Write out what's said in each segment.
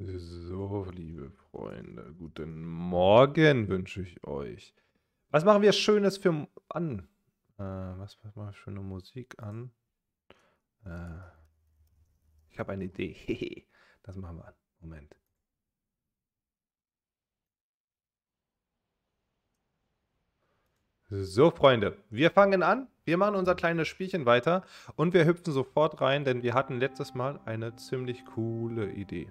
So, liebe Freunde, guten Morgen wünsche ich euch. Was machen wir Schönes für an? Äh, was machen wir schöne Musik an? Äh, ich habe eine Idee. das machen wir an. Moment. So, Freunde, wir fangen an. Wir machen unser kleines Spielchen weiter und wir hüpfen sofort rein, denn wir hatten letztes Mal eine ziemlich coole Idee.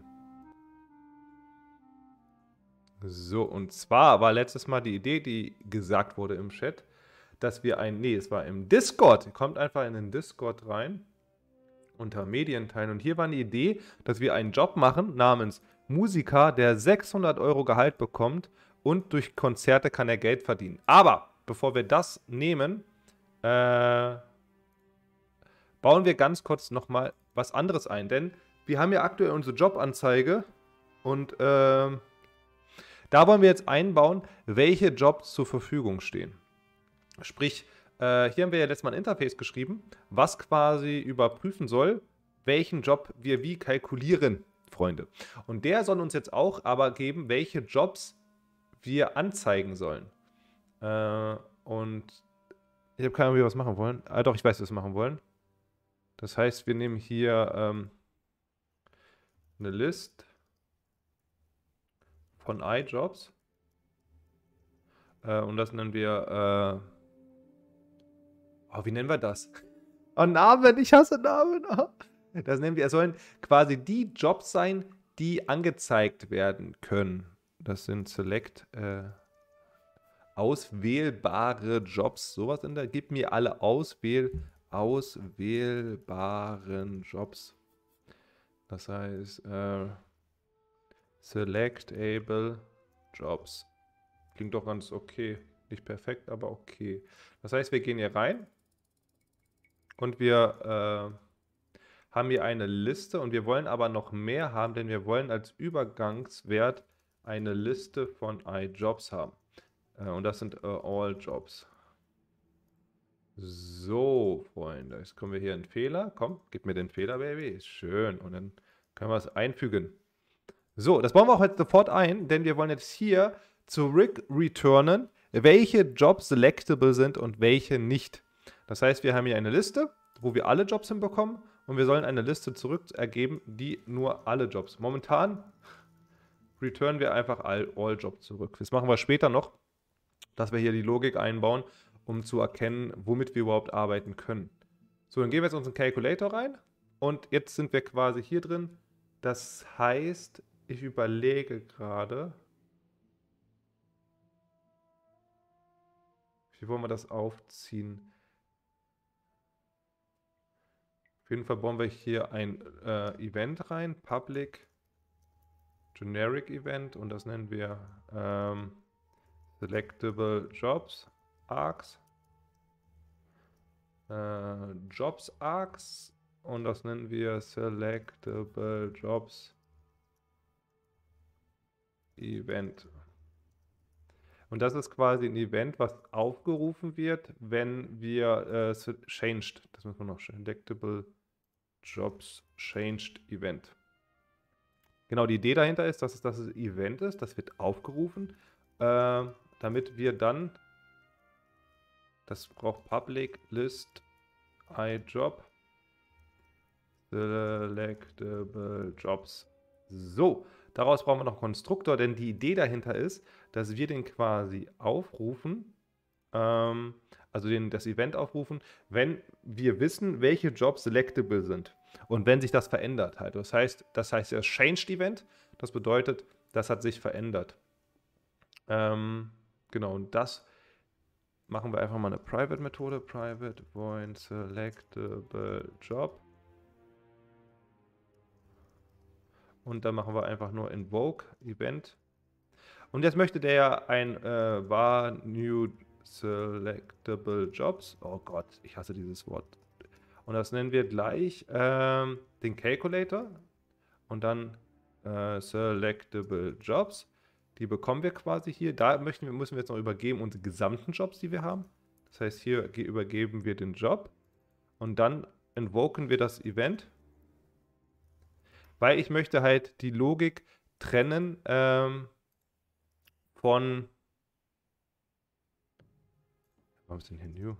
So, und zwar war letztes Mal die Idee, die gesagt wurde im Chat, dass wir ein, nee, es war im Discord, kommt einfach in den Discord rein, unter Medien teilen. Und hier war eine Idee, dass wir einen Job machen namens Musiker, der 600 Euro Gehalt bekommt und durch Konzerte kann er Geld verdienen. Aber bevor wir das nehmen, äh, bauen wir ganz kurz nochmal was anderes ein. Denn wir haben ja aktuell unsere Jobanzeige und äh, da wollen wir jetzt einbauen, welche Jobs zur Verfügung stehen. Sprich, äh, hier haben wir ja letztes Mal ein Interface geschrieben, was quasi überprüfen soll, welchen Job wir wie kalkulieren, Freunde. Und der soll uns jetzt auch aber geben, welche Jobs wir anzeigen sollen. Äh, und ich habe keine Ahnung, wie wir was machen wollen. Ah, doch, ich weiß, was wir machen wollen. Das heißt, wir nehmen hier ähm, eine List von iJobs. Äh, und das nennen wir. Äh oh, wie nennen wir das? Oh, Namen, ich hasse Namen. Oh. Das nennen wir, es sollen quasi die Jobs sein, die angezeigt werden können. Das sind Select. Äh, auswählbare Jobs, sowas in der. Gib mir alle auswähl, auswählbaren Jobs. Das heißt, äh, Selectable Jobs. Klingt doch ganz okay. Nicht perfekt, aber okay. Das heißt, wir gehen hier rein und wir äh, haben hier eine Liste und wir wollen aber noch mehr haben, denn wir wollen als Übergangswert eine Liste von iJobs haben. Äh, und das sind äh, All Jobs. So, Freunde, jetzt kommen wir hier in Fehler. Komm, gib mir den Fehler, Baby. schön. Und dann können wir es einfügen. So, das bauen wir auch jetzt sofort ein, denn wir wollen jetzt hier zurück returnen, welche Jobs selectable sind und welche nicht. Das heißt, wir haben hier eine Liste, wo wir alle Jobs hinbekommen und wir sollen eine Liste zurück ergeben, die nur alle Jobs. Momentan returnen wir einfach all, all Job zurück. Das machen wir später noch, dass wir hier die Logik einbauen, um zu erkennen, womit wir überhaupt arbeiten können. So, dann gehen wir jetzt unseren Calculator rein und jetzt sind wir quasi hier drin. Das heißt, ich überlege gerade. Wie wollen wir das aufziehen? Auf jeden Fall bauen wir hier ein äh, Event rein, Public Generic Event und das nennen wir ähm, Selectable Jobs Arcs. Äh, Jobs Arcs und das nennen wir Selectable Jobs Arcs. Event. Und das ist quasi ein Event, was aufgerufen wird, wenn wir äh, changed, das müssen wir noch, Selectable Jobs Changed Event. Genau, die Idee dahinter ist, dass es, das Event ist, das wird aufgerufen, äh, damit wir dann, das braucht Public List iJob, Selectable Jobs. So, Daraus brauchen wir noch einen Konstruktor, denn die Idee dahinter ist, dass wir den quasi aufrufen, ähm, also den, das Event aufrufen, wenn wir wissen, welche Jobs selectable sind und wenn sich das verändert halt. Das heißt, das heißt das Changed Event, das bedeutet, das hat sich verändert. Ähm, genau, und das machen wir einfach mal eine Private-Methode, private void selectable job. Und dann machen wir einfach nur Invoke Event. Und jetzt möchte der ja ein äh, war new selectable jobs. Oh Gott, ich hasse dieses Wort. Und das nennen wir gleich ähm, den Calculator und dann äh, selectable jobs. Die bekommen wir quasi hier. Da möchten wir, müssen wir jetzt noch übergeben unsere gesamten Jobs, die wir haben. Das heißt, hier übergeben wir den Job und dann invoken wir das Event weil ich möchte halt die Logik trennen ähm, von. Warum ist denn hier New?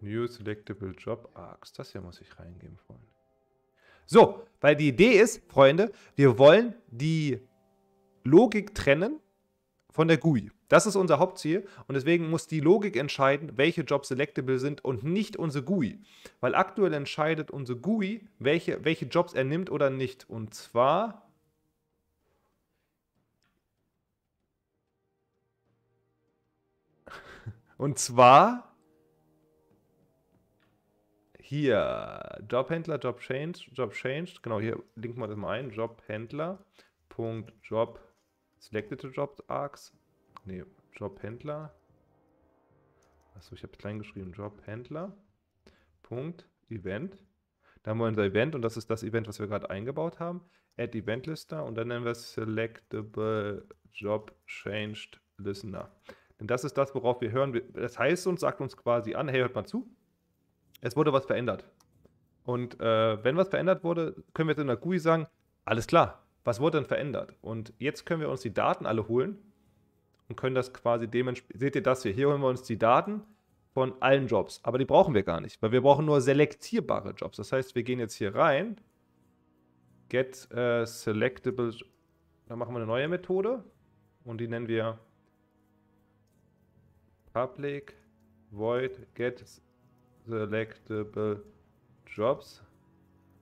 New Selectable Job Arcs. Das hier muss ich reingeben, Freunde. So, weil die Idee ist, Freunde, wir wollen die Logik trennen von der GUI. Das ist unser Hauptziel und deswegen muss die Logik entscheiden, welche Jobs selectable sind und nicht unsere GUI. Weil aktuell entscheidet unsere GUI, welche, welche Jobs er nimmt oder nicht. Und zwar Und zwar hier Jobhändler, Job Change, Job Change. Genau, hier linken wir das mal ein. Jobhändler. Punkt Job Selected Arcs. Ne, Jobhändler. Achso, ich habe es klein geschrieben. Jobhändler. Punkt. Event. Da haben wir unser Event und das ist das Event, was wir gerade eingebaut haben. Add Event Lister und dann nennen wir es Selectable Job Changed Listener. Denn das ist das, worauf wir hören. Das heißt uns, sagt uns quasi an, hey, hört mal zu. Es wurde was verändert. Und äh, wenn was verändert wurde, können wir jetzt in der GUI sagen, alles klar, was wurde denn verändert? Und jetzt können wir uns die Daten alle holen und können das quasi dementsprechend. Seht ihr das hier? Hier holen wir uns die Daten von allen Jobs, aber die brauchen wir gar nicht, weil wir brauchen nur selektierbare Jobs. Das heißt, wir gehen jetzt hier rein, get äh, selectable, dann machen wir eine neue Methode und die nennen wir public void get selectable jobs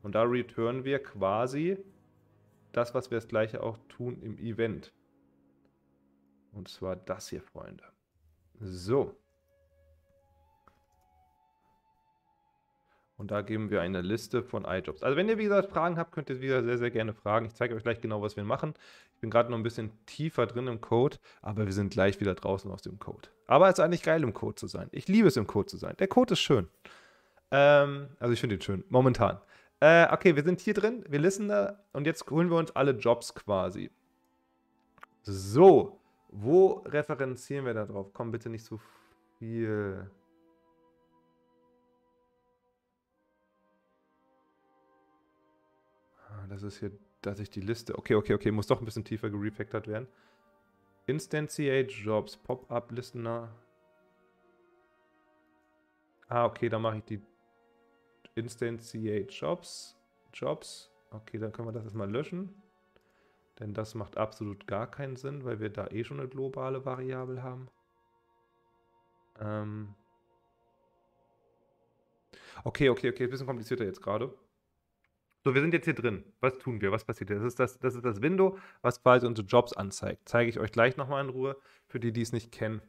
und da returnen wir quasi das, was wir das gleiche auch tun im Event. Und zwar das hier, Freunde. So. Und da geben wir eine Liste von iJobs. Also wenn ihr, wie gesagt, Fragen habt, könnt ihr wieder sehr, sehr gerne fragen. Ich zeige euch gleich genau, was wir machen. Ich bin gerade noch ein bisschen tiefer drin im Code, aber wir sind gleich wieder draußen aus dem Code. Aber es ist eigentlich geil, im Code zu sein. Ich liebe es, im Code zu sein. Der Code ist schön. Ähm, also ich finde ihn schön, momentan. Äh, okay, wir sind hier drin, wir listen da und jetzt holen wir uns alle Jobs quasi. So, wo referenzieren wir da drauf? Komm bitte nicht zu viel. Ah, das ist hier, dass ich die Liste. Okay, okay, okay, muss doch ein bisschen tiefer gerefactored werden. Instantiate Jobs, Pop-up Listener. Ah, okay, dann mache ich die Instantiate Jobs. Jobs. Okay, dann können wir das erstmal löschen. Denn das macht absolut gar keinen Sinn, weil wir da eh schon eine globale Variable haben. Ähm okay, okay, okay, ein bisschen komplizierter jetzt gerade. So, wir sind jetzt hier drin. Was tun wir? Was passiert? Das ist das, das ist das Window, was quasi unsere Jobs anzeigt. Zeige ich euch gleich nochmal in Ruhe, für die, die es nicht kennen.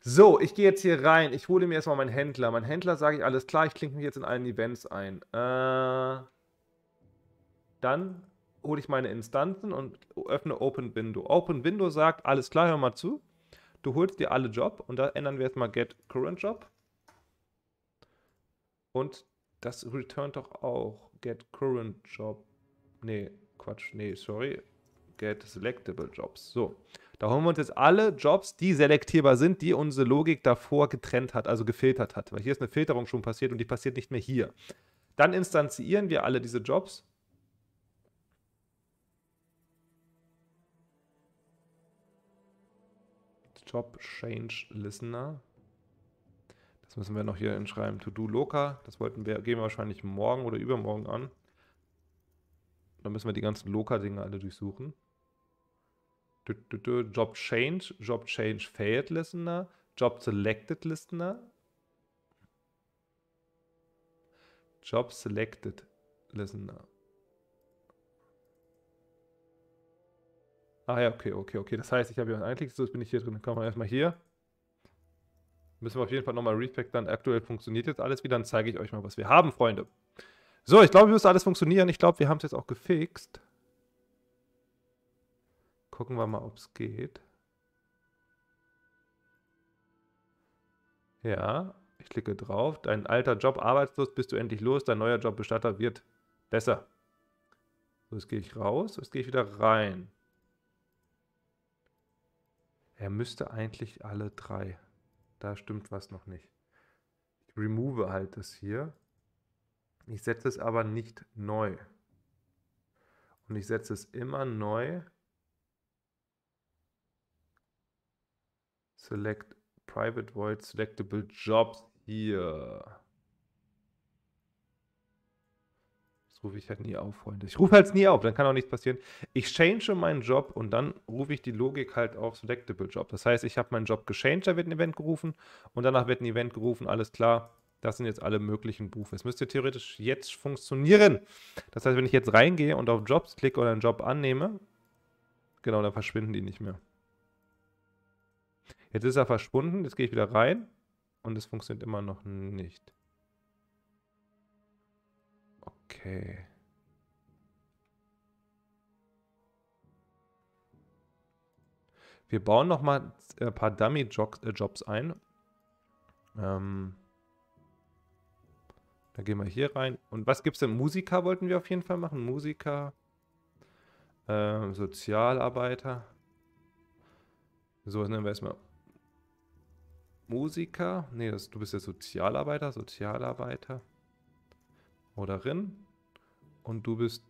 So, ich gehe jetzt hier rein. Ich hole mir erstmal meinen Händler. Mein Händler sage ich, alles klar, ich klinge mich jetzt in allen Events ein. Äh, dann hole ich meine Instanzen und öffne Open Window. Open Window sagt, alles klar, hör mal zu, du holst dir alle Job und da ändern wir jetzt mal get current job und das returnt doch auch get current job. Nee, Quatsch, nee, sorry. Get selectable jobs. So, da holen wir uns jetzt alle Jobs, die selektierbar sind, die unsere Logik davor getrennt hat, also gefiltert hat. Weil hier ist eine Filterung schon passiert und die passiert nicht mehr hier. Dann instanzieren wir alle diese Jobs Job Change Listener. Das müssen wir noch hier hinschreiben. To do Loka. Das wollten wir, gehen wir wahrscheinlich morgen oder übermorgen an. Dann müssen wir die ganzen Loka-Dinge alle durchsuchen. Du, du, du, Job Change, Job Change Failed Listener, Job Selected Listener. Job Selected Listener. Ah ja, okay, okay, okay. Das heißt, ich habe hier einen Einklick, so jetzt bin ich hier drin. Dann kommen wir erstmal hier. Müssen wir auf jeden Fall nochmal Respect dann. Aktuell funktioniert jetzt alles wieder. Dann zeige ich euch mal, was wir haben, Freunde. So, ich glaube, wir müssen alles funktionieren. Ich glaube, wir haben es jetzt auch gefixt. Gucken wir mal, ob es geht. Ja, ich klicke drauf. Dein alter Job arbeitslos, bist du endlich los. Dein neuer Job Bestatter wird besser. So, jetzt gehe ich raus. Jetzt gehe ich wieder rein. Er müsste eigentlich alle drei. Da stimmt was noch nicht. Ich remove halt das hier. Ich setze es aber nicht neu. Und ich setze es immer neu. Select Private Void Selectable Jobs hier. Das rufe ich halt nie auf, Freunde. Ich rufe halt nie auf, dann kann auch nichts passieren. Ich change meinen Job und dann rufe ich die Logik halt auf Selectable Job. Das heißt, ich habe meinen Job geschanged, da wird ein Event gerufen und danach wird ein Event gerufen, alles klar. Das sind jetzt alle möglichen Berufe. Es müsste theoretisch jetzt funktionieren. Das heißt, wenn ich jetzt reingehe und auf Jobs klicke oder einen Job annehme, genau, dann verschwinden die nicht mehr. Jetzt ist er verschwunden, jetzt gehe ich wieder rein und es funktioniert immer noch nicht. Okay. Wir bauen noch mal ein äh, paar Dummy-Jobs äh, ein. Ähm, dann gehen wir hier rein. Und was gibt es denn? Musiker wollten wir auf jeden Fall machen. Musiker, ähm, Sozialarbeiter. So, nennen wir erstmal Musiker. Nee, das, du bist ja Sozialarbeiter, Sozialarbeiter. Oderin und du bist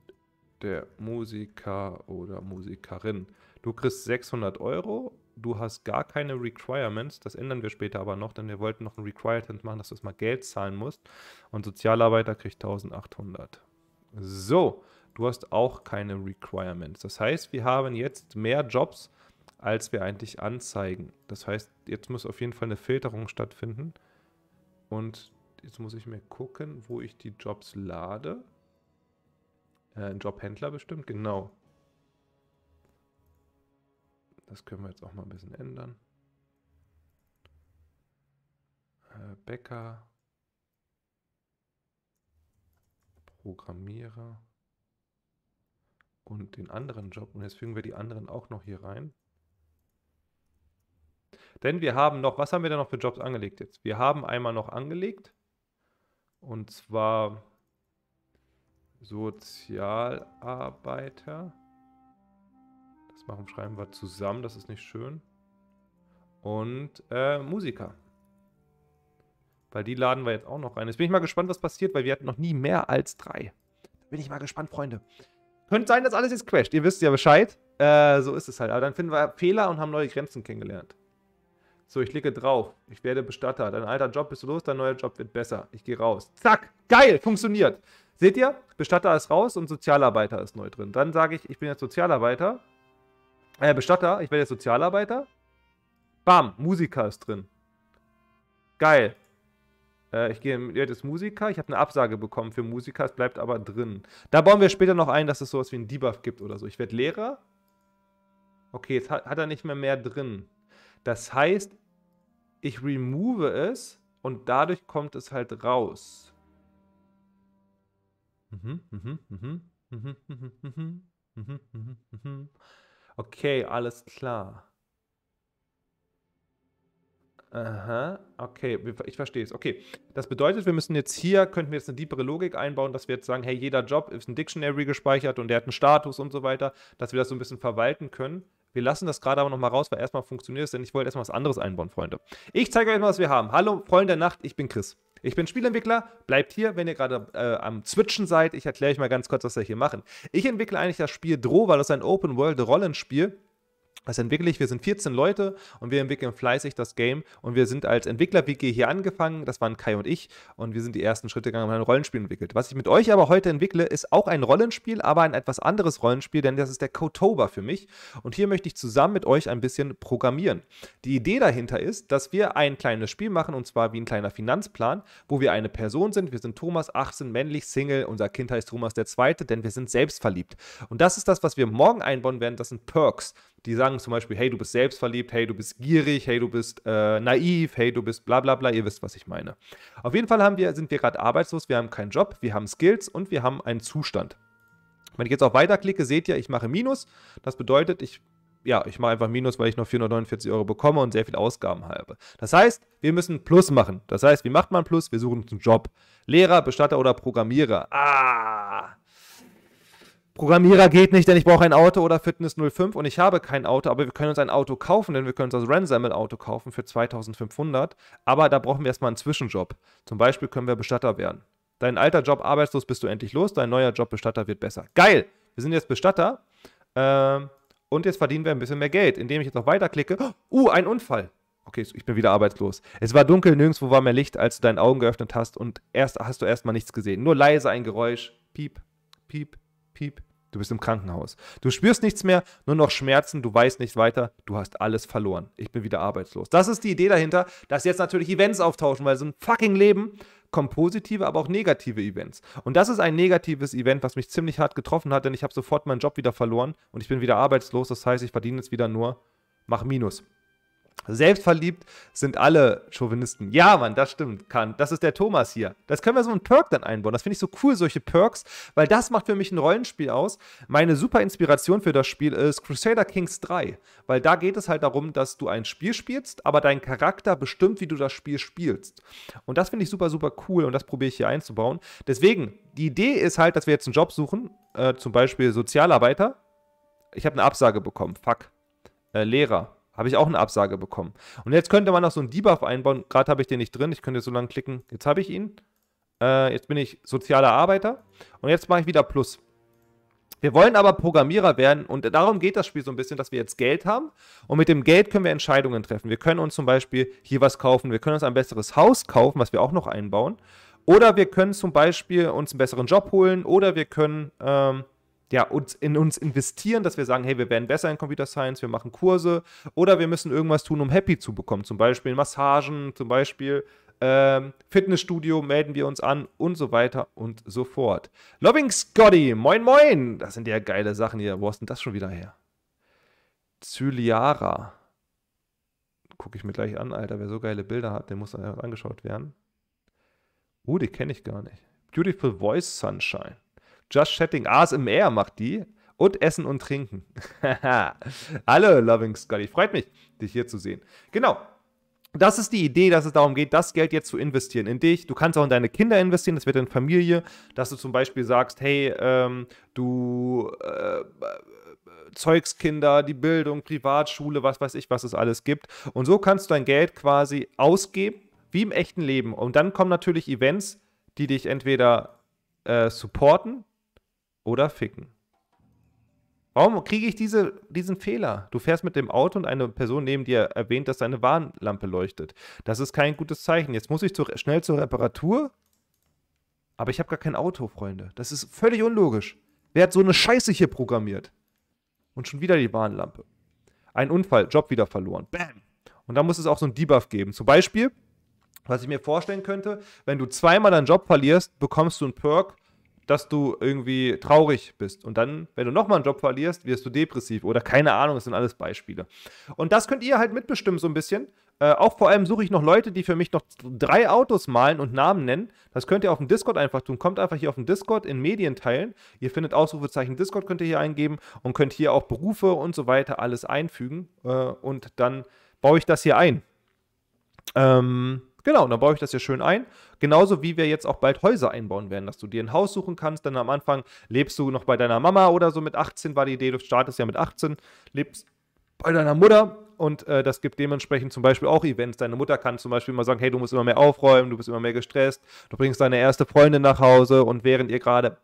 der Musiker oder Musikerin. Du kriegst 600 Euro, du hast gar keine Requirements, das ändern wir später aber noch, denn wir wollten noch ein Requirement machen, dass du erstmal Geld zahlen musst und Sozialarbeiter kriegt 1800. So, du hast auch keine Requirements. Das heißt, wir haben jetzt mehr Jobs, als wir eigentlich anzeigen. Das heißt, jetzt muss auf jeden Fall eine Filterung stattfinden und jetzt muss ich mir gucken, wo ich die Jobs lade. Äh, ein Jobhändler bestimmt, genau. Das können wir jetzt auch mal ein bisschen ändern. Äh, Bäcker. Programmierer. Und den anderen Job. Und jetzt fügen wir die anderen auch noch hier rein. Denn wir haben noch, was haben wir denn noch für Jobs angelegt jetzt? Wir haben einmal noch angelegt und zwar Sozialarbeiter. Das machen schreiben wir zusammen, das ist nicht schön. Und äh, Musiker. Weil die laden wir jetzt auch noch rein. Jetzt bin ich mal gespannt, was passiert, weil wir hatten noch nie mehr als drei. Da bin ich mal gespannt, Freunde. Könnte sein, dass alles jetzt crasht. Ihr wisst ja Bescheid. Äh, so ist es halt. Aber dann finden wir Fehler und haben neue Grenzen kennengelernt. So, ich klicke drauf. Ich werde Bestatter. Dein alter Job ist los, dein neuer Job wird besser. Ich gehe raus. Zack, geil, funktioniert. Seht ihr? Bestatter ist raus und Sozialarbeiter ist neu drin. Dann sage ich, ich bin jetzt Sozialarbeiter. Äh, Bestatter, ich werde jetzt Sozialarbeiter. Bam, Musiker ist drin. Geil. Äh, ich gehe jetzt ist Musiker. Ich habe eine Absage bekommen für Musiker, es bleibt aber drin. Da bauen wir später noch ein, dass es sowas wie einen Debuff gibt oder so. Ich werde Lehrer. Okay, jetzt hat, hat er nicht mehr mehr drin. Das heißt, ich remove es und dadurch kommt es halt raus. Okay, alles klar. Aha, okay, ich verstehe es. Okay, das bedeutet, wir müssen jetzt hier, könnten wir jetzt eine tiefere Logik einbauen, dass wir jetzt sagen, hey, jeder Job ist ein Dictionary gespeichert und der hat einen Status und so weiter, dass wir das so ein bisschen verwalten können. Wir lassen das gerade aber nochmal raus, weil erstmal funktioniert es, denn ich wollte erstmal was anderes einbauen, Freunde. Ich zeige euch mal, was wir haben. Hallo, Freunde der Nacht, ich bin Chris. Ich bin Spielentwickler, bleibt hier, wenn ihr gerade äh, am Switchen seid. Ich erkläre euch mal ganz kurz, was wir hier machen. Ich entwickle eigentlich das Spiel Droh, weil das ein Open-World-Rollenspiel ist das entwickle ich. Wir sind 14 Leute und wir entwickeln fleißig das Game. Und wir sind als Entwickler-WG hier angefangen. Das waren Kai und ich. Und wir sind die ersten Schritte gegangen und haben ein Rollenspiel entwickelt. Was ich mit euch aber heute entwickle, ist auch ein Rollenspiel, aber ein etwas anderes Rollenspiel, denn das ist der Cotober für mich. Und hier möchte ich zusammen mit euch ein bisschen programmieren. Die Idee dahinter ist, dass wir ein kleines Spiel machen und zwar wie ein kleiner Finanzplan, wo wir eine Person sind. Wir sind Thomas, 18, männlich, Single. Unser Kind heißt Thomas II., denn wir sind selbstverliebt. Und das ist das, was wir morgen einbauen werden. Das sind Perks die sagen zum Beispiel, hey, du bist selbstverliebt, hey, du bist gierig, hey, du bist äh, naiv, hey, du bist bla bla bla, ihr wisst, was ich meine. Auf jeden Fall haben wir, sind wir gerade arbeitslos, wir haben keinen Job, wir haben Skills und wir haben einen Zustand. Wenn ich jetzt auf Weiter klicke, seht ihr, ich mache Minus. Das bedeutet, ich, ja, ich mache einfach Minus, weil ich noch 449 Euro bekomme und sehr viel Ausgaben habe. Das heißt, wir müssen Plus machen. Das heißt, wie macht man Plus? Wir suchen uns einen Job. Lehrer, Bestatter oder Programmierer. Ah! Programmierer geht nicht, denn ich brauche ein Auto oder Fitness 05 und ich habe kein Auto, aber wir können uns ein Auto kaufen, denn wir können uns das Ransamel Auto kaufen für 2500, aber da brauchen wir erstmal einen Zwischenjob. Zum Beispiel können wir Bestatter werden. Dein alter Job arbeitslos bist du endlich los, dein neuer Job Bestatter wird besser. Geil! Wir sind jetzt Bestatter äh, und jetzt verdienen wir ein bisschen mehr Geld, indem ich jetzt noch weiterklicke. Uh, oh, ein Unfall! Okay, ich bin wieder arbeitslos. Es war dunkel, nirgendwo war mehr Licht, als du deine Augen geöffnet hast und erst hast du erstmal nichts gesehen. Nur leise ein Geräusch. Piep, piep, piep, Du bist im Krankenhaus. Du spürst nichts mehr, nur noch Schmerzen, du weißt nicht weiter, du hast alles verloren. Ich bin wieder arbeitslos. Das ist die Idee dahinter, dass jetzt natürlich Events auftauschen, weil so ein fucking Leben kommt positive, aber auch negative Events. Und das ist ein negatives Event, was mich ziemlich hart getroffen hat, denn ich habe sofort meinen Job wieder verloren und ich bin wieder arbeitslos. Das heißt, ich verdiene jetzt wieder nur, mach Minus. Selbstverliebt sind alle Chauvinisten. Ja, Mann, das stimmt, kann. Das ist der Thomas hier. Das können wir so einen Perk dann einbauen. Das finde ich so cool, solche Perks, weil das macht für mich ein Rollenspiel aus. Meine super Inspiration für das Spiel ist Crusader Kings 3, weil da geht es halt darum, dass du ein Spiel spielst, aber dein Charakter bestimmt, wie du das Spiel spielst. Und das finde ich super, super cool und das probiere ich hier einzubauen. Deswegen, die Idee ist halt, dass wir jetzt einen Job suchen, äh, zum Beispiel Sozialarbeiter. Ich habe eine Absage bekommen, fuck. Äh, Lehrer, habe ich auch eine Absage bekommen. Und jetzt könnte man noch so einen Debuff einbauen. Gerade habe ich den nicht drin. Ich könnte so lange klicken. Jetzt habe ich ihn. Äh, jetzt bin ich sozialer Arbeiter. Und jetzt mache ich wieder Plus. Wir wollen aber Programmierer werden und darum geht das Spiel so ein bisschen, dass wir jetzt Geld haben und mit dem Geld können wir Entscheidungen treffen. Wir können uns zum Beispiel hier was kaufen, wir können uns ein besseres Haus kaufen, was wir auch noch einbauen. Oder wir können zum Beispiel uns einen besseren Job holen oder wir können ähm, ja, uns, in uns investieren, dass wir sagen, hey, wir werden besser in Computer Science, wir machen Kurse oder wir müssen irgendwas tun, um happy zu bekommen. Zum Beispiel Massagen, zum Beispiel ähm, Fitnessstudio, melden wir uns an und so weiter und so fort. Loving Scotty, moin moin! Das sind ja geile Sachen hier. Wo ist denn das schon wieder her? Zyliara. Gucke ich mir gleich an, Alter. Wer so geile Bilder hat, der muss angeschaut werden. uh, die kenne ich gar nicht. Beautiful Voice Sunshine. Just Chatting ASMR macht die und Essen und Trinken. Hallo, Loving Scotty. Freut mich, dich hier zu sehen. Genau. Das ist die Idee, dass es darum geht, das Geld jetzt zu investieren in dich. Du kannst auch in deine Kinder investieren, das wird in Familie, dass du zum Beispiel sagst, hey, ähm, du äh, Zeugskinder, die Bildung, Privatschule, was weiß ich, was es alles gibt. Und so kannst du dein Geld quasi ausgeben, wie im echten Leben. Und dann kommen natürlich Events, die dich entweder äh, supporten, oder ficken. Warum kriege ich diese, diesen Fehler? Du fährst mit dem Auto und eine Person neben dir erwähnt, dass deine Warnlampe leuchtet. Das ist kein gutes Zeichen. Jetzt muss ich zu, schnell zur Reparatur, aber ich habe gar kein Auto, Freunde. Das ist völlig unlogisch. Wer hat so eine Scheiße hier programmiert? Und schon wieder die Warnlampe. Ein Unfall, Job wieder verloren. Bam! Und da muss es auch so ein Debuff geben. Zum Beispiel, was ich mir vorstellen könnte, wenn du zweimal deinen Job verlierst, bekommst du einen Perk, dass du irgendwie traurig bist. Und dann, wenn du nochmal einen Job verlierst, wirst du depressiv oder keine Ahnung, das sind alles Beispiele. Und das könnt ihr halt mitbestimmen so ein bisschen. Äh, auch vor allem suche ich noch Leute, die für mich noch drei Autos malen und Namen nennen. Das könnt ihr auf dem Discord einfach tun. Kommt einfach hier auf dem Discord in Medien teilen. Ihr findet Ausrufezeichen Discord, könnt ihr hier eingeben und könnt hier auch Berufe und so weiter alles einfügen. Äh, und dann baue ich das hier ein. Ähm, Genau, und dann baue ich das hier schön ein. Genauso wie wir jetzt auch bald Häuser einbauen werden, dass du dir ein Haus suchen kannst, denn am Anfang lebst du noch bei deiner Mama oder so mit 18 war die Idee, du startest ja mit 18, lebst bei deiner Mutter und äh, das gibt dementsprechend zum Beispiel auch Events. Deine Mutter kann zum Beispiel mal sagen, hey, du musst immer mehr aufräumen, du bist immer mehr gestresst, du bringst deine erste Freundin nach Hause und während ihr gerade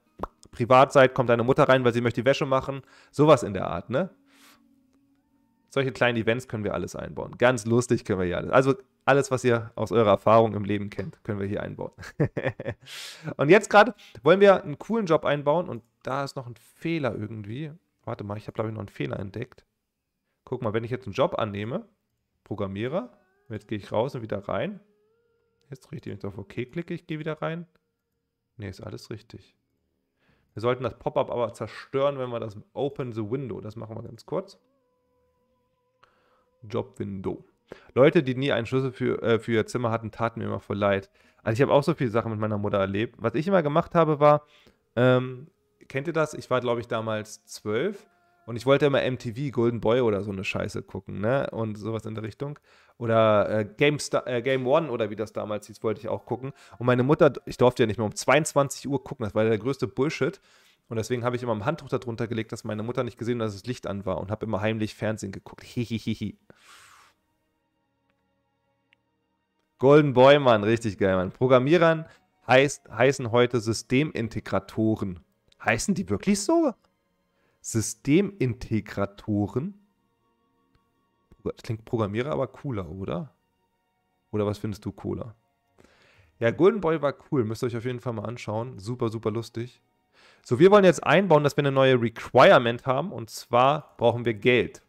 privat seid, kommt deine Mutter rein, weil sie möchte die Wäsche machen. Sowas in der Art, ne? Solche kleinen Events können wir alles einbauen. Ganz lustig können wir ja alles. Also alles, was ihr aus eurer Erfahrung im Leben kennt, können wir hier einbauen. und jetzt gerade wollen wir einen coolen Job einbauen und da ist noch ein Fehler irgendwie. Warte mal, ich habe glaube ich noch einen Fehler entdeckt. Guck mal, wenn ich jetzt einen Job annehme, Programmierer, jetzt gehe ich raus und wieder rein. Jetzt richtig, wenn ich auf OK klicke, ich gehe wieder rein. Ne, ist alles richtig. Wir sollten das Pop-up aber zerstören, wenn wir das Open the Window, das machen wir ganz kurz. Job Window. Leute, die nie einen Schlüssel für, äh, für ihr Zimmer hatten, taten mir immer voll leid. Also ich habe auch so viele Sachen mit meiner Mutter erlebt. Was ich immer gemacht habe, war, ähm, kennt ihr das? Ich war, glaube ich, damals zwölf und ich wollte immer MTV, Golden Boy oder so eine Scheiße gucken, ne? Und sowas in der Richtung. Oder äh, Game, Star, äh, Game One oder wie das damals hieß, wollte ich auch gucken. Und meine Mutter, ich durfte ja nicht mehr um 22 Uhr gucken, das war der größte Bullshit. Und deswegen habe ich immer ein Handtuch darunter gelegt, dass meine Mutter nicht gesehen hat, dass das Licht an war und habe immer heimlich Fernsehen geguckt. Hihihihi. Golden Boy, Mann, richtig geil, Mann. Programmierern heißt, heißen heute Systemintegratoren. Heißen die wirklich so? Systemintegratoren? Das oh klingt Programmierer aber cooler, oder? Oder was findest du cooler? Ja, Golden Boy war cool. Müsst ihr euch auf jeden Fall mal anschauen. Super, super lustig. So, wir wollen jetzt einbauen, dass wir eine neue Requirement haben. Und zwar brauchen wir Geld.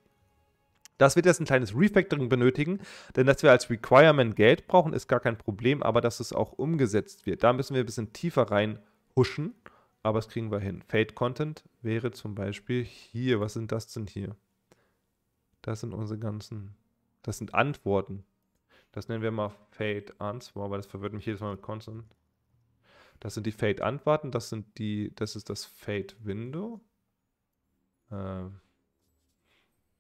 Das wird jetzt ein kleines Refactoring benötigen, denn dass wir als Requirement Geld brauchen, ist gar kein Problem, aber dass es auch umgesetzt wird. Da müssen wir ein bisschen tiefer rein huschen, aber das kriegen wir hin. Fade Content wäre zum Beispiel hier. Was sind das denn hier? Das sind unsere ganzen, das sind Antworten. Das nennen wir mal Fade Answer, weil das verwirrt mich jedes Mal mit Constant. Das sind die Fade Antworten, das sind die, das ist das Fade Window. Ähm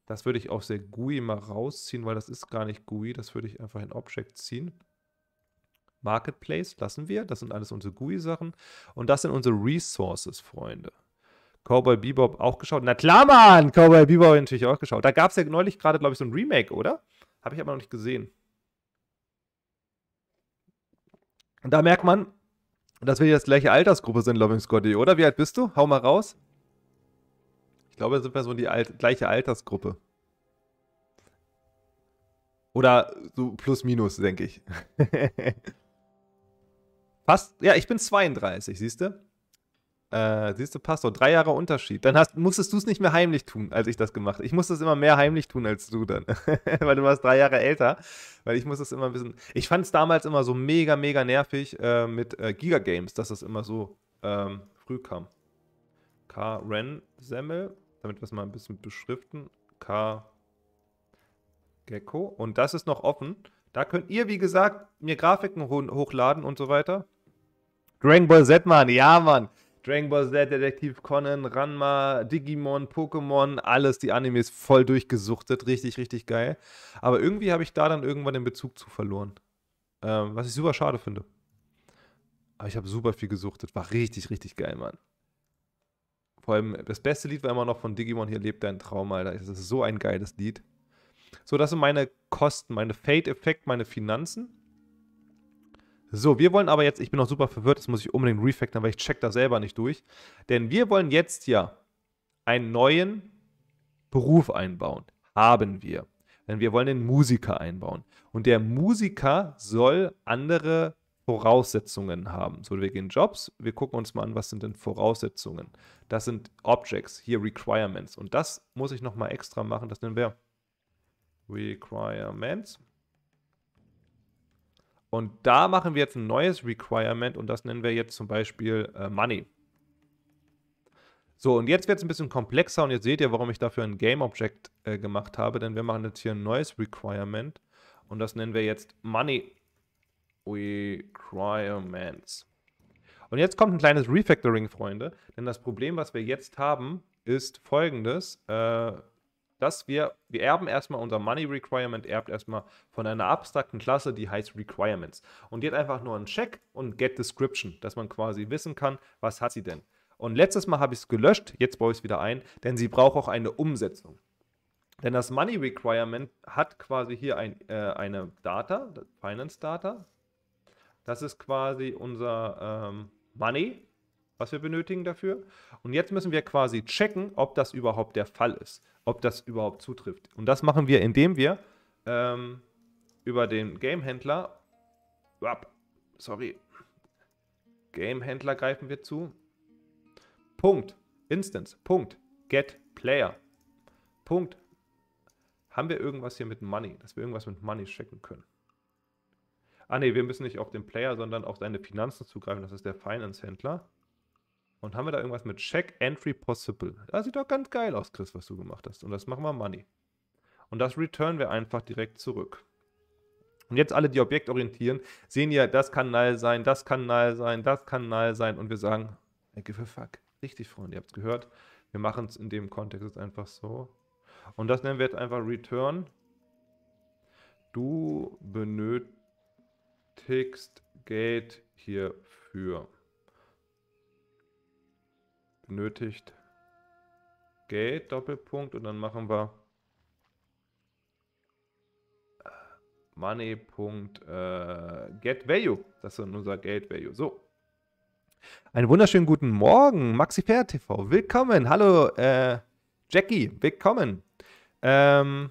das würde ich aus der GUI mal rausziehen, weil das ist gar nicht GUI. Das würde ich einfach in Object ziehen. Marketplace lassen wir. Das sind alles unsere GUI-Sachen. Und das sind unsere Resources, Freunde. Cowboy Bebop auch geschaut. Na klar, Mann! Cowboy Bebop natürlich auch geschaut. Da gab es ja neulich gerade, glaube ich, so ein Remake, oder? Habe ich aber noch nicht gesehen. Und da merkt man, dass wir jetzt gleiche Altersgruppe sind, Loving Scotty, oder? Wie alt bist du? Hau mal raus. Ich glaube, da sind wir so in die Alt gleiche Altersgruppe. Oder so plus minus, denke ich. passt. Ja, ich bin 32, siehst du? Äh, siehst du, passt doch. Drei Jahre Unterschied. Dann hast, musstest du es nicht mehr heimlich tun, als ich das gemacht habe. Ich musste es immer mehr heimlich tun als du dann. weil du warst drei Jahre älter. Weil ich musste es immer ein bisschen. Ich fand es damals immer so mega, mega nervig äh, mit äh, Giga Games, dass das immer so ähm, früh kam. K. Ren Semmel damit wir es mal ein bisschen beschriften. K. Gecko. Und das ist noch offen. Da könnt ihr, wie gesagt, mir Grafiken ho hochladen und so weiter. Dragon Ball Z, Mann. Ja, Mann. Dragon Ball Z, Detektiv Conan, Ranma, Digimon, Pokémon, alles die Animes voll durchgesuchtet. Richtig, richtig geil. Aber irgendwie habe ich da dann irgendwann den Bezug zu verloren. Ähm, was ich super schade finde. Aber ich habe super viel gesuchtet. War richtig, richtig geil, Mann. Vor allem das beste Lied war immer noch von Digimon, hier lebt dein Traum, Alter. Das ist so ein geiles Lied. So, das sind meine Kosten, meine Fade-Effekt, meine Finanzen. So, wir wollen aber jetzt, ich bin noch super verwirrt, das muss ich unbedingt refactoren, weil ich check das selber nicht durch. Denn wir wollen jetzt ja einen neuen Beruf einbauen. Haben wir. Denn wir wollen den Musiker einbauen. Und der Musiker soll andere Voraussetzungen haben. So, wir gehen Jobs, wir gucken uns mal an, was sind denn Voraussetzungen. Das sind Objects, hier Requirements. Und das muss ich nochmal extra machen, das nennen wir Requirements. Und da machen wir jetzt ein neues Requirement und das nennen wir jetzt zum Beispiel äh, Money. So, und jetzt wird es ein bisschen komplexer und jetzt seht ihr, warum ich dafür ein Game Object äh, gemacht habe, denn wir machen jetzt hier ein neues Requirement und das nennen wir jetzt Money Requirements. Und jetzt kommt ein kleines Refactoring, Freunde. Denn das Problem, was wir jetzt haben, ist folgendes. Äh, dass wir, wir erben erstmal, unser Money Requirement erbt erstmal von einer abstrakten Klasse, die heißt Requirements. Und die hat einfach nur einen Check und Get Description, dass man quasi wissen kann, was hat sie denn. Und letztes Mal habe ich es gelöscht, jetzt baue ich es wieder ein, denn sie braucht auch eine Umsetzung. Denn das Money Requirement hat quasi hier ein, äh, eine Data, Finance Data, das ist quasi unser ähm, Money, was wir benötigen dafür. Und jetzt müssen wir quasi checken, ob das überhaupt der Fall ist, ob das überhaupt zutrifft. Und das machen wir, indem wir ähm, über den Gamehändler, sorry, Gamehändler greifen wir zu. Punkt. Instance. Punkt. Get Player. Punkt. Haben wir irgendwas hier mit Money, dass wir irgendwas mit Money checken können? ah ne, wir müssen nicht auf den Player, sondern auf seine Finanzen zugreifen. Das ist der Finance-Händler. Und haben wir da irgendwas mit Check Entry Possible? Das sieht doch ganz geil aus, Chris, was du gemacht hast. Und das machen wir Money. Und das returnen wir einfach direkt zurück. Und jetzt alle, die Objekt orientieren, sehen ja, das kann null sein, das kann null sein, das kann null sein. Und wir sagen, I give a fuck. Richtig, Freunde, ihr habt es gehört. Wir machen es in dem Kontext jetzt einfach so. Und das nennen wir jetzt einfach Return. Du benötigst Text geht hierfür. Benötigt geht Doppelpunkt und dann machen wir äh, money. Äh, get Das ist unser Gate So. Einen wunderschönen guten Morgen, Maxi Fair TV. Willkommen. Hallo, äh, Jackie. Willkommen. Ähm,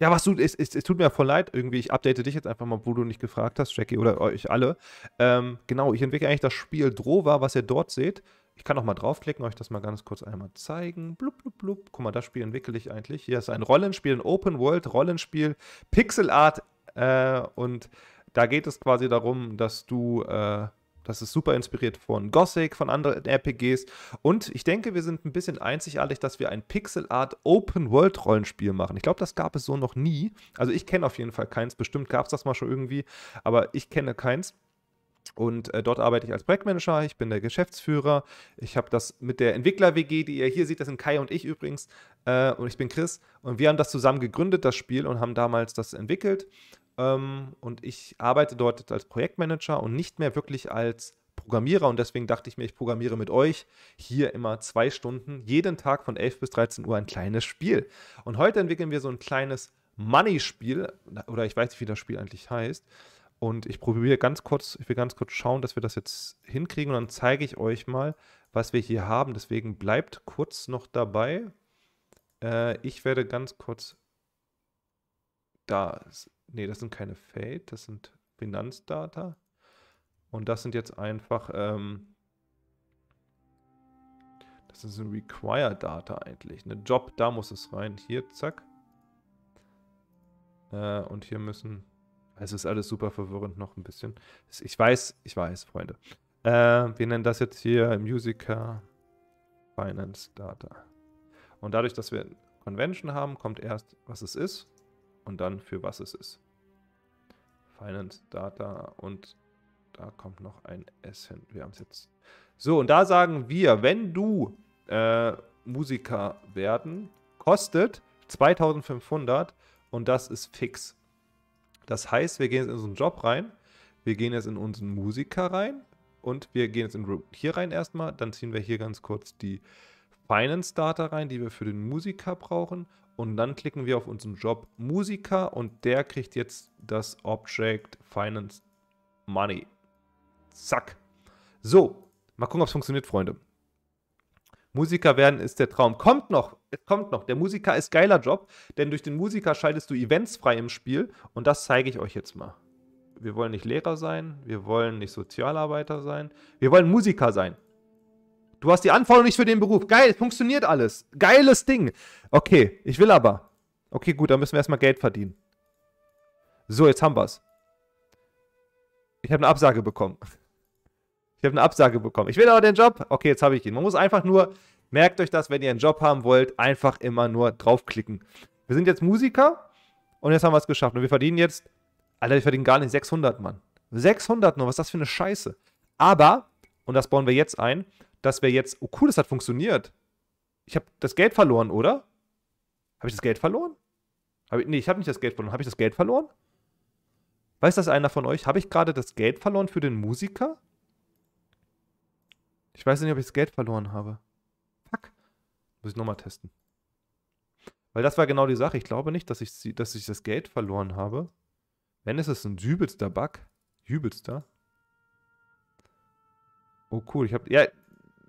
ja, was du, es, es, es, tut mir voll leid irgendwie. Ich update dich jetzt einfach mal, wo du nicht gefragt hast, Jackie, oder euch alle. Ähm, genau, ich entwickle eigentlich das Spiel Drova, was ihr dort seht. Ich kann auch mal draufklicken, euch das mal ganz kurz einmal zeigen. Blub, blub, blub. Guck mal, das Spiel entwickle ich eigentlich. Hier ist ein Rollenspiel, ein Open-World-Rollenspiel, Pixel Art. Äh, und da geht es quasi darum, dass du äh, das ist super inspiriert von Gothic, von anderen RPGs. Und ich denke, wir sind ein bisschen einzigartig, dass wir ein Pixel-Art Open-World-Rollenspiel machen. Ich glaube, das gab es so noch nie. Also ich kenne auf jeden Fall keins. Bestimmt gab es das mal schon irgendwie, aber ich kenne keins. Und äh, dort arbeite ich als Projektmanager, ich bin der Geschäftsführer. Ich habe das mit der Entwickler-WG, die ihr hier seht, das sind Kai und ich übrigens. Äh, und ich bin Chris. Und wir haben das zusammen gegründet, das Spiel, und haben damals das entwickelt ähm, und ich arbeite dort jetzt als Projektmanager und nicht mehr wirklich als Programmierer und deswegen dachte ich mir, ich programmiere mit euch hier immer zwei Stunden, jeden Tag von 11 bis 13 Uhr ein kleines Spiel. Und heute entwickeln wir so ein kleines Money-Spiel oder ich weiß nicht, wie das Spiel eigentlich heißt. Und ich probiere ganz kurz, ich will ganz kurz schauen, dass wir das jetzt hinkriegen und dann zeige ich euch mal, was wir hier haben. Deswegen bleibt kurz noch dabei. Äh, ich werde ganz kurz da Ne, das sind keine Fade, das sind Finanzdata. Und das sind jetzt einfach, ähm, das ist ein Require Data eigentlich. Eine Job, da muss es rein. Hier, zack. Äh, und hier müssen, es ist alles super verwirrend noch ein bisschen. Ich weiß, ich weiß, Freunde. Äh, wir nennen das jetzt hier Musica Finance Data. Und dadurch, dass wir Convention haben, kommt erst, was es ist und dann für was es ist. Finance Data und da kommt noch ein S hin. Wir haben es jetzt. So, und da sagen wir, wenn du äh, Musiker werden, kostet 2500 und das ist fix. Das heißt, wir gehen jetzt in unseren Job rein, wir gehen jetzt in unseren Musiker rein und wir gehen jetzt in hier rein erstmal. Dann ziehen wir hier ganz kurz die Finance Data rein, die wir für den Musiker brauchen und dann klicken wir auf unseren Job Musiker und der kriegt jetzt das Object Finance Money. Zack. So, mal gucken, ob es funktioniert, Freunde. Musiker werden ist der Traum. Kommt noch, es kommt noch. Der Musiker ist geiler Job, denn durch den Musiker schaltest du Events frei im Spiel und das zeige ich euch jetzt mal. Wir wollen nicht Lehrer sein, wir wollen nicht Sozialarbeiter sein, wir wollen Musiker sein. Du hast die Anforderung nicht für den Beruf. Geil, funktioniert alles. Geiles Ding. Okay, ich will aber. Okay, gut, dann müssen wir erstmal Geld verdienen. So, jetzt haben wir's. Ich habe eine Absage bekommen. Ich habe eine Absage bekommen. Ich will aber den Job. Okay, jetzt habe ich ihn. Man muss einfach nur, merkt euch das, wenn ihr einen Job haben wollt, einfach immer nur draufklicken. Wir sind jetzt Musiker und jetzt haben wir es geschafft. Und wir verdienen jetzt, Alter, ich verdiene gar nicht 600, Mann. 600 nur, was ist das für eine Scheiße? Aber, und das bauen wir jetzt ein, das wäre jetzt, oh cool, das hat funktioniert. Ich habe das Geld verloren, oder? Habe ich das Geld verloren? Hab ich, nee, ich habe nicht das Geld verloren. Habe ich das Geld verloren? Weiß das einer von euch? Habe ich gerade das Geld verloren für den Musiker? Ich weiß nicht, ob ich das Geld verloren habe. Fuck. Muss ich nochmal testen. Weil das war genau die Sache. Ich glaube nicht, dass ich, dass ich das Geld verloren habe. Wenn, ist es ein übelster Bug. Übelster. Oh, cool. Ich hab, Ja,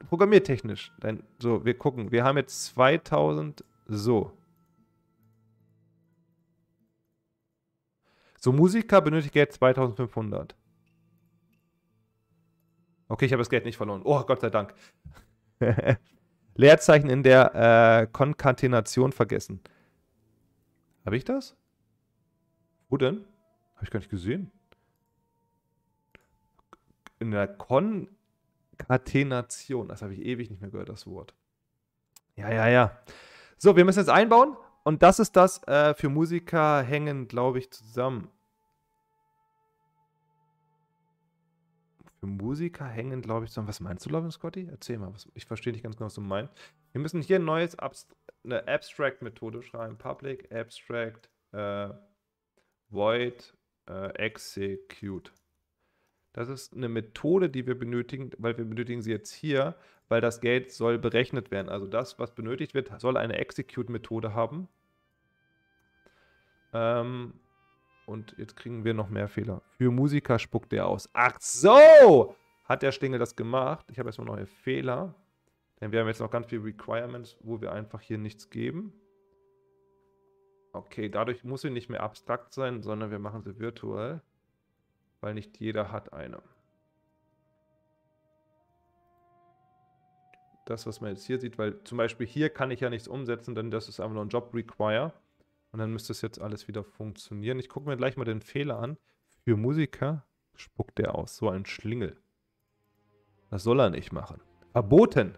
programmiertechnisch. Dein, so, wir gucken. Wir haben jetzt 2000. So. So, Musiker benötigt jetzt 2500. Okay, ich habe das Geld nicht verloren. Oh, Gott sei Dank. Leerzeichen in der äh, Konkatenation vergessen. Habe ich das? Wo denn? Habe ich gar nicht gesehen. In der Kon Konkatenation. Das habe ich ewig nicht mehr gehört, das Wort. Ja, ja, ja. So, wir müssen jetzt einbauen und das ist das äh, für Musiker hängen, glaube ich, zusammen. Für Musiker hängen, glaube ich, zusammen. Was meinst du, Lovin Scotty? Erzähl mal, was, ich verstehe nicht ganz genau, was du meinst. Wir müssen hier ein neues Abst eine Abstract-Methode schreiben. Public Abstract äh, Void äh, Execute. Das ist eine Methode, die wir benötigen, weil wir benötigen sie jetzt hier, weil das Geld soll berechnet werden. Also das, was benötigt wird, soll eine Execute-Methode haben. Ähm, und jetzt kriegen wir noch mehr Fehler. Für Musiker spuckt der aus. Ach so! Hat der Stingel das gemacht? Ich habe jetzt mal neue Fehler. Denn wir haben jetzt noch ganz viele Requirements, wo wir einfach hier nichts geben. Okay, dadurch muss sie nicht mehr abstrakt sein, sondern wir machen sie virtuell weil nicht jeder hat eine. Das, was man jetzt hier sieht, weil zum Beispiel hier kann ich ja nichts umsetzen, denn das ist einfach nur ein Job Require. Und dann müsste es jetzt alles wieder funktionieren. Ich gucke mir gleich mal den Fehler an. Für Musiker spuckt der aus. So ein Schlingel. Das soll er nicht machen. Verboten!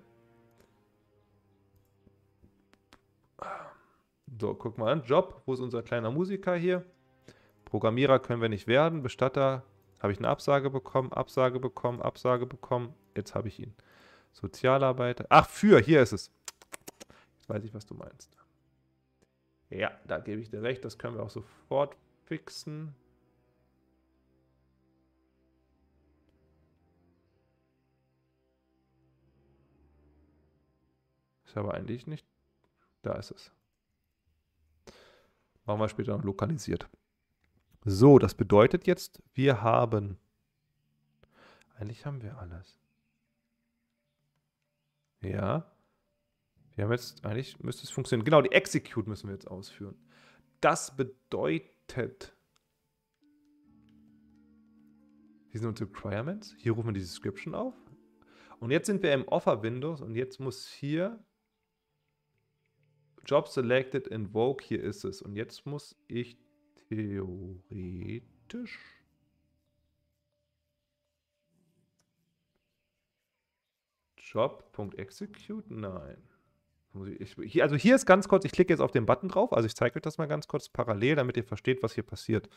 So, guck mal an. Job. Wo ist unser kleiner Musiker hier? Programmierer können wir nicht werden. Bestatter habe ich eine Absage bekommen, Absage bekommen, Absage bekommen. Jetzt habe ich ihn. Sozialarbeiter. Ach, für, hier ist es. Jetzt weiß ich, was du meinst. Ja, da gebe ich dir recht. Das können wir auch sofort fixen. Ist aber eigentlich nicht. Da ist es. Machen wir später noch lokalisiert. So, das bedeutet jetzt, wir haben. Eigentlich haben wir alles. Ja. Wir haben jetzt, eigentlich müsste es funktionieren. Genau, die Execute müssen wir jetzt ausführen. Das bedeutet. Hier sind unsere Requirements. Hier rufen wir die Description auf. Und jetzt sind wir im Offer Windows und jetzt muss hier Job Selected Invoke, hier ist es. Und jetzt muss ich Theoretisch. Job.execute? Nein. Ich, also hier ist ganz kurz, ich klicke jetzt auf den Button drauf, also ich zeige euch das mal ganz kurz parallel, damit ihr versteht, was hier passiert.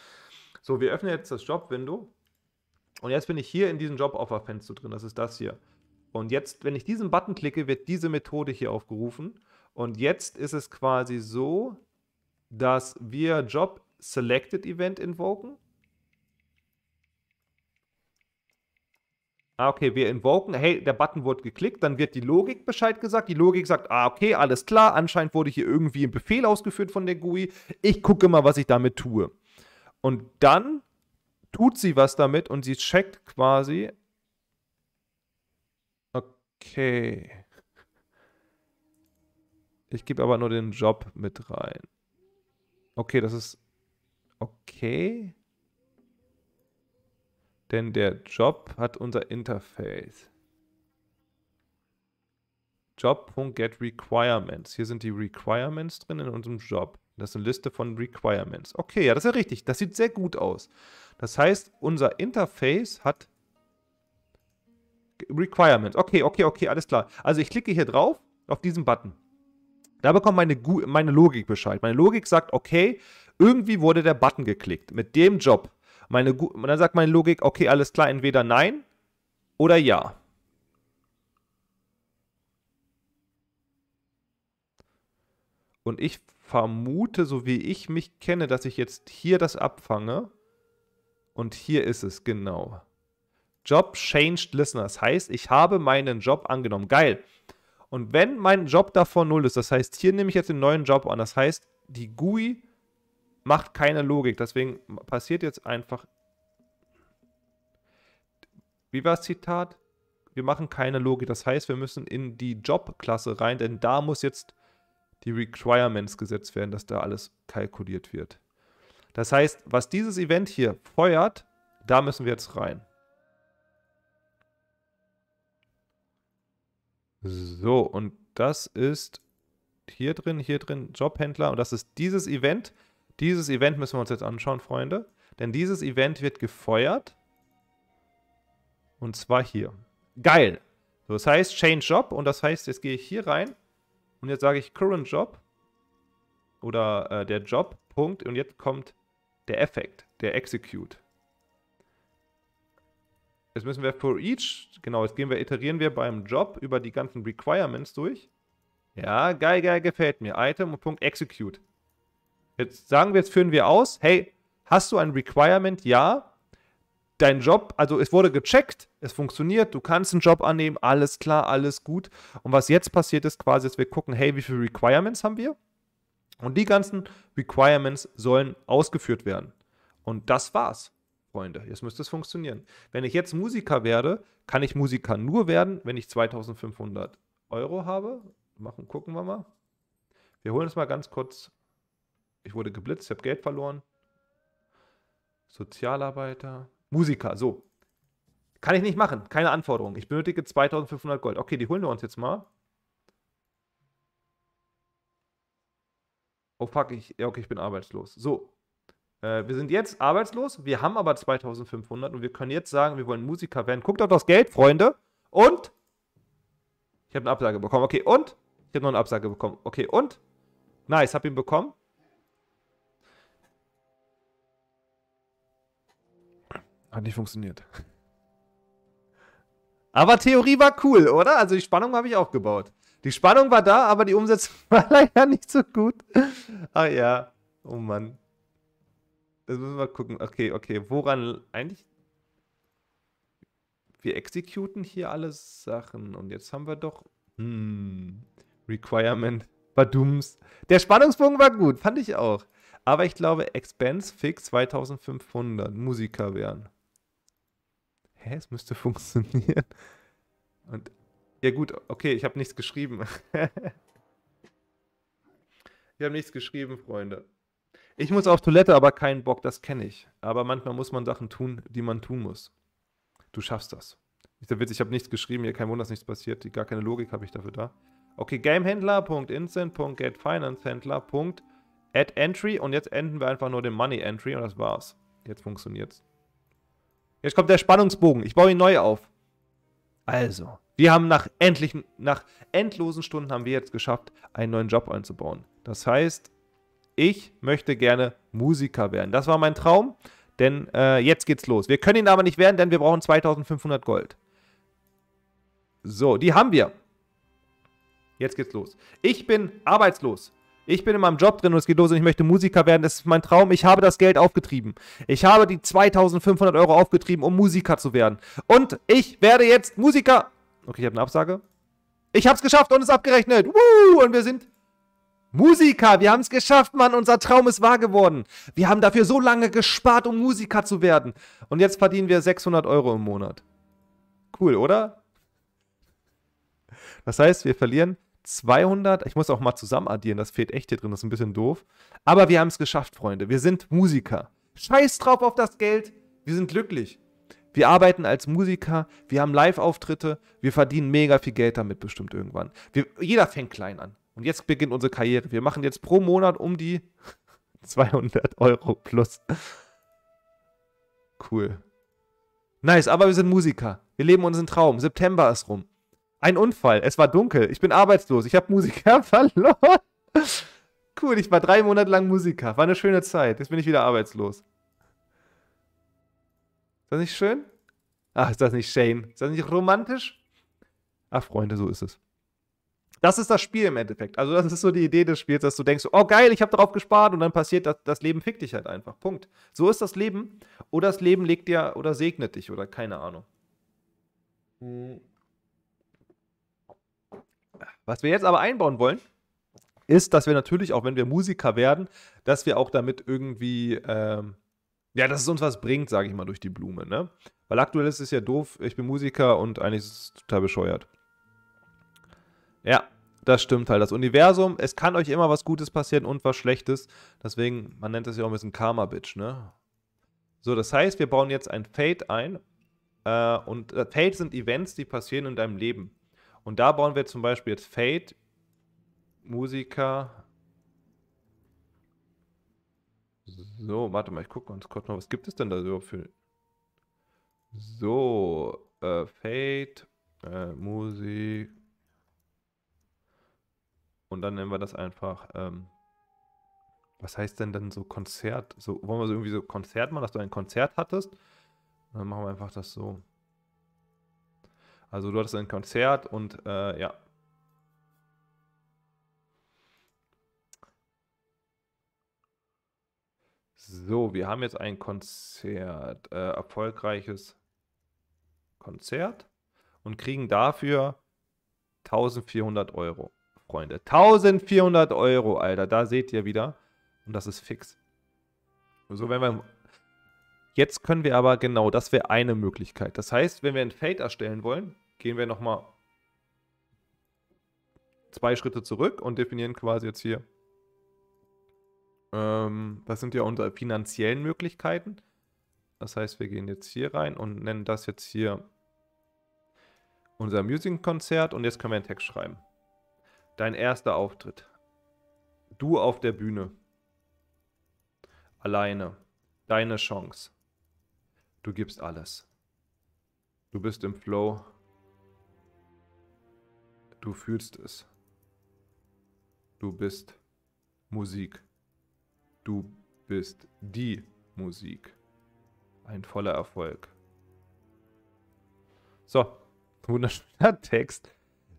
So, wir öffnen jetzt das Job-Window und jetzt bin ich hier in diesem Job-Offer-Fenster drin, das ist das hier. Und jetzt, wenn ich diesen Button klicke, wird diese Methode hier aufgerufen und jetzt ist es quasi so, dass wir Job Selected Event invoken? Ah, okay, wir invoken. Hey, der Button wurde geklickt, dann wird die Logik Bescheid gesagt. Die Logik sagt, ah, okay, alles klar, anscheinend wurde hier irgendwie ein Befehl ausgeführt von der GUI. Ich gucke mal, was ich damit tue. Und dann tut sie was damit und sie checkt quasi. Okay. Ich gebe aber nur den Job mit rein. Okay, das ist Okay. Denn der Job hat unser Interface. Job.getRequirements. Hier sind die Requirements drin in unserem Job. Das ist eine Liste von Requirements. Okay, ja, das ist ja richtig. Das sieht sehr gut aus. Das heißt, unser Interface hat Requirements. Okay, okay, okay, alles klar. Also ich klicke hier drauf, auf diesen Button. Da bekommt meine, meine Logik Bescheid. Meine Logik sagt, okay, irgendwie wurde der Button geklickt mit dem Job. Meine, dann sagt meine Logik, okay, alles klar, entweder nein oder ja. Und ich vermute, so wie ich mich kenne, dass ich jetzt hier das abfange. Und hier ist es, genau. Job changed listener. Das heißt, ich habe meinen Job angenommen. Geil. Und wenn mein Job davor null ist, das heißt, hier nehme ich jetzt den neuen Job an. Das heißt, die GUI macht keine Logik. Deswegen passiert jetzt einfach. Wie war das Zitat? Wir machen keine Logik. Das heißt, wir müssen in die Job-Klasse rein, denn da muss jetzt die Requirements gesetzt werden, dass da alles kalkuliert wird. Das heißt, was dieses Event hier feuert, da müssen wir jetzt rein. So, und das ist hier drin, hier drin Jobhändler und das ist dieses Event. Dieses Event müssen wir uns jetzt anschauen, Freunde. Denn dieses Event wird gefeuert. Und zwar hier. Geil. So, das heißt Change Job. Und das heißt, jetzt gehe ich hier rein. Und jetzt sage ich Current Job. Oder äh, der Job. Punkt. Und jetzt kommt der Effekt. Der Execute. Jetzt müssen wir for each, genau, jetzt gehen wir, iterieren wir beim Job über die ganzen Requirements durch. Ja, geil, geil, gefällt mir. Item und Punkt Execute. Jetzt sagen wir, jetzt führen wir aus, hey, hast du ein Requirement? Ja. Dein Job, also es wurde gecheckt, es funktioniert, du kannst einen Job annehmen, alles klar, alles gut. Und was jetzt passiert ist quasi, dass wir gucken, hey, wie viele Requirements haben wir? Und die ganzen Requirements sollen ausgeführt werden. Und das war's. Freunde. Jetzt müsste es funktionieren. Wenn ich jetzt Musiker werde, kann ich Musiker nur werden, wenn ich 2500 Euro habe. Machen, gucken wir mal. Wir holen es mal ganz kurz ich wurde geblitzt, ich habe Geld verloren. Sozialarbeiter. Musiker, so. Kann ich nicht machen. Keine Anforderung. Ich benötige 2500 Gold. Okay, die holen wir uns jetzt mal. Oh fuck, ich, okay, ich bin arbeitslos. So. Äh, wir sind jetzt arbeitslos. Wir haben aber 2500 und wir können jetzt sagen, wir wollen Musiker werden. Guckt auf das Geld, Freunde. Und? Ich habe eine Absage bekommen. Okay, und? Ich habe noch eine Absage bekommen. Okay, und? Nice, habe ihn bekommen. Hat nicht funktioniert. Aber Theorie war cool, oder? Also die Spannung habe ich auch gebaut. Die Spannung war da, aber die Umsetzung war leider nicht so gut. Ach ja. Oh Mann. Das müssen wir gucken. Okay, okay. Woran eigentlich. Wir exekuten hier alle Sachen. Und jetzt haben wir doch. Hm. Requirement. Badums. Der Spannungsbogen war gut, fand ich auch. Aber ich glaube, Expense Fix 2500 Musiker wären hä, es müsste funktionieren. Und ja gut, okay, ich habe nichts geschrieben. ich habe nichts geschrieben, Freunde. Ich muss auf Toilette, aber keinen Bock, das kenne ich. Aber manchmal muss man Sachen tun, die man tun muss. Du schaffst das. Ist der Witz, ich habe nichts geschrieben, hier kein Wunder, dass nichts passiert. Gar keine Logik habe ich dafür da. Okay, GameHändler.Instant.GetFinanceHändler.AddEntry und jetzt enden wir einfach nur den Money Entry und das war's. Jetzt funktioniert's. Jetzt kommt der Spannungsbogen. Ich baue ihn neu auf. Also, wir haben nach endlichen, nach endlosen Stunden haben wir jetzt geschafft, einen neuen Job einzubauen. Das heißt, ich möchte gerne Musiker werden. Das war mein Traum, denn äh, jetzt geht's los. Wir können ihn aber nicht werden, denn wir brauchen 2500 Gold. So, die haben wir. Jetzt geht's los. Ich bin arbeitslos. Ich bin in meinem Job drin und es geht los und ich möchte Musiker werden. Das ist mein Traum. Ich habe das Geld aufgetrieben. Ich habe die 2500 Euro aufgetrieben, um Musiker zu werden. Und ich werde jetzt Musiker. Okay, ich habe eine Absage. Ich habe es geschafft und es abgerechnet. Woo! Und wir sind Musiker. Wir haben es geschafft, Mann. Unser Traum ist wahr geworden. Wir haben dafür so lange gespart, um Musiker zu werden. Und jetzt verdienen wir 600 Euro im Monat. Cool, oder? Das heißt, wir verlieren 200, ich muss auch mal zusammen addieren, das fehlt echt hier drin, das ist ein bisschen doof. Aber wir haben es geschafft, Freunde. Wir sind Musiker. Scheiß drauf auf das Geld. Wir sind glücklich. Wir arbeiten als Musiker, wir haben Live-Auftritte, wir verdienen mega viel Geld damit bestimmt irgendwann. Wir, jeder fängt klein an. Und jetzt beginnt unsere Karriere. Wir machen jetzt pro Monat um die 200 Euro plus. Cool. Nice, aber wir sind Musiker. Wir leben unseren Traum. September ist rum. Ein Unfall. Es war dunkel. Ich bin arbeitslos. Ich habe Musiker verloren. cool, ich war drei Monate lang Musiker. War eine schöne Zeit. Jetzt bin ich wieder arbeitslos. Ist das nicht schön? Ach, ist das nicht Shane? Ist das nicht romantisch? Ach, Freunde, so ist es. Das ist das Spiel im Endeffekt. Also, das ist so die Idee des Spiels, dass du denkst, oh geil, ich habe darauf gespart und dann passiert das, das Leben fickt dich halt einfach. Punkt. So ist das Leben. Oder das Leben legt dir oder segnet dich oder keine Ahnung. Hm. Was wir jetzt aber einbauen wollen, ist, dass wir natürlich, auch wenn wir Musiker werden, dass wir auch damit irgendwie, ähm, ja, dass es uns was bringt, sage ich mal, durch die Blume. Ne? Weil aktuell ist es ja doof, ich bin Musiker und eigentlich ist es total bescheuert. Ja, das stimmt halt. Das Universum, es kann euch immer was Gutes passieren und was Schlechtes. Deswegen, man nennt das ja auch ein bisschen Karma-Bitch, ne? So, das heißt, wir bauen jetzt ein Fade ein. Äh, und äh, sind Events, die passieren in deinem Leben. Und da bauen wir zum Beispiel jetzt Fade, Musiker. So, warte mal, ich gucke uns kurz mal, was gibt es denn da so für... So, äh, Fade, äh, Musik. Und dann nennen wir das einfach, ähm, was heißt denn dann so Konzert? So, wollen wir so irgendwie so Konzert machen, dass du ein Konzert hattest? Dann machen wir einfach das so. Also du hattest ein Konzert und äh, ja. So, wir haben jetzt ein Konzert, äh, erfolgreiches Konzert und kriegen dafür 1400 Euro, Freunde. 1400 Euro, Alter, da seht ihr wieder. Und das ist fix. So, wenn wir. Jetzt können wir aber, genau, das wäre eine Möglichkeit. Das heißt, wenn wir ein Fade erstellen wollen, gehen wir nochmal zwei Schritte zurück und definieren quasi jetzt hier, ähm, das sind ja unsere finanziellen Möglichkeiten. Das heißt, wir gehen jetzt hier rein und nennen das jetzt hier unser Musikkonzert und jetzt können wir einen Text schreiben. Dein erster Auftritt. Du auf der Bühne. Alleine. Deine Chance. Du gibst alles. Du bist im Flow. Du fühlst es. Du bist Musik. Du bist die Musik. Ein voller Erfolg. So, wunderschöner Text.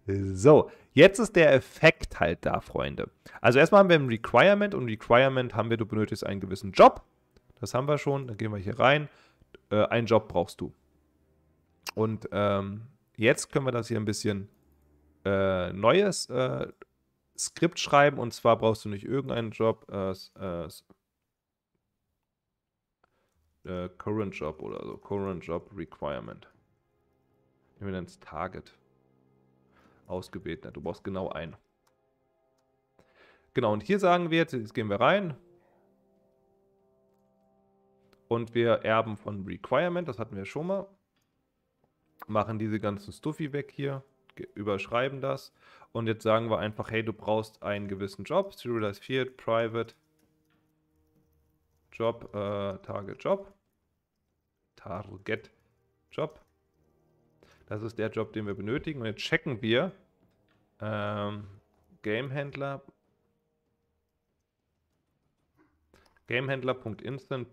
So, jetzt ist der Effekt halt da, Freunde. Also erstmal haben wir ein Requirement und Requirement haben wir, du benötigst einen gewissen Job. Das haben wir schon, dann gehen wir hier rein. Äh, einen Job brauchst du. Und ähm, jetzt können wir das hier ein bisschen äh, neues äh, Skript schreiben und zwar brauchst du nicht irgendeinen Job, äh, äh, äh, Current Job oder so, Current Job Requirement. Nehmen wir dann das Target. Ausgebeten, du brauchst genau einen. Genau, und hier sagen wir jetzt, jetzt gehen wir rein, und wir erben von Requirement, das hatten wir schon mal. Machen diese ganzen Stuffy weg hier überschreiben das und jetzt sagen wir einfach, hey, du brauchst einen gewissen Job, serialized private Job, äh, Target Job, Target Job. Das ist der Job, den wir benötigen und jetzt checken wir ähm, Gamehändler Gamehändler.instant.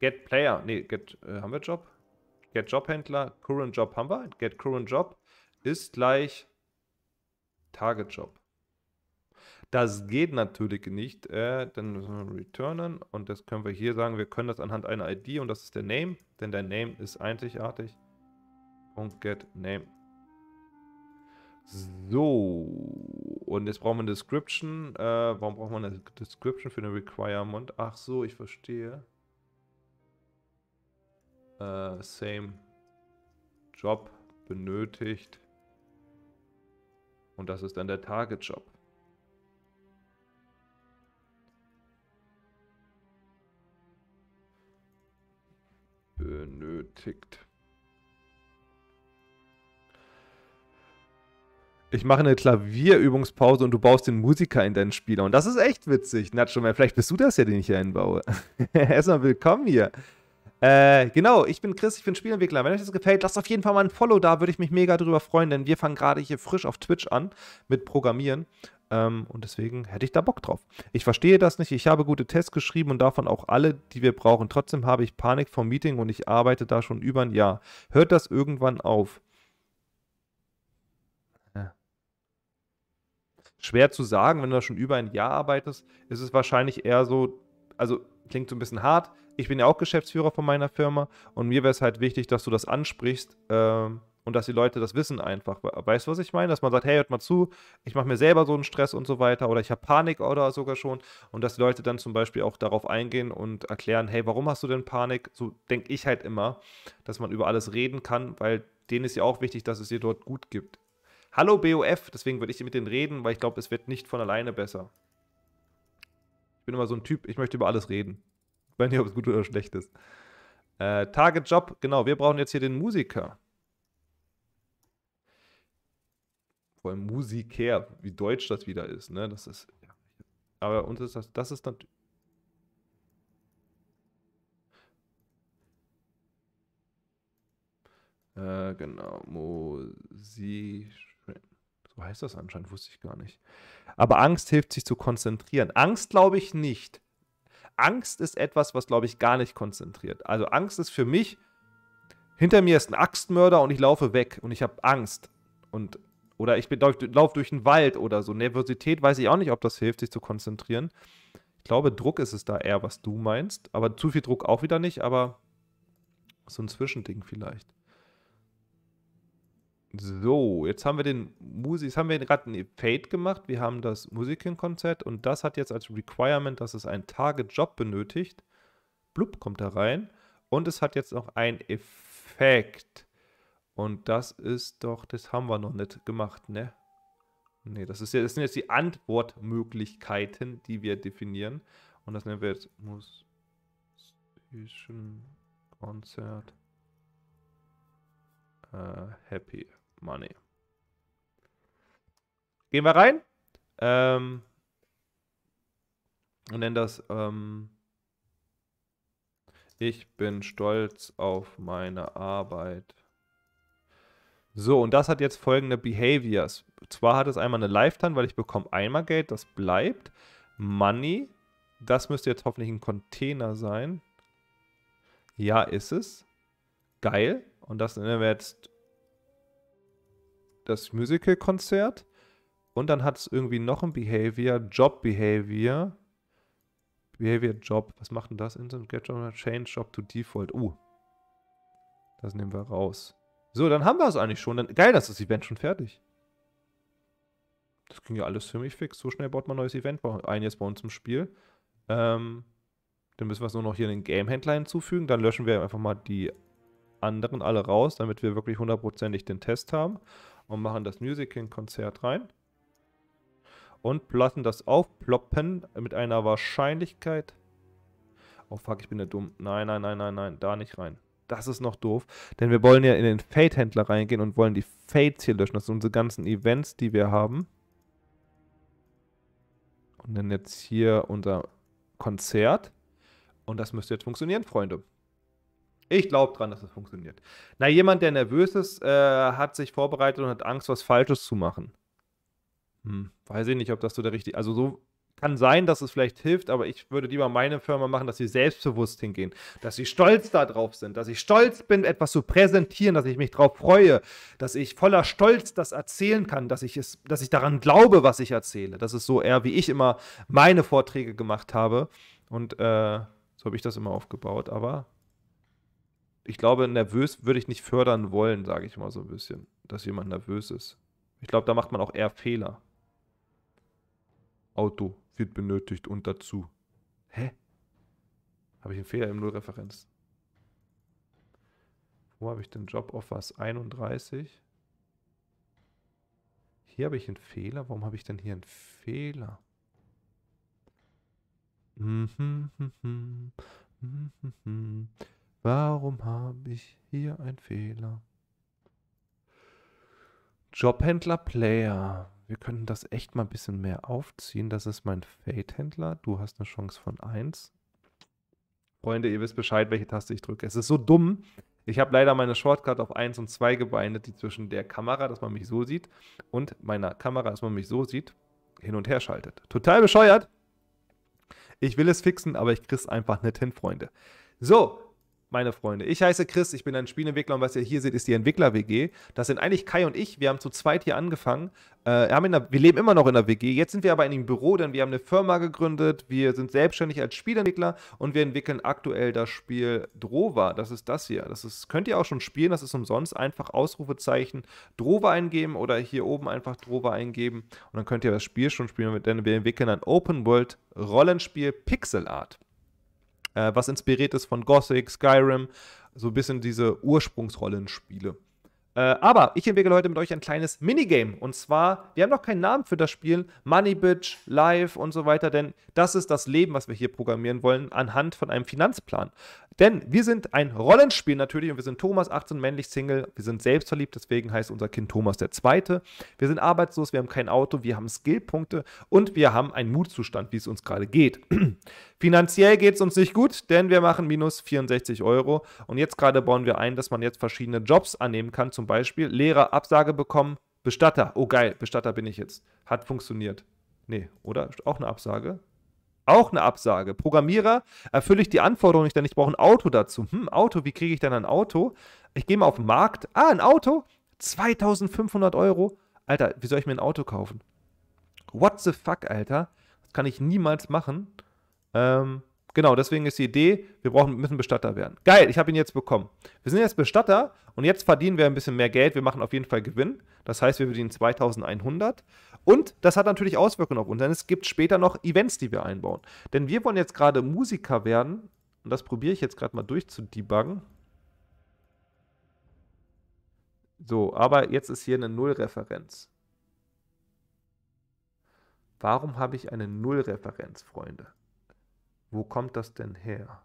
Get Player. Ne, get, äh, haben wir Job? Get Jobhändler, Current Job haben wir. Get Current Job ist gleich Target Job. Das geht natürlich nicht. Äh, dann müssen wir returnen und das können wir hier sagen. Wir können das anhand einer ID und das ist der Name, denn der Name ist einzigartig. Und get Name. So, und jetzt brauchen wir eine Description. Äh, warum braucht man eine Description für eine Requirement? Ach so, ich verstehe. Äh, same Job benötigt und das ist dann der Target-Job. Benötigt. ich mache eine Klavierübungspause und du baust den Musiker in deinen Spieler. Und das ist echt witzig, Nacho. Vielleicht bist du das ja, den ich hier einbaue. Erstmal willkommen hier. Äh, genau, ich bin Chris, ich bin Spielentwickler. Wenn euch das gefällt, lasst auf jeden Fall mal ein Follow da, würde ich mich mega drüber freuen, denn wir fangen gerade hier frisch auf Twitch an mit Programmieren. Ähm, und deswegen hätte ich da Bock drauf. Ich verstehe das nicht. Ich habe gute Tests geschrieben und davon auch alle, die wir brauchen. Trotzdem habe ich Panik vom Meeting und ich arbeite da schon über ein Jahr. Hört das irgendwann auf? Ja. Schwer zu sagen, wenn du da schon über ein Jahr arbeitest, ist es wahrscheinlich eher so, also klingt so ein bisschen hart, ich bin ja auch Geschäftsführer von meiner Firma und mir wäre es halt wichtig, dass du das ansprichst äh, und dass die Leute das wissen einfach. Weißt du, was ich meine? Dass man sagt, hey, hört mal zu, ich mache mir selber so einen Stress und so weiter oder ich habe Panik oder sogar schon und dass die Leute dann zum Beispiel auch darauf eingehen und erklären, hey, warum hast du denn Panik? So denke ich halt immer, dass man über alles reden kann, weil denen ist ja auch wichtig, dass es dir dort gut gibt. Hallo BOF, deswegen würde ich mit denen reden, weil ich glaube, es wird nicht von alleine besser. Ich bin immer so ein Typ, ich möchte über alles reden. Ich weiß nicht, ob es gut oder schlecht ist. Äh, Target Job, genau, wir brauchen jetzt hier den Musiker. Vor allem Musiker, wie deutsch das wieder ist, ne? Das ist. Aber uns ist das, das ist dann. Äh, genau, Musik. So heißt das anscheinend, wusste ich gar nicht. Aber Angst hilft sich zu konzentrieren. Angst glaube ich nicht. Angst ist etwas, was, glaube ich, gar nicht konzentriert. Also Angst ist für mich, hinter mir ist ein Axtmörder und ich laufe weg und ich habe Angst. Und, oder ich laufe durch einen Wald oder so. Nervosität weiß ich auch nicht, ob das hilft, sich zu konzentrieren. Ich glaube, Druck ist es da eher, was du meinst. Aber zu viel Druck auch wieder nicht, aber so ein Zwischending vielleicht. So, jetzt haben wir den Musik, haben wir gerade einen Fade gemacht, wir haben das Musikkonzert und das hat jetzt als Requirement, dass es einen Target-Job benötigt. Blub kommt da rein und es hat jetzt noch einen Effekt. Und das ist doch, das haben wir noch nicht gemacht, ne? Ne, das, das sind jetzt die Antwortmöglichkeiten, die wir definieren. Und das nennen wir jetzt Musik Konzert. Äh, Happy Money. Gehen wir rein. Ähm, und nennen das ähm, Ich bin stolz auf meine Arbeit. So, und das hat jetzt folgende Behaviors. Zwar hat es einmal eine Lifetime, weil ich bekomme einmal Geld, das bleibt. Money, das müsste jetzt hoffentlich ein Container sein. Ja, ist es. Geil. Und das nennen wir jetzt das Musical-Konzert. Und dann hat es irgendwie noch ein Behavior, Job-Behavior. Behavior-Job. Was macht denn das? Instant Get Job, Change Job to Default. Uh. Das nehmen wir raus. So, dann haben wir es eigentlich schon. Dann, geil, dass das Event schon fertig. Das ging ja alles ziemlich fix. So schnell baut man ein neues Event ein jetzt bei uns im Spiel. Ähm, dann müssen wir es nur noch hier in den Game-Händler hinzufügen. Dann löschen wir einfach mal die anderen alle raus, damit wir wirklich hundertprozentig den Test haben und machen das Musical-Konzert rein. Und lassen das aufploppen mit einer Wahrscheinlichkeit. Oh fuck, ich bin ja dumm. Nein, nein, nein, nein, nein, da nicht rein. Das ist noch doof, denn wir wollen ja in den Fate-Händler reingehen und wollen die Fates hier löschen. Das sind unsere ganzen Events, die wir haben. Und dann jetzt hier unser Konzert. Und das müsste jetzt funktionieren, Freunde. Ich glaube dran, dass das funktioniert. Na, jemand, der nervös ist, äh, hat sich vorbereitet und hat Angst, was Falsches zu machen. Hm, weiß ich nicht, ob das so der richtige. Also, so kann sein, dass es vielleicht hilft, aber ich würde lieber meine Firma machen, dass sie selbstbewusst hingehen, dass sie stolz darauf sind, dass ich stolz bin, etwas zu präsentieren, dass ich mich darauf freue, dass ich voller Stolz das erzählen kann, dass ich es, dass ich daran glaube, was ich erzähle. Das ist so eher, wie ich immer meine Vorträge gemacht habe und äh, so habe ich das immer aufgebaut. Aber ich glaube, nervös würde ich nicht fördern wollen, sage ich mal so ein bisschen, dass jemand nervös ist. Ich glaube, da macht man auch eher Fehler. Auto wird benötigt und dazu. Hä? Habe ich einen Fehler im Nullreferenz? Wo habe ich den Job Offers? 31. Hier habe ich einen Fehler. Warum habe ich denn hier einen Fehler? Mhm, mhm, mhm, mhm, mhm. mhm. Warum habe ich hier einen Fehler? Jobhändler Player. Wir könnten das echt mal ein bisschen mehr aufziehen. Das ist mein Fate-Händler. Du hast eine Chance von 1. Freunde, ihr wisst Bescheid, welche Taste ich drücke. Es ist so dumm. Ich habe leider meine Shortcut auf 1 und 2 gebindet, die zwischen der Kamera, dass man mich so sieht, und meiner Kamera, dass man mich so sieht, hin und her schaltet. Total bescheuert. Ich will es fixen, aber ich kriege es einfach nicht hin, Freunde. So, meine Freunde. Ich heiße Chris, ich bin ein Spielentwickler und was ihr hier seht, ist die Entwickler-WG. Das sind eigentlich Kai und ich. Wir haben zu zweit hier angefangen. Äh, haben der, wir leben immer noch in der WG. Jetzt sind wir aber in dem Büro, denn wir haben eine Firma gegründet. Wir sind selbstständig als Spielentwickler und wir entwickeln aktuell das Spiel Drova. Das ist das hier. Das ist, könnt ihr auch schon spielen. Das ist umsonst. Einfach Ausrufezeichen Drova eingeben oder hier oben einfach Drova eingeben. Und dann könnt ihr das Spiel schon spielen, denn wir entwickeln ein Open-World-Rollenspiel Pixel Art äh, was inspiriert ist von Gothic, Skyrim, so ein bisschen diese Ursprungsrollenspiele. Äh, aber ich entwickle heute mit euch ein kleines Minigame. Und zwar, wir haben noch keinen Namen für das Spiel, Money Bitch, Life und so weiter, denn das ist das Leben, was wir hier programmieren wollen, anhand von einem Finanzplan. Denn wir sind ein Rollenspiel natürlich und wir sind Thomas, 18, männlich, Single. Wir sind selbstverliebt, deswegen heißt unser Kind Thomas der Zweite. Wir sind arbeitslos, wir haben kein Auto, wir haben Skillpunkte und wir haben einen Mutzustand, wie es uns gerade geht. Finanziell geht es uns nicht gut, denn wir machen minus 64 Euro. Und jetzt gerade bauen wir ein, dass man jetzt verschiedene Jobs annehmen kann, zum Beispiel Lehrer, Absage bekommen, Bestatter. Oh geil, Bestatter bin ich jetzt. Hat funktioniert. Nee, oder? Auch eine Absage? Auch eine Absage. Programmierer, erfülle ich die Anforderungen nicht, denn ich brauche ein Auto dazu. Hm, Auto, wie kriege ich denn ein Auto? Ich gehe mal auf den Markt. Ah, ein Auto? 2500 Euro? Alter, wie soll ich mir ein Auto kaufen? What the fuck, Alter? Das kann ich niemals machen. Ähm, Genau, deswegen ist die Idee, wir brauchen, müssen Bestatter werden. Geil, ich habe ihn jetzt bekommen. Wir sind jetzt Bestatter und jetzt verdienen wir ein bisschen mehr Geld. Wir machen auf jeden Fall Gewinn. Das heißt, wir verdienen 2100 und das hat natürlich Auswirkungen auf uns, denn es gibt später noch Events, die wir einbauen. Denn wir wollen jetzt gerade Musiker werden, und das probiere ich jetzt gerade mal durch zu debuggen. So, aber jetzt ist hier eine Nullreferenz. Warum habe ich eine Nullreferenz, Freunde? Wo kommt das denn her?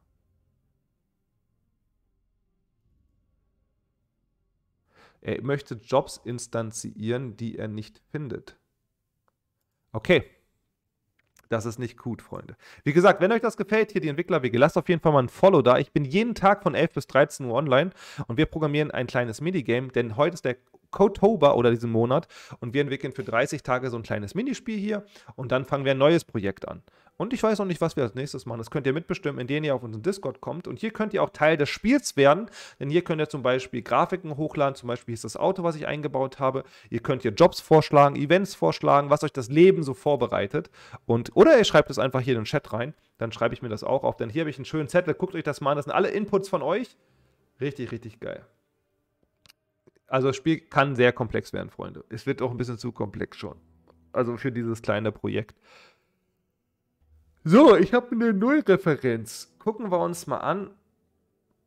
Er möchte Jobs instanzieren, die er nicht findet. Okay. Das ist nicht gut, Freunde. Wie gesagt, wenn euch das gefällt, hier die Entwicklerwege, lasst auf jeden Fall mal ein Follow da. Ich bin jeden Tag von 11 bis 13 Uhr online und wir programmieren ein kleines Minigame, denn heute ist der Cotober oder diesen Monat und wir entwickeln für 30 Tage so ein kleines Minispiel hier und dann fangen wir ein neues Projekt an. Und ich weiß noch nicht, was wir als nächstes machen. Das könnt ihr mitbestimmen, indem ihr auf unseren Discord kommt. Und hier könnt ihr auch Teil des Spiels werden, denn hier könnt ihr zum Beispiel Grafiken hochladen. Zum Beispiel ist das Auto, was ich eingebaut habe. Ihr könnt hier Jobs vorschlagen, Events vorschlagen, was euch das Leben so vorbereitet. Und, oder ihr schreibt es einfach hier in den Chat rein. Dann schreibe ich mir das auch auf. Denn hier habe ich einen schönen Zettel. Guckt euch das mal an. Das sind alle Inputs von euch. Richtig, richtig geil. Also das Spiel kann sehr komplex werden, Freunde. Es wird auch ein bisschen zu komplex schon. Also für dieses kleine Projekt. So, ich habe eine Nullreferenz. Gucken wir uns mal an.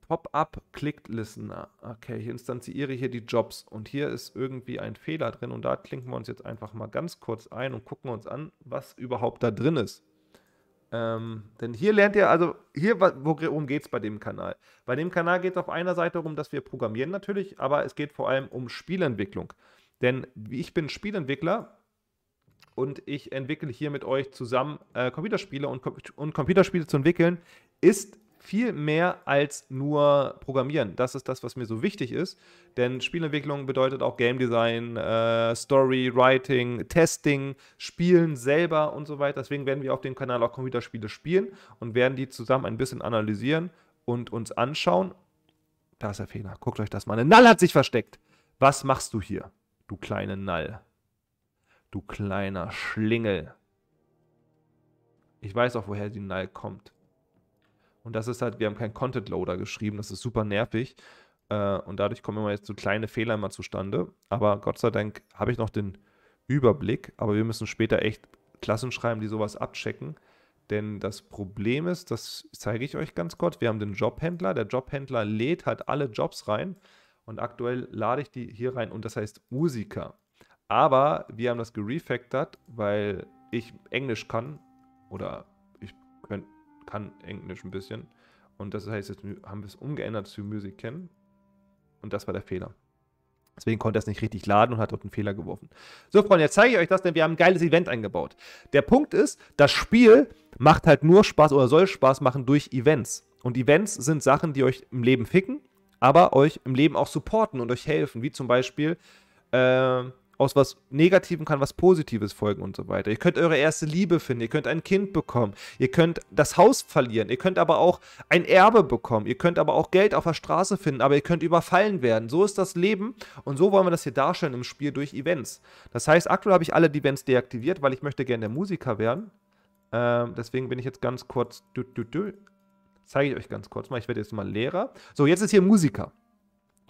Pop-up, Clicked Listener. Ah, okay, ich instanziere hier die Jobs und hier ist irgendwie ein Fehler drin und da klinken wir uns jetzt einfach mal ganz kurz ein und gucken uns an, was überhaupt da drin ist. Ähm, denn hier lernt ihr, also hier, worum geht es bei dem Kanal? Bei dem Kanal geht es auf einer Seite darum, dass wir programmieren natürlich, aber es geht vor allem um Spielentwicklung. Denn ich bin Spielentwickler und ich entwickle hier mit euch zusammen äh, Computerspiele und, und Computerspiele zu entwickeln, ist viel mehr als nur Programmieren. Das ist das, was mir so wichtig ist, denn Spielentwicklung bedeutet auch Game Design, äh, Story, Writing, Testing, Spielen selber und so weiter. Deswegen werden wir auf dem Kanal auch Computerspiele spielen und werden die zusammen ein bisschen analysieren und uns anschauen. Da ist der Fehler. Guckt euch das mal an. Null hat sich versteckt. Was machst du hier, du kleine Null? Du kleiner Schlingel. Ich weiß auch, woher die Null kommt. Und das ist halt, wir haben keinen Content Loader geschrieben, das ist super nervig. Äh, und dadurch kommen immer jetzt so kleine Fehler immer zustande. Aber Gott sei Dank habe ich noch den Überblick. Aber wir müssen später echt Klassen schreiben, die sowas abchecken. Denn das Problem ist, das zeige ich euch ganz kurz, wir haben den Jobhändler. Der Jobhändler lädt halt alle Jobs rein. Und aktuell lade ich die hier rein und das heißt Musiker. Aber wir haben das gerefactored, weil ich Englisch kann oder ich könnt, kann Englisch ein bisschen. Und das heißt, jetzt haben wir es umgeändert zu Music Can. Und das war der Fehler. Deswegen konnte er es nicht richtig laden und hat dort einen Fehler geworfen. So, Freunde, jetzt zeige ich euch das, denn wir haben ein geiles Event eingebaut. Der Punkt ist, das Spiel macht halt nur Spaß oder soll Spaß machen durch Events. Und Events sind Sachen, die euch im Leben ficken, aber euch im Leben auch supporten und euch helfen. Wie zum Beispiel, äh, aus was Negativem kann was Positives folgen und so weiter. Ihr könnt eure erste Liebe finden, ihr könnt ein Kind bekommen, ihr könnt das Haus verlieren, ihr könnt aber auch ein Erbe bekommen, ihr könnt aber auch Geld auf der Straße finden, aber ihr könnt überfallen werden. So ist das Leben und so wollen wir das hier darstellen im Spiel durch Events. Das heißt, aktuell habe ich alle Events deaktiviert, weil ich möchte gerne der Musiker werden. Ähm, deswegen bin ich jetzt ganz kurz, dü, dü, dü. zeige ich euch ganz kurz mal, ich werde jetzt mal Lehrer. So, jetzt ist hier Musiker.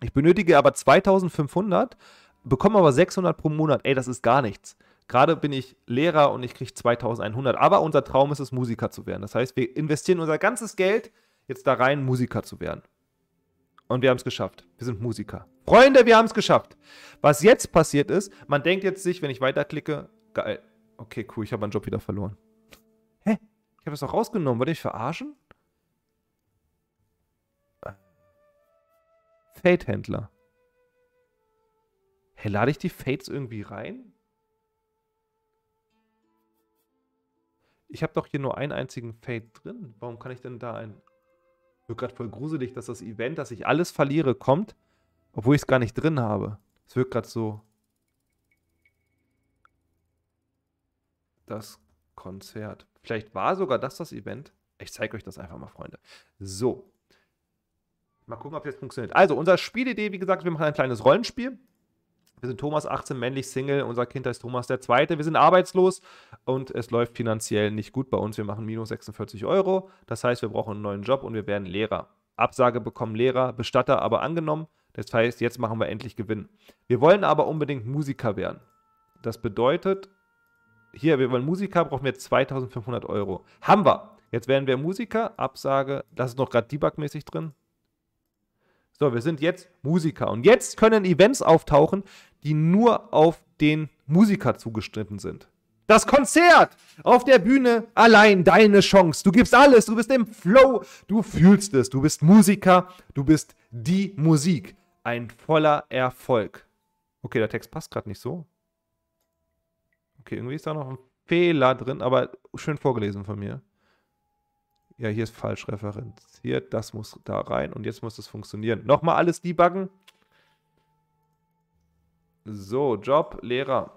Ich benötige aber 2500 bekomme aber 600 pro Monat. Ey, das ist gar nichts. Gerade bin ich Lehrer und ich kriege 2100. Aber unser Traum ist es, Musiker zu werden. Das heißt, wir investieren unser ganzes Geld jetzt da rein, Musiker zu werden. Und wir haben es geschafft. Wir sind Musiker. Freunde, wir haben es geschafft. Was jetzt passiert ist, man denkt jetzt sich, wenn ich weiterklicke, geil, okay, cool, ich habe meinen Job wieder verloren. Hä? Ich habe es doch rausgenommen. Wollte ich verarschen? Äh. Fate-Händler. Hey, lade ich die Fates irgendwie rein? Ich habe doch hier nur einen einzigen Fate drin. Warum kann ich denn da ein... Wird gerade voll gruselig, dass das Event, dass ich alles verliere, kommt, obwohl ich es gar nicht drin habe. Es wirkt gerade so. Das Konzert. Vielleicht war sogar das das Event. Ich zeige euch das einfach mal, Freunde. So. Mal gucken, ob das funktioniert. Also, unsere Spielidee, wie gesagt, wir machen ein kleines Rollenspiel. Wir sind Thomas 18, männlich Single. Unser Kind heißt Thomas der Zweite. Wir sind arbeitslos und es läuft finanziell nicht gut bei uns. Wir machen minus 46 Euro. Das heißt, wir brauchen einen neuen Job und wir werden Lehrer. Absage bekommen Lehrer, Bestatter aber angenommen. Das heißt, jetzt machen wir endlich Gewinn. Wir wollen aber unbedingt Musiker werden. Das bedeutet, hier, wir wollen Musiker, brauchen wir 2500 Euro. Haben wir. Jetzt werden wir Musiker, Absage, das ist noch gerade debugmäßig drin. So, wir sind jetzt Musiker und jetzt können Events auftauchen, die nur auf den Musiker zugeschnitten sind. Das Konzert auf der Bühne allein deine Chance. Du gibst alles, du bist im Flow, du fühlst es, du bist Musiker, du bist die Musik. Ein voller Erfolg. Okay, der Text passt gerade nicht so. Okay, irgendwie ist da noch ein Fehler drin, aber schön vorgelesen von mir. Ja, hier ist falsch referenziert, das muss da rein und jetzt muss das funktionieren. Nochmal alles debuggen. So, Job, Lehrer,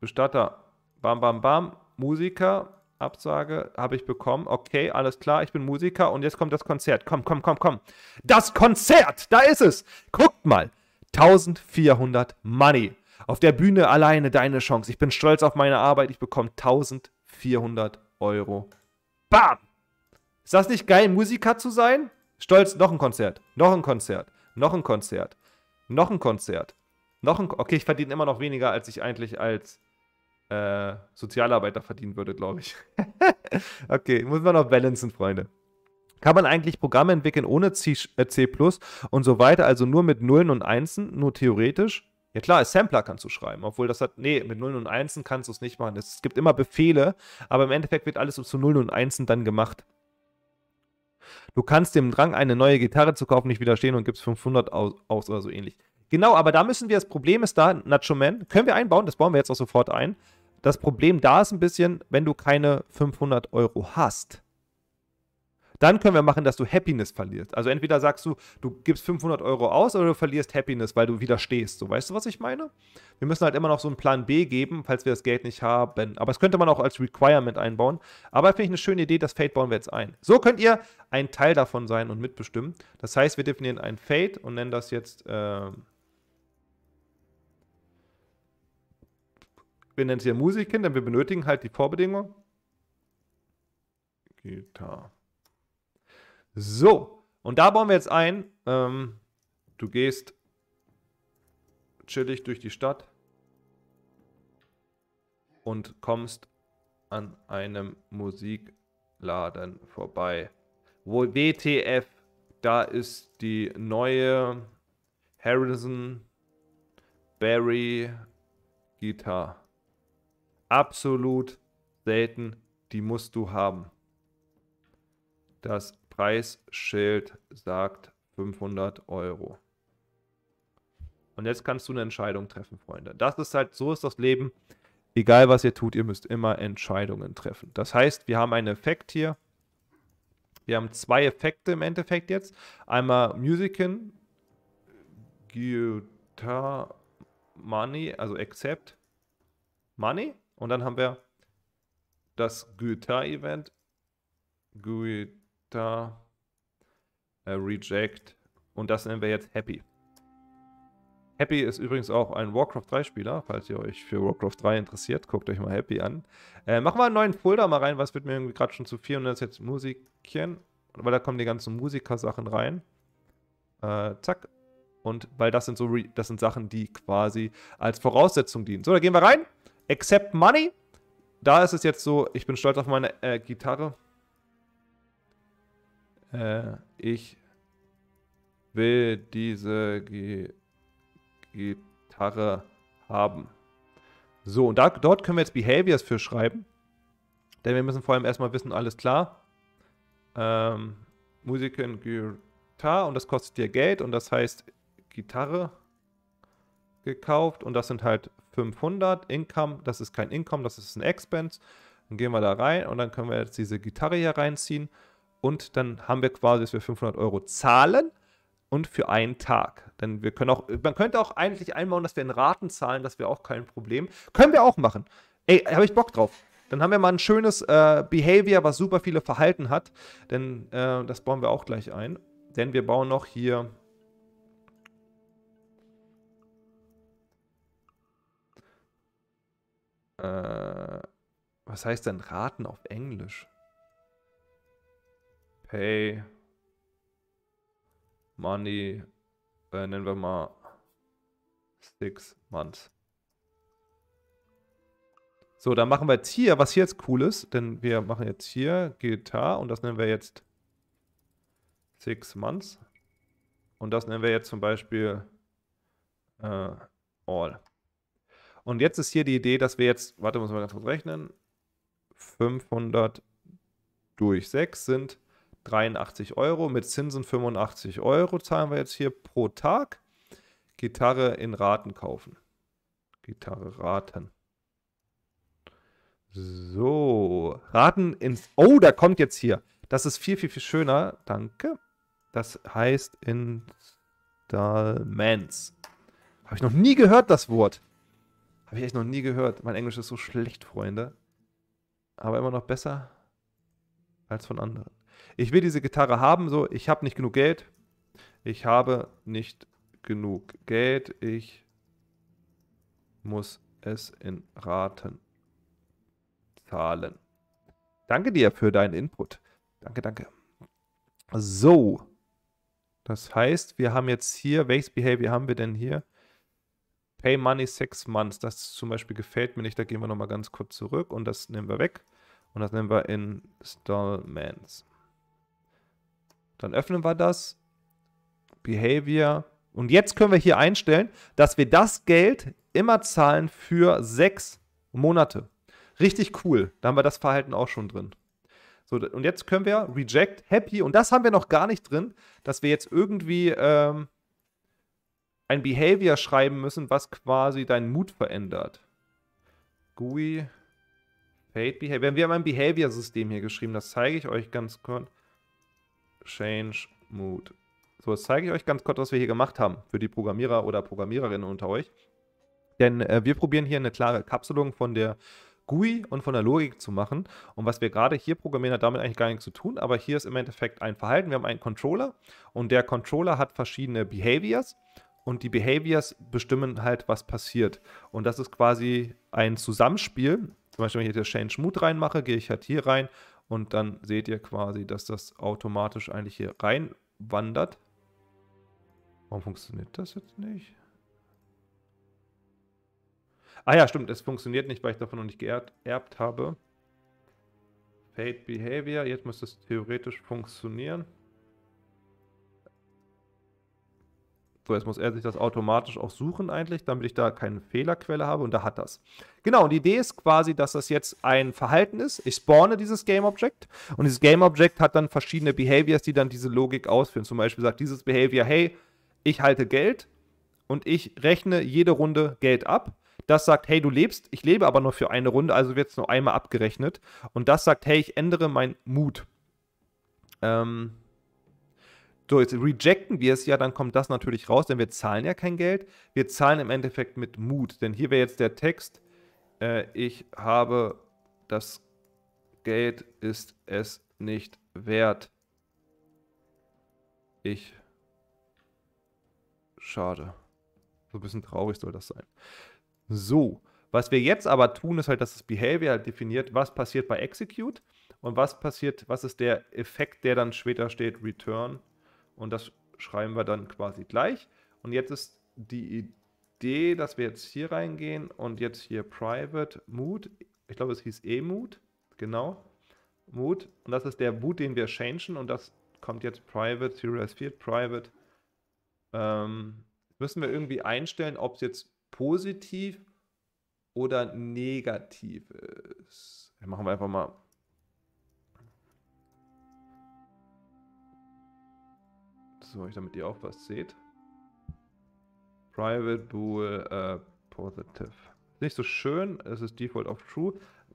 Bestatter, bam, bam, bam, Musiker, Absage habe ich bekommen. Okay, alles klar, ich bin Musiker und jetzt kommt das Konzert. Komm, komm, komm, komm. Das Konzert, da ist es. Guckt mal. 1400 Money. Auf der Bühne alleine deine Chance. Ich bin stolz auf meine Arbeit. Ich bekomme 1400 Euro. Bam! Ist das nicht geil, Musiker zu sein? Stolz, noch ein Konzert, noch ein Konzert, noch ein Konzert, noch ein Konzert. Noch ein, okay, ich verdiene immer noch weniger, als ich eigentlich als äh, Sozialarbeiter verdienen würde, glaube ich. okay, muss man noch balancen, Freunde. Kann man eigentlich Programme entwickeln ohne C, äh, C++ und so weiter, also nur mit Nullen und Einsen, nur theoretisch? Ja klar, Sampler kannst du schreiben, obwohl das hat, nee, mit Nullen und Einsen kannst du es nicht machen. Es gibt immer Befehle, aber im Endeffekt wird alles zu Nullen und Einsen dann gemacht. Du kannst dem Drang, eine neue Gitarre zu kaufen, nicht widerstehen und gibst 500 aus, aus oder so ähnlich. Genau, aber da müssen wir, das Problem ist da, Nacho Man, können wir einbauen, das bauen wir jetzt auch sofort ein. Das Problem da ist ein bisschen, wenn du keine 500 Euro hast, dann können wir machen, dass du Happiness verlierst. Also entweder sagst du, du gibst 500 Euro aus oder du verlierst Happiness, weil du widerstehst. So, weißt du, was ich meine? Wir müssen halt immer noch so einen Plan B geben, falls wir das Geld nicht haben. Aber das könnte man auch als Requirement einbauen. Aber finde ich eine schöne Idee, das Fade bauen wir jetzt ein. So könnt ihr ein Teil davon sein und mitbestimmen. Das heißt, wir definieren ein Fade und nennen das jetzt... Äh Wir nennen es hier Musikkind, denn wir benötigen halt die Vorbedingung. Gitarre. So, und da bauen wir jetzt ein. Ähm, du gehst chillig durch die Stadt und kommst an einem Musikladen vorbei. Wo WTF, da ist die neue Harrison Barry Gitarre absolut selten. Die musst du haben. Das Preisschild sagt 500 Euro. Und jetzt kannst du eine Entscheidung treffen, Freunde. Das ist halt, so ist das Leben. Egal was ihr tut, ihr müsst immer Entscheidungen treffen. Das heißt, wir haben einen Effekt hier. Wir haben zwei Effekte im Endeffekt jetzt. Einmal Musicin, Guitar, Money, also Accept, Money. Und dann haben wir das güter event Güter äh, Reject. Und das nennen wir jetzt Happy. Happy ist übrigens auch ein Warcraft 3 Spieler. Falls ihr euch für Warcraft 3 interessiert, guckt euch mal Happy an. Äh, mach mal einen neuen Folder mal rein, was wird mir gerade schon zu 400 Und jetzt Musikchen. Weil da kommen die ganzen Musiker-Sachen rein. Äh, zack. Und weil das sind so, das sind Sachen, die quasi als Voraussetzung dienen. So, da gehen wir rein. Accept Money. Da ist es jetzt so, ich bin stolz auf meine äh, Gitarre. Äh, ich will diese G Gitarre haben. So, und da, dort können wir jetzt Behaviors für schreiben. Denn wir müssen vor allem erstmal wissen, alles klar. Ähm, Musik und Gitarre und das kostet dir Geld und das heißt Gitarre gekauft und das sind halt 500. Income, das ist kein Income, das ist ein Expense. Dann gehen wir da rein und dann können wir jetzt diese Gitarre hier reinziehen und dann haben wir quasi, dass wir 500 Euro zahlen und für einen Tag. Denn wir können auch, man könnte auch eigentlich einbauen, dass wir in Raten zahlen, das wäre auch kein Problem. Können wir auch machen. Ey, habe ich Bock drauf. Dann haben wir mal ein schönes äh, Behavior, was super viele Verhalten hat. Denn äh, das bauen wir auch gleich ein. Denn wir bauen noch hier Äh, was heißt denn raten auf Englisch? Pay. Money. Äh, nennen wir mal six months. So, dann machen wir jetzt hier, was hier jetzt cool ist, denn wir machen jetzt hier Gitar und das nennen wir jetzt six months. Und das nennen wir jetzt zum Beispiel äh, all. Und jetzt ist hier die Idee, dass wir jetzt, warte, muss man ganz kurz rechnen, 500 durch 6 sind 83 Euro, mit Zinsen 85 Euro zahlen wir jetzt hier pro Tag. Gitarre in Raten kaufen. Gitarre raten. So, raten ins... Oh, da kommt jetzt hier. Das ist viel, viel, viel schöner. Danke. Das heißt Installments. Habe ich noch nie gehört, das Wort. Habe ich echt noch nie gehört. Mein Englisch ist so schlecht, Freunde. Aber immer noch besser als von anderen. Ich will diese Gitarre haben, so, ich habe nicht genug Geld. Ich habe nicht genug Geld. Ich muss es in Raten zahlen. Danke dir für deinen Input. Danke, danke. So. Das heißt, wir haben jetzt hier, welches Behavior haben wir denn hier? Pay Money Six Months. Das zum Beispiel gefällt mir nicht. Da gehen wir nochmal ganz kurz zurück und das nehmen wir weg. Und das nehmen wir Installments. Dann öffnen wir das. Behavior. Und jetzt können wir hier einstellen, dass wir das Geld immer zahlen für sechs Monate. Richtig cool. Da haben wir das Verhalten auch schon drin. So, und jetzt können wir Reject, Happy, und das haben wir noch gar nicht drin, dass wir jetzt irgendwie ähm, ein Behavior schreiben müssen, was quasi deinen Mut verändert. GUI Fade Behavior. Wir haben ein Behavior-System hier geschrieben, das zeige ich euch ganz kurz. Change Mood. So, das zeige ich euch ganz kurz, was wir hier gemacht haben für die Programmierer oder Programmiererinnen unter euch. Denn äh, wir probieren hier eine klare Kapselung von der GUI und von der Logik zu machen. Und was wir gerade hier programmieren, hat damit eigentlich gar nichts zu tun, aber hier ist im Endeffekt ein Verhalten. Wir haben einen Controller und der Controller hat verschiedene Behaviors und die Behaviors bestimmen halt, was passiert. Und das ist quasi ein Zusammenspiel. Zum Beispiel, wenn ich jetzt Change Mood reinmache, gehe ich halt hier rein und dann seht ihr quasi, dass das automatisch eigentlich hier rein wandert. Warum funktioniert das jetzt nicht? Ah ja, stimmt, es funktioniert nicht, weil ich davon noch nicht geerbt habe. Fade Behavior, jetzt müsste es theoretisch funktionieren. So, jetzt muss er sich das automatisch auch suchen eigentlich, damit ich da keine Fehlerquelle habe und da hat das. Genau, und die Idee ist quasi, dass das jetzt ein Verhalten ist. Ich spawne dieses Game Object und dieses Game Object hat dann verschiedene Behaviors, die dann diese Logik ausführen. Zum Beispiel sagt dieses Behavior, hey, ich halte Geld und ich rechne jede Runde Geld ab. Das sagt, hey, du lebst, ich lebe aber nur für eine Runde, also wird es nur einmal abgerechnet. Und das sagt, hey, ich ändere meinen Mut. Ähm, so, jetzt rejecten wir es ja, dann kommt das natürlich raus, denn wir zahlen ja kein Geld. Wir zahlen im Endeffekt mit Mut, denn hier wäre jetzt der Text, äh, ich habe das Geld ist es nicht wert. Ich. Schade. So ein bisschen traurig soll das sein. So, was wir jetzt aber tun, ist halt, dass das Behavior halt definiert, was passiert bei Execute und was passiert, was ist der Effekt, der dann später steht, Return und das schreiben wir dann quasi gleich. Und jetzt ist die Idee, dass wir jetzt hier reingehen und jetzt hier Private Mood. Ich glaube, es hieß E-Mood. Genau. Mood. Und das ist der mood, den wir changen. Und das kommt jetzt Private, Serious Field, Private. Ähm, müssen wir irgendwie einstellen, ob es jetzt positiv oder negativ ist. machen wir einfach mal das mache damit ihr auch was seht. Private Bool äh, Positive. nicht so schön, es ist Default of True.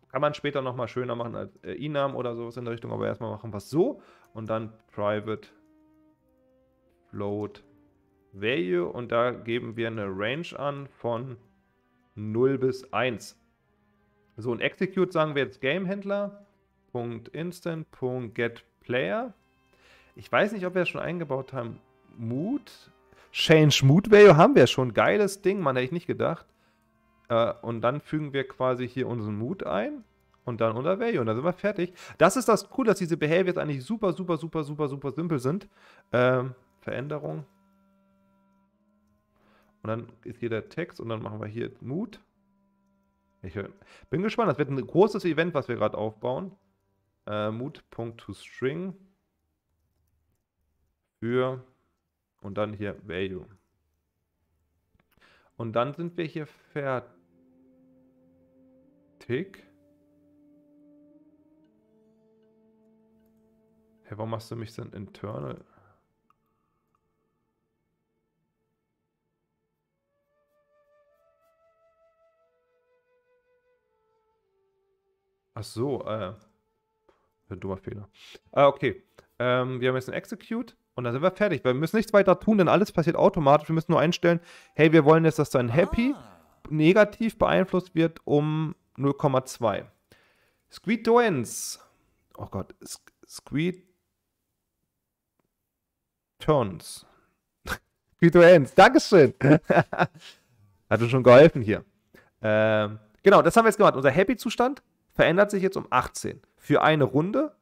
Kann man später nochmal schöner machen als äh, Inam oder sowas in der Richtung, aber erstmal machen wir es so und dann Private Float Value und da geben wir eine Range an von 0 bis 1. So und Execute sagen wir jetzt GameHändler. Instant. Get Player ich weiß nicht, ob wir schon eingebaut haben. Mood? Change Mood Value haben wir schon. Geiles Ding, man hätte ich nicht gedacht. Äh, und dann fügen wir quasi hier unseren Mood ein und dann unser Value. Und dann sind wir fertig. Das ist das Cool, dass diese Behaviors eigentlich super, super, super, super, super simpel sind. Ähm, Veränderung. Und dann ist hier der Text und dann machen wir hier Mood. Ich bin gespannt. Das wird ein großes Event, was wir gerade aufbauen. Äh, Mut.toString für und dann hier Value. Und dann sind wir hier fertig. Hey, warum machst du mich denn internal? Ach so, äh. ein Dummer Fehler. Ah, okay. Ähm, wir haben jetzt ein Execute. Und dann sind wir fertig. Wir müssen nichts weiter tun, denn alles passiert automatisch. Wir müssen nur einstellen, hey, wir wollen jetzt, dass dein Happy ah. negativ beeinflusst wird um 0,2. Squeed Doens. Oh Gott, Squeed Turns. Squeed Doens, Dankeschön. Hat uns schon geholfen hier. Ähm, genau, das haben wir jetzt gemacht. Unser Happy-Zustand verändert sich jetzt um 18 für eine Runde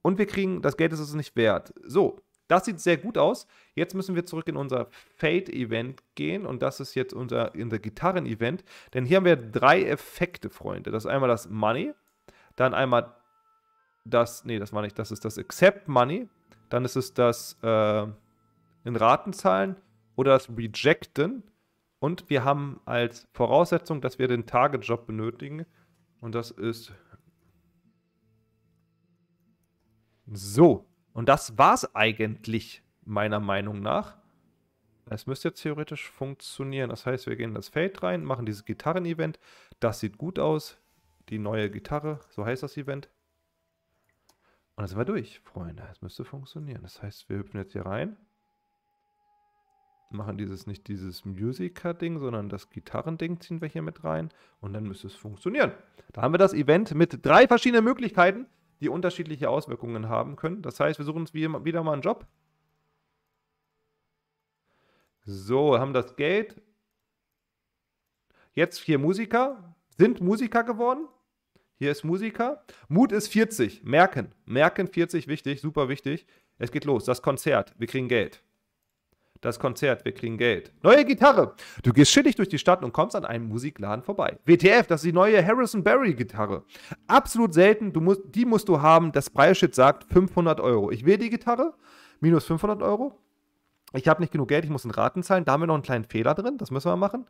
und wir kriegen, das Geld ist es nicht wert. So, das sieht sehr gut aus. Jetzt müssen wir zurück in unser Fade-Event gehen und das ist jetzt unser, unser Gitarren-Event. Denn hier haben wir drei Effekte, Freunde. Das ist einmal das Money, dann einmal das, nee, das war nicht, das ist das Accept Money, dann ist es das äh, in Ratenzahlen oder das Rejecten. Und wir haben als Voraussetzung, dass wir den Target Job benötigen. Und das ist so. Und das war es eigentlich, meiner Meinung nach. Es müsste jetzt theoretisch funktionieren. Das heißt, wir gehen in das Feld rein, machen dieses Gitarren-Event. Das sieht gut aus. Die neue Gitarre, so heißt das Event. Und dann sind wir durch, Freunde. Es müsste funktionieren. Das heißt, wir hüpfen jetzt hier rein. Machen dieses nicht dieses Musiker-Ding, sondern das Gitarrending ziehen wir hier mit rein. Und dann müsste es funktionieren. Da haben wir das Event mit drei verschiedenen Möglichkeiten die unterschiedliche Auswirkungen haben können. Das heißt, wir suchen uns wieder mal einen Job. So, haben das Geld. Jetzt hier Musiker. Sind Musiker geworden. Hier ist Musiker. Mut ist 40. Merken. Merken 40, wichtig, super wichtig. Es geht los. Das Konzert. Wir kriegen Geld. Das Konzert, wir kriegen Geld. Neue Gitarre. Du gehst schillig durch die Stadt und kommst an einem Musikladen vorbei. WTF, das ist die neue Harrison Berry Gitarre. Absolut selten, du musst, die musst du haben. Das Preisschild sagt 500 Euro. Ich will die Gitarre, minus 500 Euro. Ich habe nicht genug Geld, ich muss in Raten zahlen. Da haben wir noch einen kleinen Fehler drin, das müssen wir machen.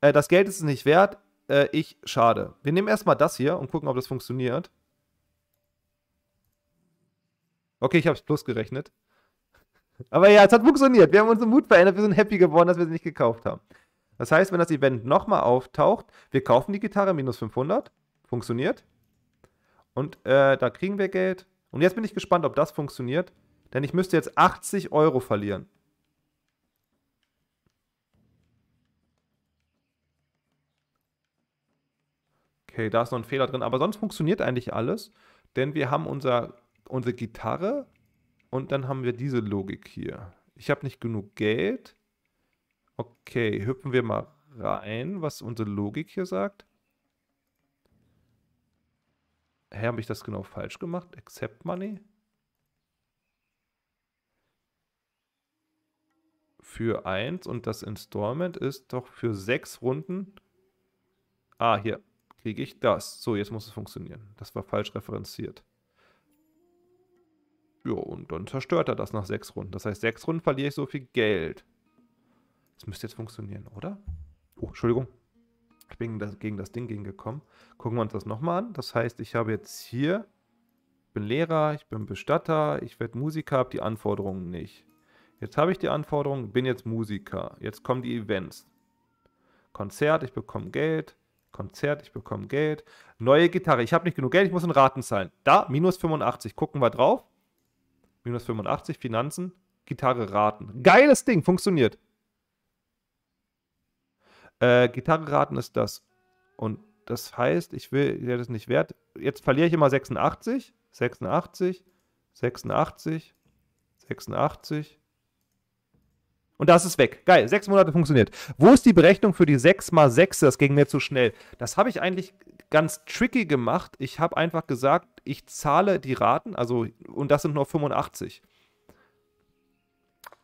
Äh, das Geld ist es nicht wert. Äh, ich schade. Wir nehmen erstmal das hier und gucken, ob das funktioniert. Okay, ich habe es plus gerechnet. Aber ja, es hat funktioniert. Wir haben unseren Mut verändert. Wir sind happy geworden, dass wir sie nicht gekauft haben. Das heißt, wenn das Event nochmal auftaucht, wir kaufen die Gitarre minus 500. Funktioniert. Und äh, da kriegen wir Geld. Und jetzt bin ich gespannt, ob das funktioniert. Denn ich müsste jetzt 80 Euro verlieren. Okay, da ist noch ein Fehler drin. Aber sonst funktioniert eigentlich alles. Denn wir haben unser, unsere Gitarre und dann haben wir diese Logik hier. Ich habe nicht genug Geld. Okay, hüpfen wir mal rein, was unsere Logik hier sagt. Hä, habe ich das genau falsch gemacht? Accept Money? Für 1 und das Installment ist doch für 6 Runden. Ah, hier kriege ich das. So, jetzt muss es funktionieren. Das war falsch referenziert. Ja, und dann zerstört er das nach sechs Runden. Das heißt, sechs Runden verliere ich so viel Geld. Das müsste jetzt funktionieren, oder? Oh, Entschuldigung. Ich bin gegen das Ding gekommen. Gucken wir uns das nochmal an. Das heißt, ich habe jetzt hier, ich bin Lehrer, ich bin Bestatter, ich werde Musiker, habe die Anforderungen nicht. Jetzt habe ich die Anforderungen, bin jetzt Musiker. Jetzt kommen die Events. Konzert, ich bekomme Geld. Konzert, ich bekomme Geld. Neue Gitarre, ich habe nicht genug Geld, ich muss in Raten zahlen. Da, minus 85, gucken wir drauf minus 85, Finanzen, Gitarre raten. Geiles Ding, funktioniert. Äh, Gitarre raten ist das. Und das heißt, ich will ja, das nicht wert. Jetzt verliere ich immer 86, 86, 86, 86, und das ist weg. Geil, sechs Monate funktioniert. Wo ist die Berechnung für die 6 mal 6? Das ging mir zu schnell. Das habe ich eigentlich ganz tricky gemacht. Ich habe einfach gesagt, ich zahle die Raten, also, und das sind nur 85.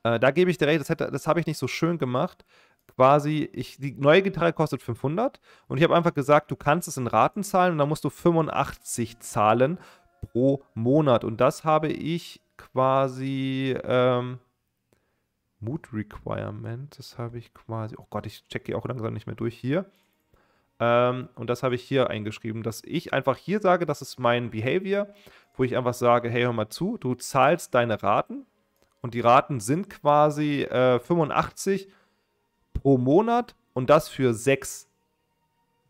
Äh, da gebe ich dir recht, das, das habe ich nicht so schön gemacht. Quasi, ich, die neue Gitarre kostet 500 und ich habe einfach gesagt, du kannst es in Raten zahlen und dann musst du 85 zahlen pro Monat. Und das habe ich quasi. Ähm, Mood Requirement, das habe ich quasi, oh Gott, ich checke auch langsam nicht mehr durch hier. Ähm, und das habe ich hier eingeschrieben, dass ich einfach hier sage, das ist mein Behavior, wo ich einfach sage, hey, hör mal zu, du zahlst deine Raten und die Raten sind quasi äh, 85 pro Monat und das für sechs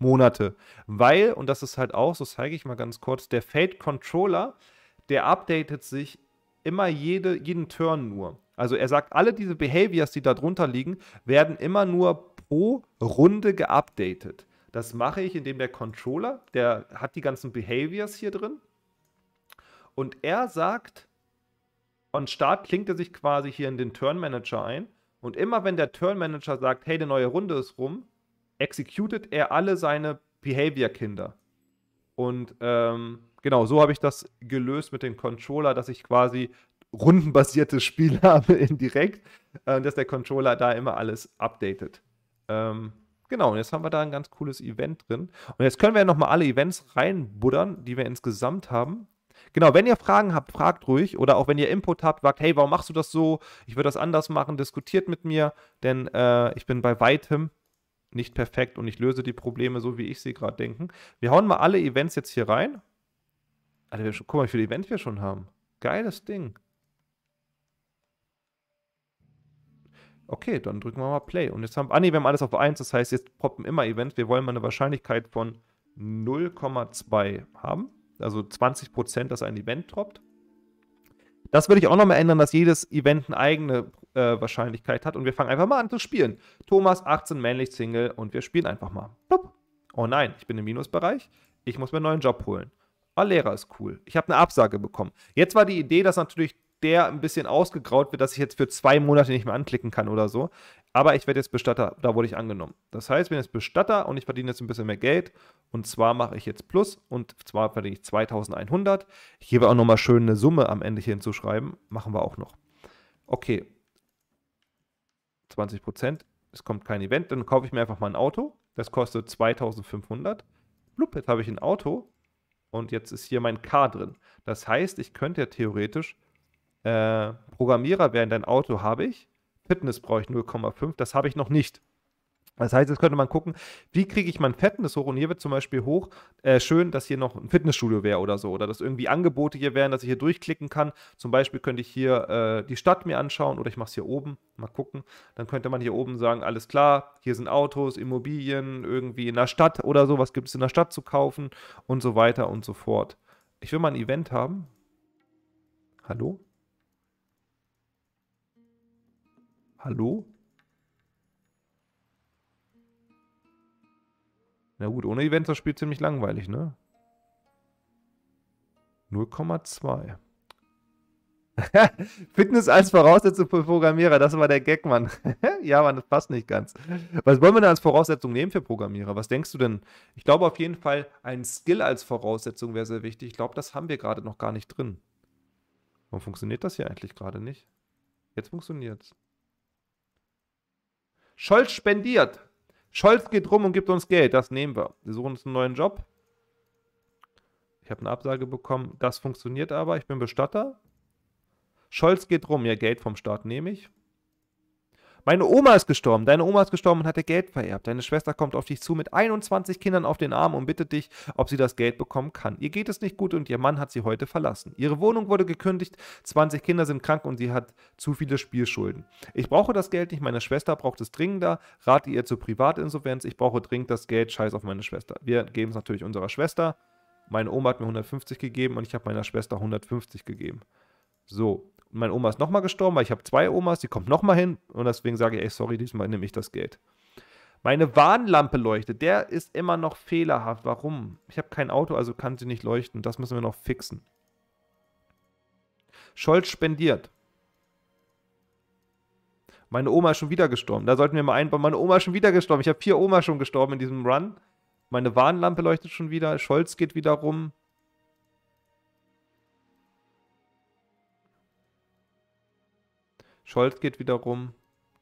Monate. Weil, und das ist halt auch, so zeige ich mal ganz kurz, der Fade Controller, der updatet sich immer jede, jeden Turn nur. Also er sagt, alle diese Behaviors, die da drunter liegen, werden immer nur pro Runde geupdatet. Das mache ich, indem der Controller, der hat die ganzen Behaviors hier drin. Und er sagt, on Start klingt er sich quasi hier in den Turn Manager ein. Und immer wenn der Turn Manager sagt, hey, die neue Runde ist rum, executet er alle seine Behavior-Kinder. Und ähm, genau, so habe ich das gelöst mit dem Controller, dass ich quasi rundenbasiertes Spiel habe indirekt, äh, dass der Controller da immer alles updatet. Ähm, genau, und jetzt haben wir da ein ganz cooles Event drin. Und jetzt können wir ja nochmal alle Events reinbuddern, die wir insgesamt haben. Genau, wenn ihr Fragen habt, fragt ruhig. Oder auch wenn ihr Input habt, fragt, hey, warum machst du das so? Ich würde das anders machen. Diskutiert mit mir, denn äh, ich bin bei weitem nicht perfekt und ich löse die Probleme so, wie ich sie gerade denken. Wir hauen mal alle Events jetzt hier rein. Alter, wir guck mal, wie viele Events wir schon haben. Geiles Ding. okay, dann drücken wir mal Play. Und jetzt haben, ah nee, wir haben alles auf 1, das heißt, jetzt poppen immer Events. Wir wollen mal eine Wahrscheinlichkeit von 0,2 haben. Also 20%, dass ein Event droppt. Das würde ich auch nochmal ändern, dass jedes Event eine eigene äh, Wahrscheinlichkeit hat. Und wir fangen einfach mal an zu spielen. Thomas, 18, männlich, Single und wir spielen einfach mal. Plupp. Oh nein, ich bin im Minusbereich. Ich muss mir einen neuen Job holen. Oh, Lehrer ist cool. Ich habe eine Absage bekommen. Jetzt war die Idee, dass natürlich der ein bisschen ausgegraut wird, dass ich jetzt für zwei Monate nicht mehr anklicken kann oder so. Aber ich werde jetzt Bestatter, da wurde ich angenommen. Das heißt, ich bin jetzt Bestatter und ich verdiene jetzt ein bisschen mehr Geld. Und zwar mache ich jetzt Plus und zwar verdiene ich 2100. Ich gebe auch nochmal schön eine Summe am Ende hier hinzuschreiben. Machen wir auch noch. Okay. 20 Prozent. Es kommt kein Event. Dann kaufe ich mir einfach mal ein Auto. Das kostet 2500. Blub, jetzt habe ich ein Auto und jetzt ist hier mein K drin. Das heißt, ich könnte ja theoretisch äh, Programmierer wären, dein Auto habe ich, Fitness brauche ich 0,5, das habe ich noch nicht. Das heißt, jetzt könnte man gucken, wie kriege ich mein Fitness hoch? Und hier wird zum Beispiel hoch, äh, schön, dass hier noch ein Fitnessstudio wäre oder so. Oder dass irgendwie Angebote hier wären, dass ich hier durchklicken kann. Zum Beispiel könnte ich hier äh, die Stadt mir anschauen oder ich mache es hier oben. Mal gucken. Dann könnte man hier oben sagen, alles klar, hier sind Autos, Immobilien, irgendwie in der Stadt oder so. Was gibt es in der Stadt zu kaufen? Und so weiter und so fort. Ich will mal ein Event haben. Hallo? Hallo? Na gut, ohne Events das Spiel ziemlich langweilig, ne? 0,2. Fitness als Voraussetzung für Programmierer, das war der Gag, Mann. ja, Mann, das passt nicht ganz. Was wollen wir denn als Voraussetzung nehmen für Programmierer? Was denkst du denn? Ich glaube auf jeden Fall, ein Skill als Voraussetzung wäre sehr wichtig. Ich glaube, das haben wir gerade noch gar nicht drin. Warum funktioniert das hier eigentlich gerade nicht? Jetzt funktioniert es. Scholz spendiert. Scholz geht rum und gibt uns Geld. Das nehmen wir. Wir suchen uns einen neuen Job. Ich habe eine Absage bekommen. Das funktioniert aber. Ich bin Bestatter. Scholz geht rum. Ja, Geld vom Staat nehme ich. Meine Oma ist gestorben, deine Oma ist gestorben und hat dir Geld vererbt. Deine Schwester kommt auf dich zu mit 21 Kindern auf den Arm und bittet dich, ob sie das Geld bekommen kann. Ihr geht es nicht gut und ihr Mann hat sie heute verlassen. Ihre Wohnung wurde gekündigt, 20 Kinder sind krank und sie hat zu viele Spielschulden. Ich brauche das Geld nicht, meine Schwester braucht es dringender, rate ihr zur Privatinsolvenz, ich brauche dringend das Geld, scheiß auf meine Schwester. Wir geben es natürlich unserer Schwester. Meine Oma hat mir 150 gegeben und ich habe meiner Schwester 150 gegeben. So, meine Oma ist nochmal gestorben, weil ich habe zwei Omas, die kommt nochmal hin und deswegen sage ich, ey, sorry, diesmal nehme ich das Geld. Meine Warnlampe leuchtet, der ist immer noch fehlerhaft. Warum? Ich habe kein Auto, also kann sie nicht leuchten. Das müssen wir noch fixen. Scholz spendiert. Meine Oma ist schon wieder gestorben. Da sollten wir mal einbauen. Meine Oma ist schon wieder gestorben. Ich habe vier Oma schon gestorben in diesem Run. Meine Warnlampe leuchtet schon wieder. Scholz geht wieder rum. Scholz geht wiederum.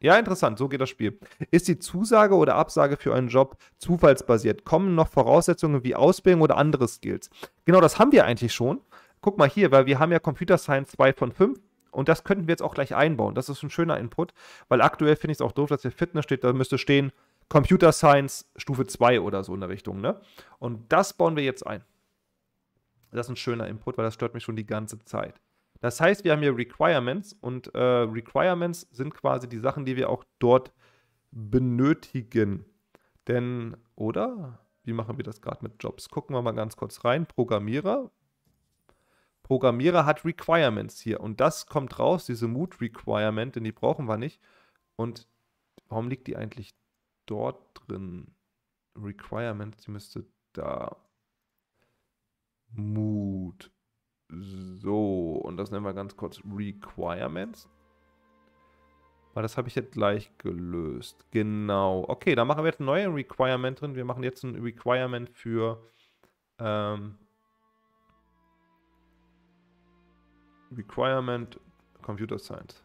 Ja, interessant, so geht das Spiel. Ist die Zusage oder Absage für einen Job zufallsbasiert? Kommen noch Voraussetzungen wie Ausbildung oder andere Skills? Genau, das haben wir eigentlich schon. Guck mal hier, weil wir haben ja Computer Science 2 von 5 und das könnten wir jetzt auch gleich einbauen. Das ist ein schöner Input, weil aktuell finde ich es auch doof, dass hier Fitness steht. Da müsste stehen Computer Science Stufe 2 oder so in der Richtung. Ne? Und das bauen wir jetzt ein. Das ist ein schöner Input, weil das stört mich schon die ganze Zeit. Das heißt, wir haben hier Requirements und äh, Requirements sind quasi die Sachen, die wir auch dort benötigen. Denn, oder? Wie machen wir das gerade mit Jobs? Gucken wir mal ganz kurz rein. Programmierer. Programmierer hat Requirements hier und das kommt raus, diese Mood Requirement, denn die brauchen wir nicht. Und warum liegt die eigentlich dort drin? Requirements, die müsste da. Mood. So, und das nennen wir ganz kurz Requirements. Weil das habe ich jetzt gleich gelöst. Genau. Okay, da machen wir jetzt ein neues Requirement drin. Wir machen jetzt ein Requirement für... Ähm, Requirement Computer Science.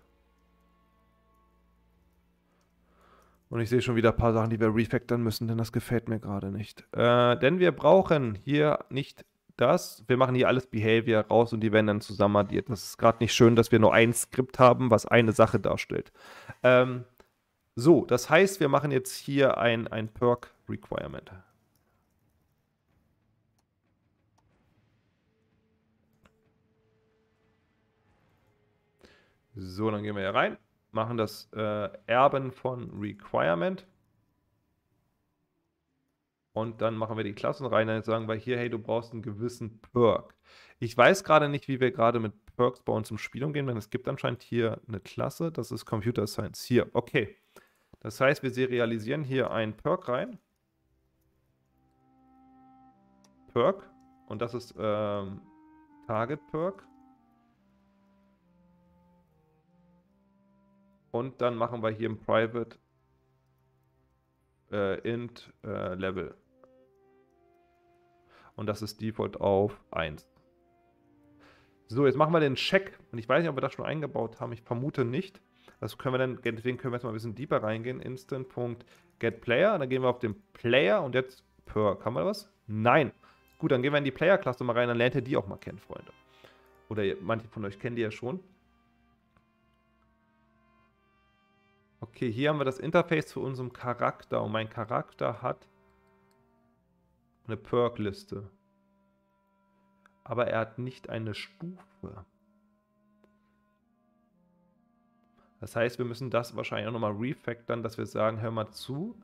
Und ich sehe schon wieder ein paar Sachen, die wir refactoren müssen, denn das gefällt mir gerade nicht. Äh, denn wir brauchen hier nicht das, wir machen hier alles Behavior raus und die werden dann zusammenaddiert. Das ist gerade nicht schön, dass wir nur ein Skript haben, was eine Sache darstellt. Ähm, so, das heißt, wir machen jetzt hier ein, ein Perk-Requirement. So, dann gehen wir hier rein, machen das äh, Erben von Requirement und dann machen wir die Klassen rein. Dann sagen wir hier, hey, du brauchst einen gewissen Perk. Ich weiß gerade nicht, wie wir gerade mit Perks bei uns im Spiel umgehen, denn es gibt anscheinend hier eine Klasse, das ist Computer Science. Hier, okay. Das heißt, wir serialisieren hier einen Perk rein. Perk. Und das ist ähm, Target Perk. Und dann machen wir hier im Private äh, int äh, Level und das ist Default auf 1. So, jetzt machen wir den Check und ich weiß nicht, ob wir das schon eingebaut haben, ich vermute nicht. Das können wir dann, deswegen können wir jetzt mal ein bisschen deeper reingehen. Instant.getPlayer, dann gehen wir auf den Player und jetzt per, kann man was? Nein. Gut, dann gehen wir in die Player-Klasse mal rein, dann lernt ihr die auch mal kennen, Freunde. Oder manche von euch kennen die ja schon. Okay, hier haben wir das Interface zu unserem Charakter und mein Charakter hat eine Perk-Liste. Aber er hat nicht eine Stufe. Das heißt, wir müssen das wahrscheinlich auch nochmal refactoren, dass wir sagen, hör mal zu.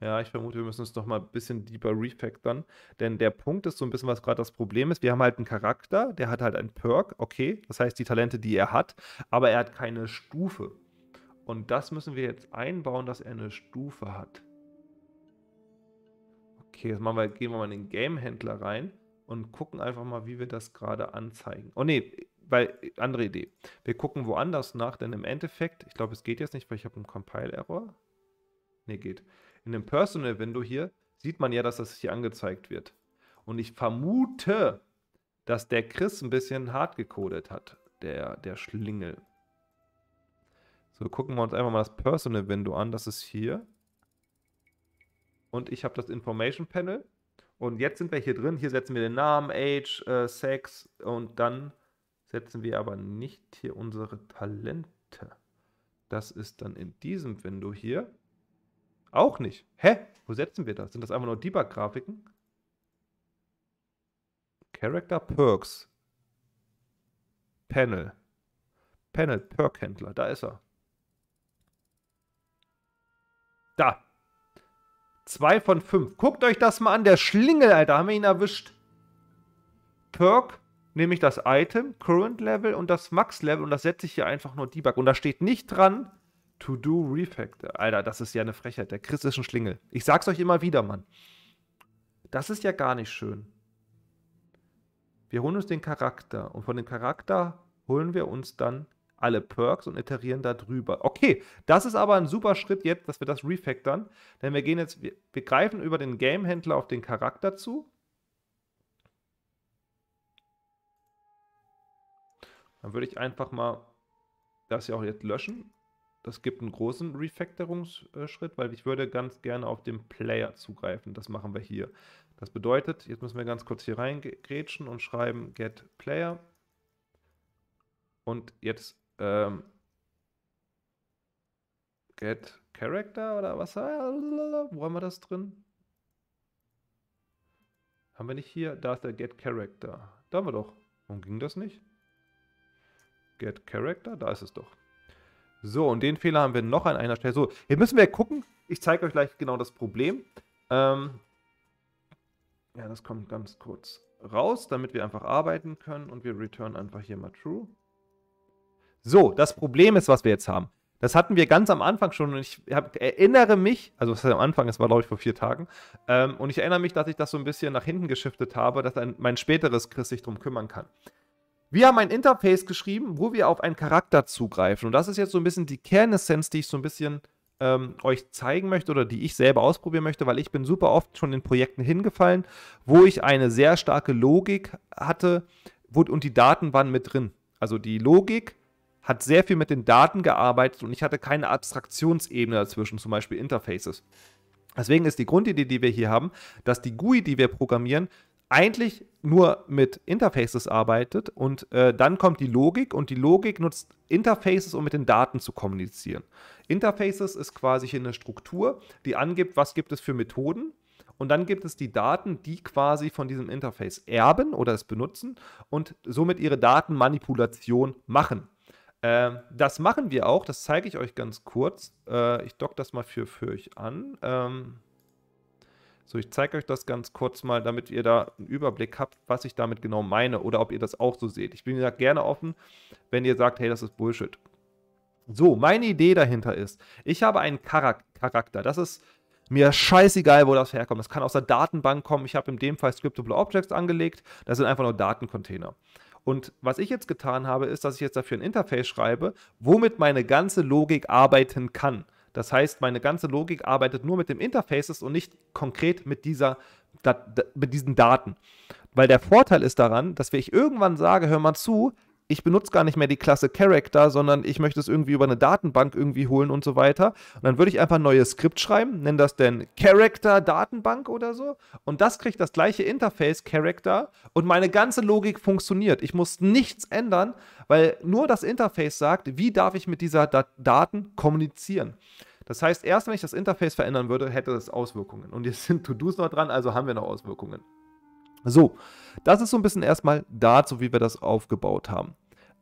Ja, ich vermute, wir müssen es nochmal ein bisschen deeper refactoren. Denn der Punkt ist so ein bisschen, was gerade das Problem ist. Wir haben halt einen Charakter, der hat halt einen Perk, okay. Das heißt, die Talente, die er hat, aber er hat keine Stufe. Und das müssen wir jetzt einbauen, dass er eine Stufe hat okay, jetzt machen wir, gehen wir mal in den Game-Händler rein und gucken einfach mal, wie wir das gerade anzeigen. Oh ne, weil, andere Idee. Wir gucken woanders nach, denn im Endeffekt, ich glaube, es geht jetzt nicht, weil ich habe einen Compile-Error. Ne, geht. In dem Personal-Window hier sieht man ja, dass das hier angezeigt wird. Und ich vermute, dass der Chris ein bisschen hart gecodet hat, der, der Schlingel. So, gucken wir uns einfach mal das Personal-Window an. Das ist hier und ich habe das Information Panel. Und jetzt sind wir hier drin. Hier setzen wir den Namen, Age, äh, Sex und dann setzen wir aber nicht hier unsere Talente. Das ist dann in diesem Window hier. Auch nicht. Hä? Wo setzen wir das? Sind das einfach nur Debug-Grafiken? Character Perks. Panel. Panel Perk-Händler. Da ist er. Da. Zwei von fünf. Guckt euch das mal an. Der Schlingel, Alter. Haben wir ihn erwischt. Perk, Nehme ich das Item, Current Level und das Max Level. Und das setze ich hier einfach nur Debug. Und da steht nicht dran, To Do Refactor. Alter, das ist ja eine Frechheit. Der Chris ist ein Schlingel. Ich sag's euch immer wieder, Mann. Das ist ja gar nicht schön. Wir holen uns den Charakter. Und von dem Charakter holen wir uns dann alle Perks und iterieren darüber. Okay, das ist aber ein super Schritt jetzt, dass wir das refactoren, denn wir gehen jetzt, wir, wir greifen über den Game-Händler auf den Charakter zu. Dann würde ich einfach mal das ja auch jetzt löschen. Das gibt einen großen Refactorungsschritt, weil ich würde ganz gerne auf den Player zugreifen. Das machen wir hier. Das bedeutet, jetzt müssen wir ganz kurz hier reingrätschen und schreiben get Player. Und jetzt ähm, get Character oder was? Wo haben wir das drin? Haben wir nicht hier? Da ist der Get Character. Da haben wir doch. Warum ging das nicht? Get Character, da ist es doch. So, und den Fehler haben wir noch an einer Stelle. So, hier müssen wir gucken. Ich zeige euch gleich genau das Problem. Ähm, ja, das kommt ganz kurz raus, damit wir einfach arbeiten können und wir return einfach hier mal true. So, das Problem ist, was wir jetzt haben. Das hatten wir ganz am Anfang schon und ich hab, erinnere mich, also was heißt am Anfang, es war glaube ich vor vier Tagen, ähm, und ich erinnere mich, dass ich das so ein bisschen nach hinten geschiftet habe, dass ein, mein späteres Chris sich drum kümmern kann. Wir haben ein Interface geschrieben, wo wir auf einen Charakter zugreifen und das ist jetzt so ein bisschen die Kernessenz, die ich so ein bisschen ähm, euch zeigen möchte oder die ich selber ausprobieren möchte, weil ich bin super oft schon in Projekten hingefallen, wo ich eine sehr starke Logik hatte wo, und die Daten waren mit drin. Also die Logik hat sehr viel mit den Daten gearbeitet und ich hatte keine Abstraktionsebene dazwischen, zum Beispiel Interfaces. Deswegen ist die Grundidee, die wir hier haben, dass die GUI, die wir programmieren, eigentlich nur mit Interfaces arbeitet und äh, dann kommt die Logik und die Logik nutzt Interfaces, um mit den Daten zu kommunizieren. Interfaces ist quasi hier eine Struktur, die angibt, was gibt es für Methoden und dann gibt es die Daten, die quasi von diesem Interface erben oder es benutzen und somit ihre Datenmanipulation machen. Ähm, das machen wir auch, das zeige ich euch ganz kurz. Äh, ich dock das mal für, für euch an. Ähm, so, ich zeige euch das ganz kurz mal, damit ihr da einen Überblick habt, was ich damit genau meine oder ob ihr das auch so seht. Ich bin ja gerne offen, wenn ihr sagt, hey, das ist Bullshit. So, meine Idee dahinter ist, ich habe einen Charak Charakter. Das ist mir scheißegal, wo das herkommt. Das kann aus der Datenbank kommen. Ich habe in dem Fall Scriptable Objects angelegt. Das sind einfach nur Datencontainer. Und was ich jetzt getan habe, ist, dass ich jetzt dafür ein Interface schreibe, womit meine ganze Logik arbeiten kann. Das heißt, meine ganze Logik arbeitet nur mit dem Interfaces und nicht konkret mit, dieser, mit diesen Daten. Weil der Vorteil ist daran, dass wenn ich irgendwann sage, hör mal zu, ich benutze gar nicht mehr die Klasse Character, sondern ich möchte es irgendwie über eine Datenbank irgendwie holen und so weiter. Und dann würde ich einfach ein neues Skript schreiben, nenne das denn Character Datenbank oder so. Und das kriegt das gleiche Interface Character und meine ganze Logik funktioniert. Ich muss nichts ändern, weil nur das Interface sagt, wie darf ich mit dieser Dat Daten kommunizieren. Das heißt, erst wenn ich das Interface verändern würde, hätte das Auswirkungen. Und jetzt sind To-Dos noch dran, also haben wir noch Auswirkungen. So, das ist so ein bisschen erstmal dazu, wie wir das aufgebaut haben.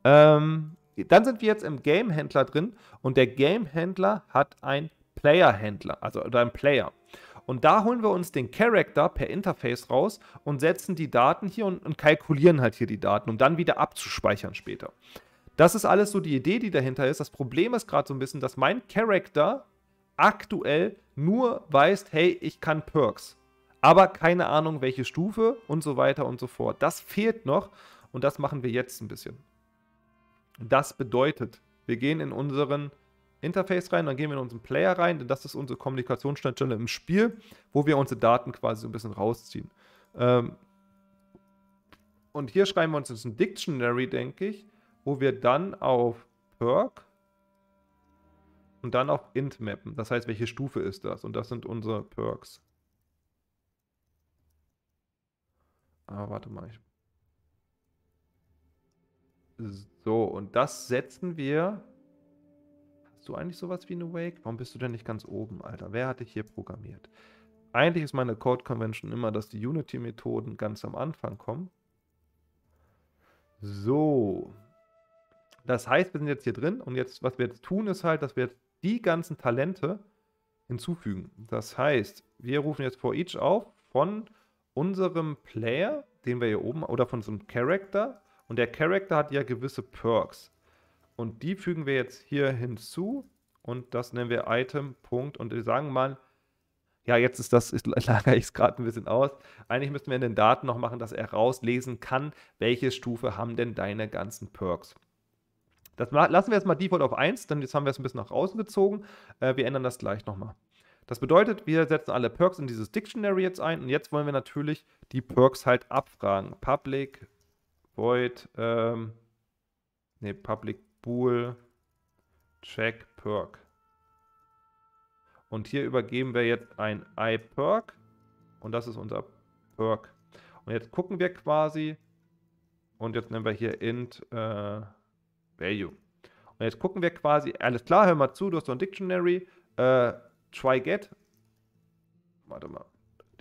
Ähm, dann sind wir jetzt im Game-Händler drin und der Game-Händler hat einen Player-Händler, also einen Player. Und da holen wir uns den Character per Interface raus und setzen die Daten hier und, und, kalkulieren halt hier die Daten, um dann wieder abzuspeichern später. Das ist alles so die Idee, die dahinter ist. Das Problem ist gerade so ein bisschen, dass mein Character aktuell nur weiß, hey, ich kann Perks aber keine Ahnung, welche Stufe und so weiter und so fort. Das fehlt noch und das machen wir jetzt ein bisschen. Das bedeutet, wir gehen in unseren Interface rein, dann gehen wir in unseren Player rein, denn das ist unsere Kommunikationsschnittstelle im Spiel, wo wir unsere Daten quasi so ein bisschen rausziehen. Ähm, und hier schreiben wir uns jetzt ein Dictionary, denke ich, wo wir dann auf Perk und dann auf Int mappen. Das heißt, welche Stufe ist das? Und das sind unsere Perks. Aber ah, warte mal. Ich... So, und das setzen wir. Hast du eigentlich sowas wie eine Wake? Warum bist du denn nicht ganz oben, Alter? Wer hat dich hier programmiert? Eigentlich ist meine Code Convention immer, dass die Unity-Methoden ganz am Anfang kommen. So. Das heißt, wir sind jetzt hier drin und jetzt, was wir jetzt tun, ist halt, dass wir jetzt die ganzen Talente hinzufügen. Das heißt, wir rufen jetzt for each auf von unserem Player, den wir hier oben, oder von unserem Character. Und der Character hat ja gewisse Perks. Und die fügen wir jetzt hier hinzu. Und das nennen wir Item. Punkt. Und wir sagen mal, ja, jetzt ist das, ist, lagere ich es gerade ein bisschen aus. Eigentlich müssten wir in den Daten noch machen, dass er rauslesen kann, welche Stufe haben denn deine ganzen Perks. Das lassen wir jetzt mal Default auf 1, denn jetzt haben wir es ein bisschen nach außen gezogen. Äh, wir ändern das gleich nochmal. Das bedeutet, wir setzen alle Perks in dieses Dictionary jetzt ein und jetzt wollen wir natürlich die Perks halt abfragen. Public, Void, ähm, ne, Public Bool, Check Perk. Und hier übergeben wir jetzt ein iPerk und das ist unser Perk. Und jetzt gucken wir quasi und jetzt nennen wir hier int äh, value. Und jetzt gucken wir quasi, alles klar, hör mal zu, du hast so ein Dictionary, äh, Try Get. Warte mal.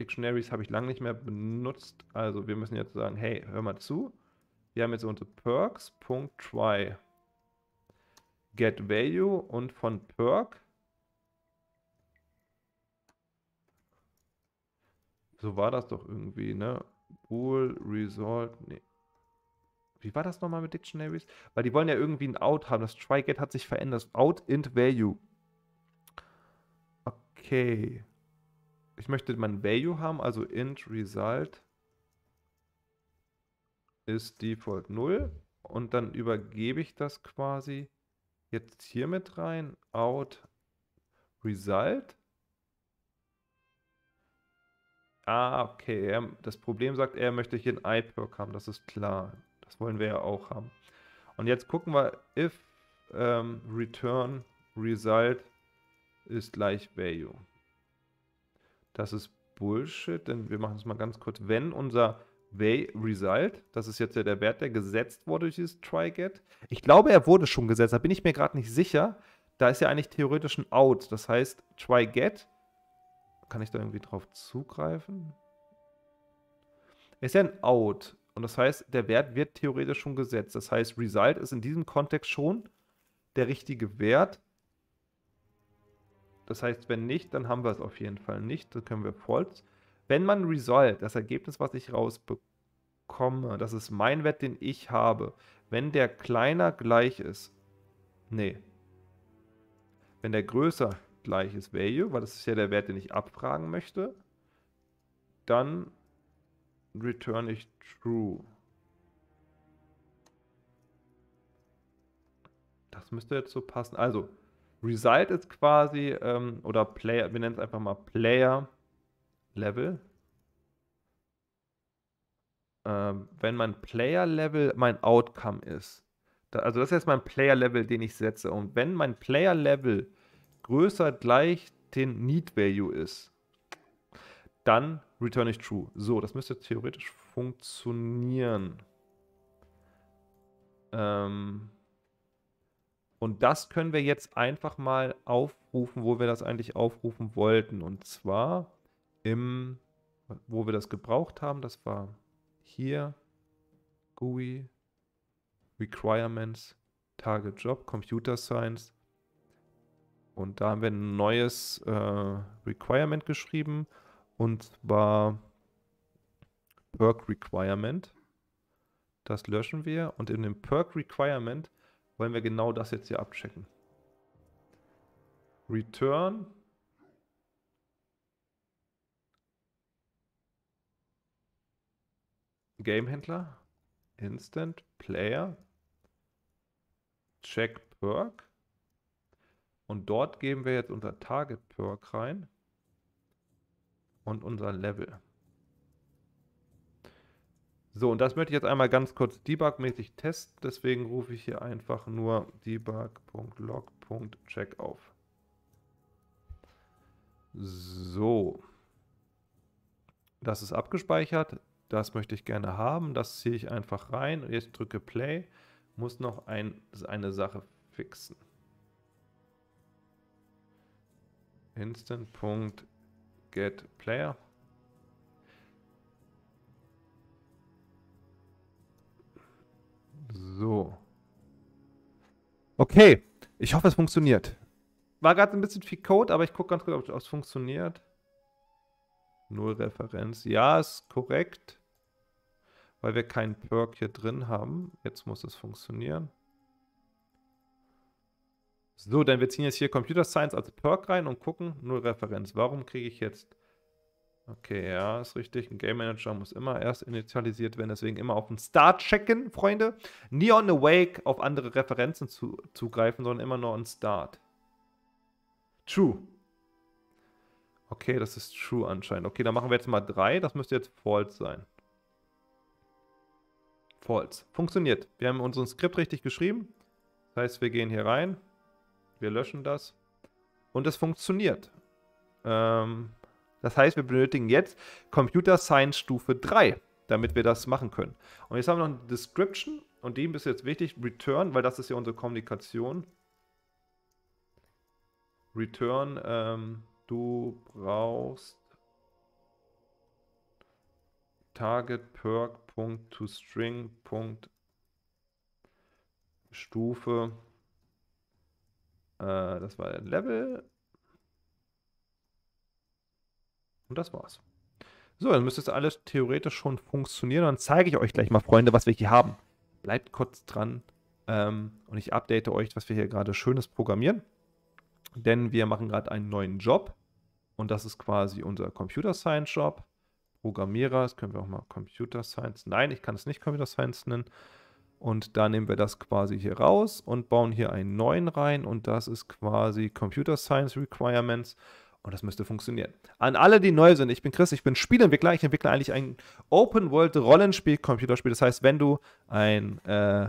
Dictionaries habe ich lange nicht mehr benutzt. Also wir müssen jetzt sagen, hey, hör mal zu. Wir haben jetzt unsere Perks.try get value und von Perk So war das doch irgendwie, ne? Bool, Result, ne. Wie war das nochmal mit Dictionaries? Weil die wollen ja irgendwie ein Out haben. Das Try-Get hat sich verändert. Out int Value. Okay. Ich möchte mein Value haben, also int result ist default 0 und dann übergebe ich das quasi jetzt hier mit rein, out result. Ah, okay, er, das Problem sagt, er möchte hier ein iPerk haben, das ist klar. Das wollen wir ja auch haben. Und jetzt gucken wir if ähm, return result ist gleich Value. Das ist Bullshit, denn wir machen es mal ganz kurz. Wenn unser Result, das ist jetzt ja der Wert, der gesetzt wurde durch dieses Try-Get. Ich glaube, er wurde schon gesetzt, da bin ich mir gerade nicht sicher. Da ist ja eigentlich theoretisch ein Out, das heißt Try-Get. Kann ich da irgendwie drauf zugreifen? Ist ja ein Out und das heißt, der Wert wird theoretisch schon gesetzt. Das heißt, Result ist in diesem Kontext schon der richtige Wert. Das heißt, wenn nicht, dann haben wir es auf jeden Fall nicht. Dann können wir false. Wenn man Result, das Ergebnis, was ich rausbekomme, das ist mein Wert, den ich habe, wenn der kleiner gleich ist, nee. Wenn der größer gleich ist Value, weil das ist ja der Wert, den ich abfragen möchte, dann return ich true. Das müsste jetzt so passen. Also, Result ist quasi, ähm, oder Player, wir nennen es einfach mal Player Level. Ähm, wenn mein Player Level mein Outcome ist. Da, also das ist jetzt mein Player Level, den ich setze. Und wenn mein Player Level größer gleich den Need Value ist, dann return ich true. So, das müsste theoretisch funktionieren. Ähm, und das können wir jetzt einfach mal aufrufen, wo wir das eigentlich aufrufen wollten. Und zwar im, wo wir das gebraucht haben, das war hier GUI Requirements Target Job Computer Science. Und da haben wir ein neues äh, Requirement geschrieben und zwar Perk Requirement. Das löschen wir und in dem Perk Requirement wollen wir genau das jetzt hier abchecken. Return. Gamehändler. Instant. Player. Check Perk. Und dort geben wir jetzt unser Target Perk rein und unser Level. So, und das möchte ich jetzt einmal ganz kurz debugmäßig testen. Deswegen rufe ich hier einfach nur debug.log.check auf. So. Das ist abgespeichert. Das möchte ich gerne haben. Das ziehe ich einfach rein. Und jetzt drücke Play. Muss noch ein, eine Sache fixen. Instant.getPlayer. So. Okay. Ich hoffe, es funktioniert. War gerade ein bisschen viel Code, aber ich gucke ganz kurz, ob es funktioniert. Null Referenz. Ja, ist korrekt. Weil wir keinen Perk hier drin haben. Jetzt muss es funktionieren. So, dann wir ziehen jetzt hier Computer Science als Perk rein und gucken. Null Referenz. Warum kriege ich jetzt Okay, ja, ist richtig. Ein Game Manager muss immer erst initialisiert werden, deswegen immer auf den Start checken, Freunde. Nie on Awake auf andere Referenzen zu, zugreifen, sondern immer nur on Start. True. Okay, das ist true anscheinend. Okay, dann machen wir jetzt mal drei. Das müsste jetzt false sein. False. Funktioniert. Wir haben unseren Skript richtig geschrieben. Das heißt, wir gehen hier rein. Wir löschen das. Und es funktioniert. Ähm, das heißt, wir benötigen jetzt Computer Science Stufe 3, damit wir das machen können. Und jetzt haben wir noch eine Description und die ist jetzt wichtig, Return, weil das ist ja unsere Kommunikation. Return, ähm, du brauchst Target Perk Äh, das war ein Level. Und das war's. So, dann müsste es alles theoretisch schon funktionieren. Dann zeige ich euch gleich mal, Freunde, was wir hier haben. Bleibt kurz dran ähm, und ich update euch, was wir hier gerade Schönes programmieren. Denn wir machen gerade einen neuen Job und das ist quasi unser Computer Science Job. Programmierer, das können wir auch mal Computer Science. Nein, ich kann es nicht Computer Science nennen. Und da nehmen wir das quasi hier raus und bauen hier einen neuen rein und das ist quasi Computer Science Requirements. Und das müsste funktionieren. An alle, die neu sind, ich bin Chris, ich bin Spielentwickler. Ich entwickle eigentlich ein Open-World-Rollenspiel-Computerspiel. Das heißt, wenn du ein äh,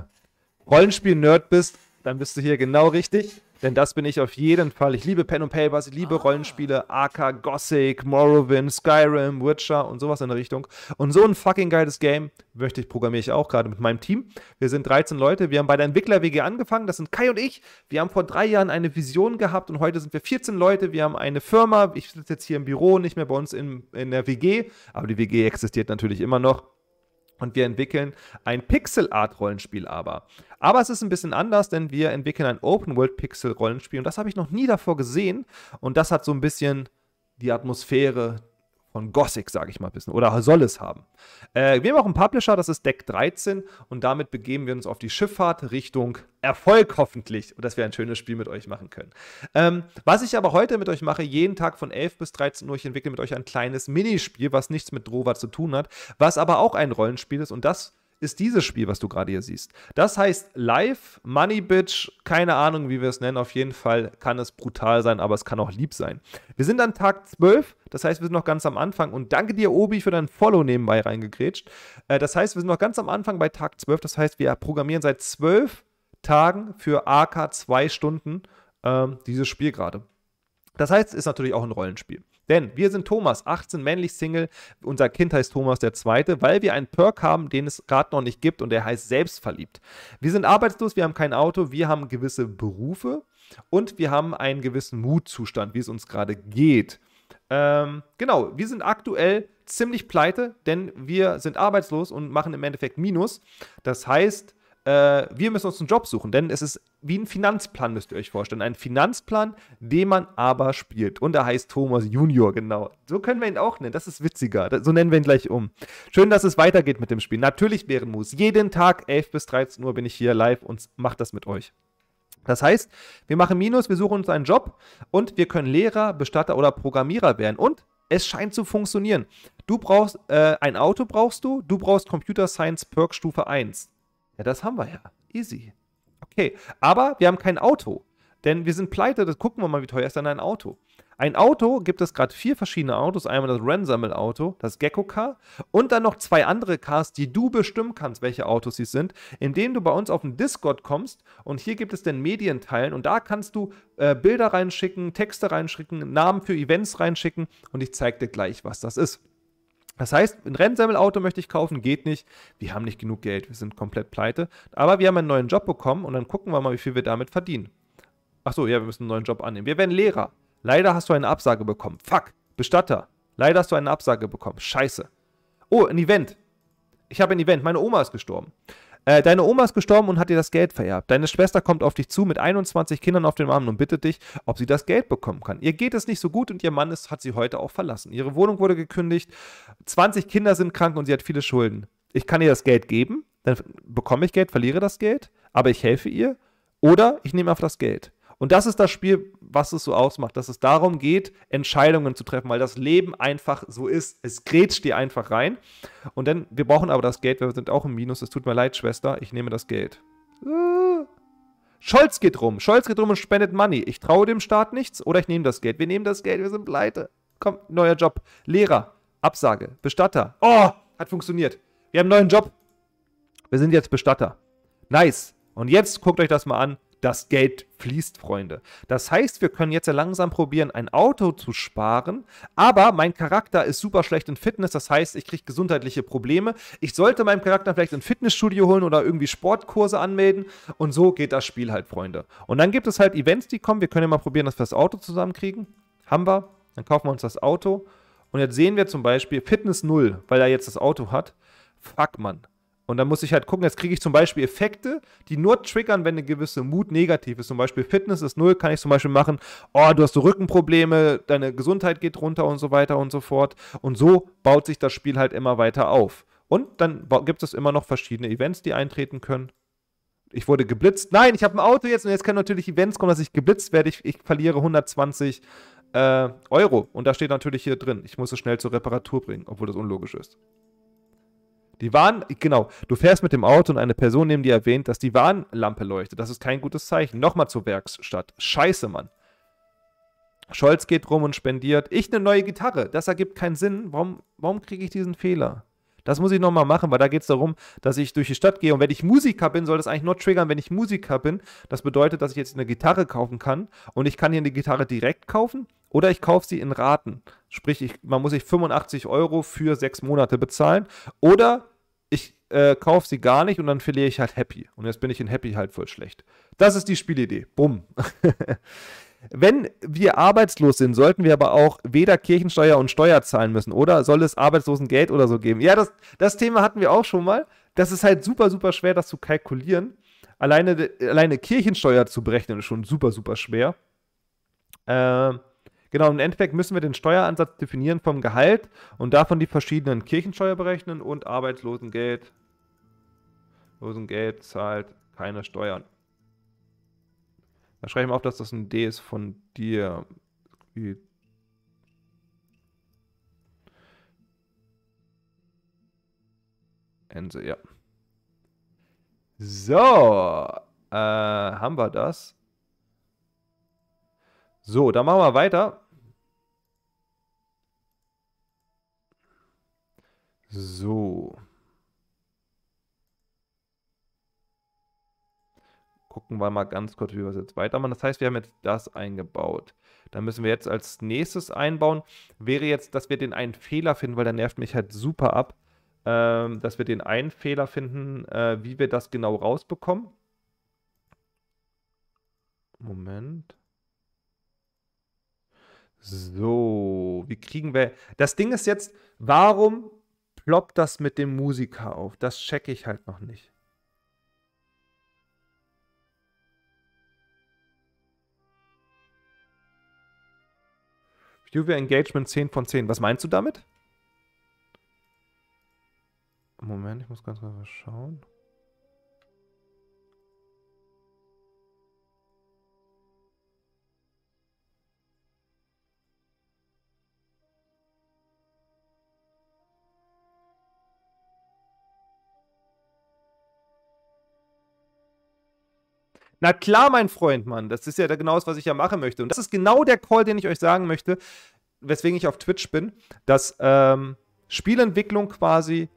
Rollenspiel-Nerd bist dann bist du hier genau richtig. Denn das bin ich auf jeden Fall. Ich liebe Pen und Papers, ich liebe ah. Rollenspiele, AK, Gothic, Morrowind, Skyrim, Witcher und sowas in der Richtung. Und so ein fucking geiles Game möchte ich, programmiere ich auch gerade mit meinem Team. Wir sind 13 Leute, wir haben bei der Entwickler-WG angefangen, das sind Kai und ich. Wir haben vor drei Jahren eine Vision gehabt und heute sind wir 14 Leute, wir haben eine Firma. Ich sitze jetzt hier im Büro, nicht mehr bei uns in, in der WG, aber die WG existiert natürlich immer noch. Und wir entwickeln ein Pixel-Art-Rollenspiel aber. Aber es ist ein bisschen anders, denn wir entwickeln ein Open-World-Pixel-Rollenspiel und das habe ich noch nie davor gesehen. Und das hat so ein bisschen die Atmosphäre, von Gothic, sage ich mal ein bisschen, oder soll es haben. Äh, wir haben auch einen Publisher, das ist Deck 13 und damit begeben wir uns auf die Schifffahrt Richtung Erfolg hoffentlich und dass wir ein schönes Spiel mit euch machen können. Ähm, was ich aber heute mit euch mache, jeden Tag von 11 bis 13 Uhr, ich entwickle mit euch ein kleines Minispiel, was nichts mit Drova zu tun hat, was aber auch ein Rollenspiel ist und das ist dieses Spiel, was du gerade hier siehst. Das heißt Live, Money Bitch, keine Ahnung, wie wir es nennen. Auf jeden Fall kann es brutal sein, aber es kann auch lieb sein. Wir sind an Tag 12, das heißt, wir sind noch ganz am Anfang. Und danke dir, Obi, für dein Follow nebenbei reingekrätscht. Äh, das heißt, wir sind noch ganz am Anfang bei Tag 12. Das heißt, wir programmieren seit 12 Tagen für AK 2 Stunden ähm, dieses Spiel gerade. Das heißt, es ist natürlich auch ein Rollenspiel. Denn wir sind Thomas, 18 männlich Single. Unser Kind heißt Thomas der Zweite, weil wir einen Perk haben, den es gerade noch nicht gibt und der heißt selbstverliebt. Wir sind arbeitslos, wir haben kein Auto, wir haben gewisse Berufe und wir haben einen gewissen Mutzustand, wie es uns gerade geht. Ähm, genau, wir sind aktuell ziemlich pleite, denn wir sind arbeitslos und machen im Endeffekt Minus. Das heißt, äh, wir müssen uns einen Job suchen, denn es ist wie ein Finanzplan, müsst ihr euch vorstellen. Ein Finanzplan, den man aber spielt. Und er heißt Thomas Junior, genau. So können wir ihn auch nennen. Das ist witziger. So nennen wir ihn gleich um. Schön, dass es weitergeht mit dem Spiel. Natürlich Bärenmus. Jeden Tag 11 bis 13 Uhr bin ich hier live und mache das mit euch. Das heißt, wir machen Minus, wir suchen uns einen Job und wir können Lehrer, Bestatter oder Programmierer werden. Und es scheint zu funktionieren. Du brauchst äh, ein Auto, brauchst du, du brauchst Computer Science Perk Stufe 1. Ja, das haben wir ja. Easy. Okay, aber wir haben kein Auto. Denn wir sind pleite, das gucken wir mal, wie teuer ist denn ein Auto. Ein Auto gibt es gerade vier verschiedene Autos. Einmal das Rensammel-Auto, das Gecko-Car und dann noch zwei andere Cars, die du bestimmen kannst, welche Autos sie sind, indem du bei uns auf den Discord kommst und hier gibt es den Medienteilen und da kannst du äh, Bilder reinschicken, Texte reinschicken, Namen für Events reinschicken und ich zeige dir gleich, was das ist. Das heißt, ein Rennsemmelauto möchte ich kaufen, geht nicht. Wir haben nicht genug Geld, wir sind komplett pleite. Aber wir haben einen neuen Job bekommen und dann gucken wir mal, wie viel wir damit verdienen. Achso, ja, wir müssen einen neuen Job annehmen. Wir werden Lehrer. Leider hast du eine Absage bekommen. Fuck. Bestatter. Leider hast du eine Absage bekommen. Scheiße. Oh, ein Event. Ich habe ein Event. Meine Oma ist gestorben. Äh, deine Oma ist gestorben und hat dir das Geld vererbt. Deine Schwester kommt auf dich zu mit 21 Kindern auf dem Arm und bittet dich, ob sie das Geld bekommen kann. Ihr geht es nicht so gut und ihr Mann ist, hat sie heute auch verlassen. Ihre Wohnung wurde gekündigt, 20 Kinder sind krank und sie hat viele Schulden. Ich kann ihr das Geld geben, dann bekomme ich Geld, verliere das Geld, aber ich helfe ihr oder ich nehme auf das Geld. Und das ist das Spiel, was es so ausmacht, dass es darum geht, Entscheidungen zu treffen, weil das Leben einfach so ist. Es grätscht dir einfach rein. Und dann, wir brauchen aber das Geld, weil wir sind auch im Minus. Es tut mir leid, Schwester, ich nehme das Geld. Scholz geht rum. Scholz geht rum und spendet Money. Ich traue dem Staat nichts oder ich nehme das Geld. Wir nehmen das Geld, wir sind pleite. Komm, neuer Job. Lehrer, Absage, Bestatter. Oh, hat funktioniert. Wir haben einen neuen Job. Wir sind jetzt Bestatter. Nice. Und jetzt guckt euch das mal an das Geld fließt, Freunde. Das heißt, wir können jetzt ja langsam probieren, ein Auto zu sparen, aber mein Charakter ist super schlecht in Fitness, das heißt, ich kriege gesundheitliche Probleme. Ich sollte meinem Charakter vielleicht ein Fitnessstudio holen oder irgendwie Sportkurse anmelden und so geht das Spiel halt, Freunde. Und dann gibt es halt Events, die kommen. Wir können ja mal probieren, dass wir das Auto zusammenkriegen. Haben wir. Dann kaufen wir uns das Auto. Und jetzt sehen wir zum Beispiel Fitness 0, weil er jetzt das Auto hat. Fuck, Mann. Und dann muss ich halt gucken, jetzt kriege ich zum Beispiel Effekte, die nur triggern, wenn eine gewisse Mut negativ ist. Zum Beispiel Fitness ist null, kann ich zum Beispiel machen, oh, du hast so Rückenprobleme, deine Gesundheit geht runter und so weiter und so fort. Und so baut sich das Spiel halt immer weiter auf. Und dann gibt es immer noch verschiedene Events, die eintreten können. Ich wurde geblitzt. Nein, ich habe ein Auto jetzt und jetzt können natürlich Events kommen, dass ich geblitzt werde. Ich, ich verliere 120 äh, Euro. Und da steht natürlich hier drin, ich muss es schnell zur Reparatur bringen, obwohl das unlogisch ist. Die Warn, genau, du fährst mit dem Auto und eine Person neben dir erwähnt, dass die Warnlampe leuchtet. Das ist kein gutes Zeichen. Nochmal zur Werkstatt. Scheiße, Mann. Scholz geht rum und spendiert. Ich eine neue Gitarre. Das ergibt keinen Sinn. Warum, warum kriege ich diesen Fehler? Das muss ich nochmal machen, weil da geht es darum, dass ich durch die Stadt gehe. Und wenn ich Musiker bin, soll das eigentlich nur triggern, wenn ich Musiker bin. Das bedeutet, dass ich jetzt eine Gitarre kaufen kann. Und ich kann hier eine Gitarre direkt kaufen oder ich kaufe sie in Raten. Sprich, ich, man muss sich 85 Euro für sechs Monate bezahlen. Oder ich äh, kaufe sie gar nicht und dann verliere ich halt Happy. Und jetzt bin ich in Happy halt voll schlecht. Das ist die Spielidee. Bumm. Wenn wir arbeitslos sind, sollten wir aber auch weder Kirchensteuer und Steuer zahlen müssen, oder? Soll es Arbeitslosengeld oder so geben? Ja, das, das Thema hatten wir auch schon mal. Das ist halt super, super schwer, das zu kalkulieren. Alleine, alleine Kirchensteuer zu berechnen ist schon super, super schwer. Äh, genau, im Endeffekt müssen wir den Steueransatz definieren vom Gehalt und davon die verschiedenen Kirchensteuer berechnen und Arbeitslosengeld. Losengeld zahlt keine Steuern. Dann schreibe ich mal auf, dass das ein D ist von dir. Ense, ja. So, äh, haben wir das. So, dann machen wir weiter. So. gucken wir mal ganz kurz, wie wir es jetzt weitermachen. Das heißt, wir haben jetzt das eingebaut. Dann müssen wir jetzt als nächstes einbauen. Wäre jetzt, dass wir den einen Fehler finden, weil der nervt mich halt super ab, äh, dass wir den einen Fehler finden, äh, wie wir das genau rausbekommen. Moment. So, wie kriegen wir... Das Ding ist jetzt, warum ploppt das mit dem Musiker auf? Das checke ich halt noch nicht. User Engagement 10 von 10. Was meinst du damit? Moment, ich muss ganz kurz schauen. Na klar, mein Freund, Mann, das ist ja genau das, was ich ja machen möchte. Und das ist genau der Call, den ich euch sagen möchte, weswegen ich auf Twitch bin, dass ähm, Spielentwicklung quasi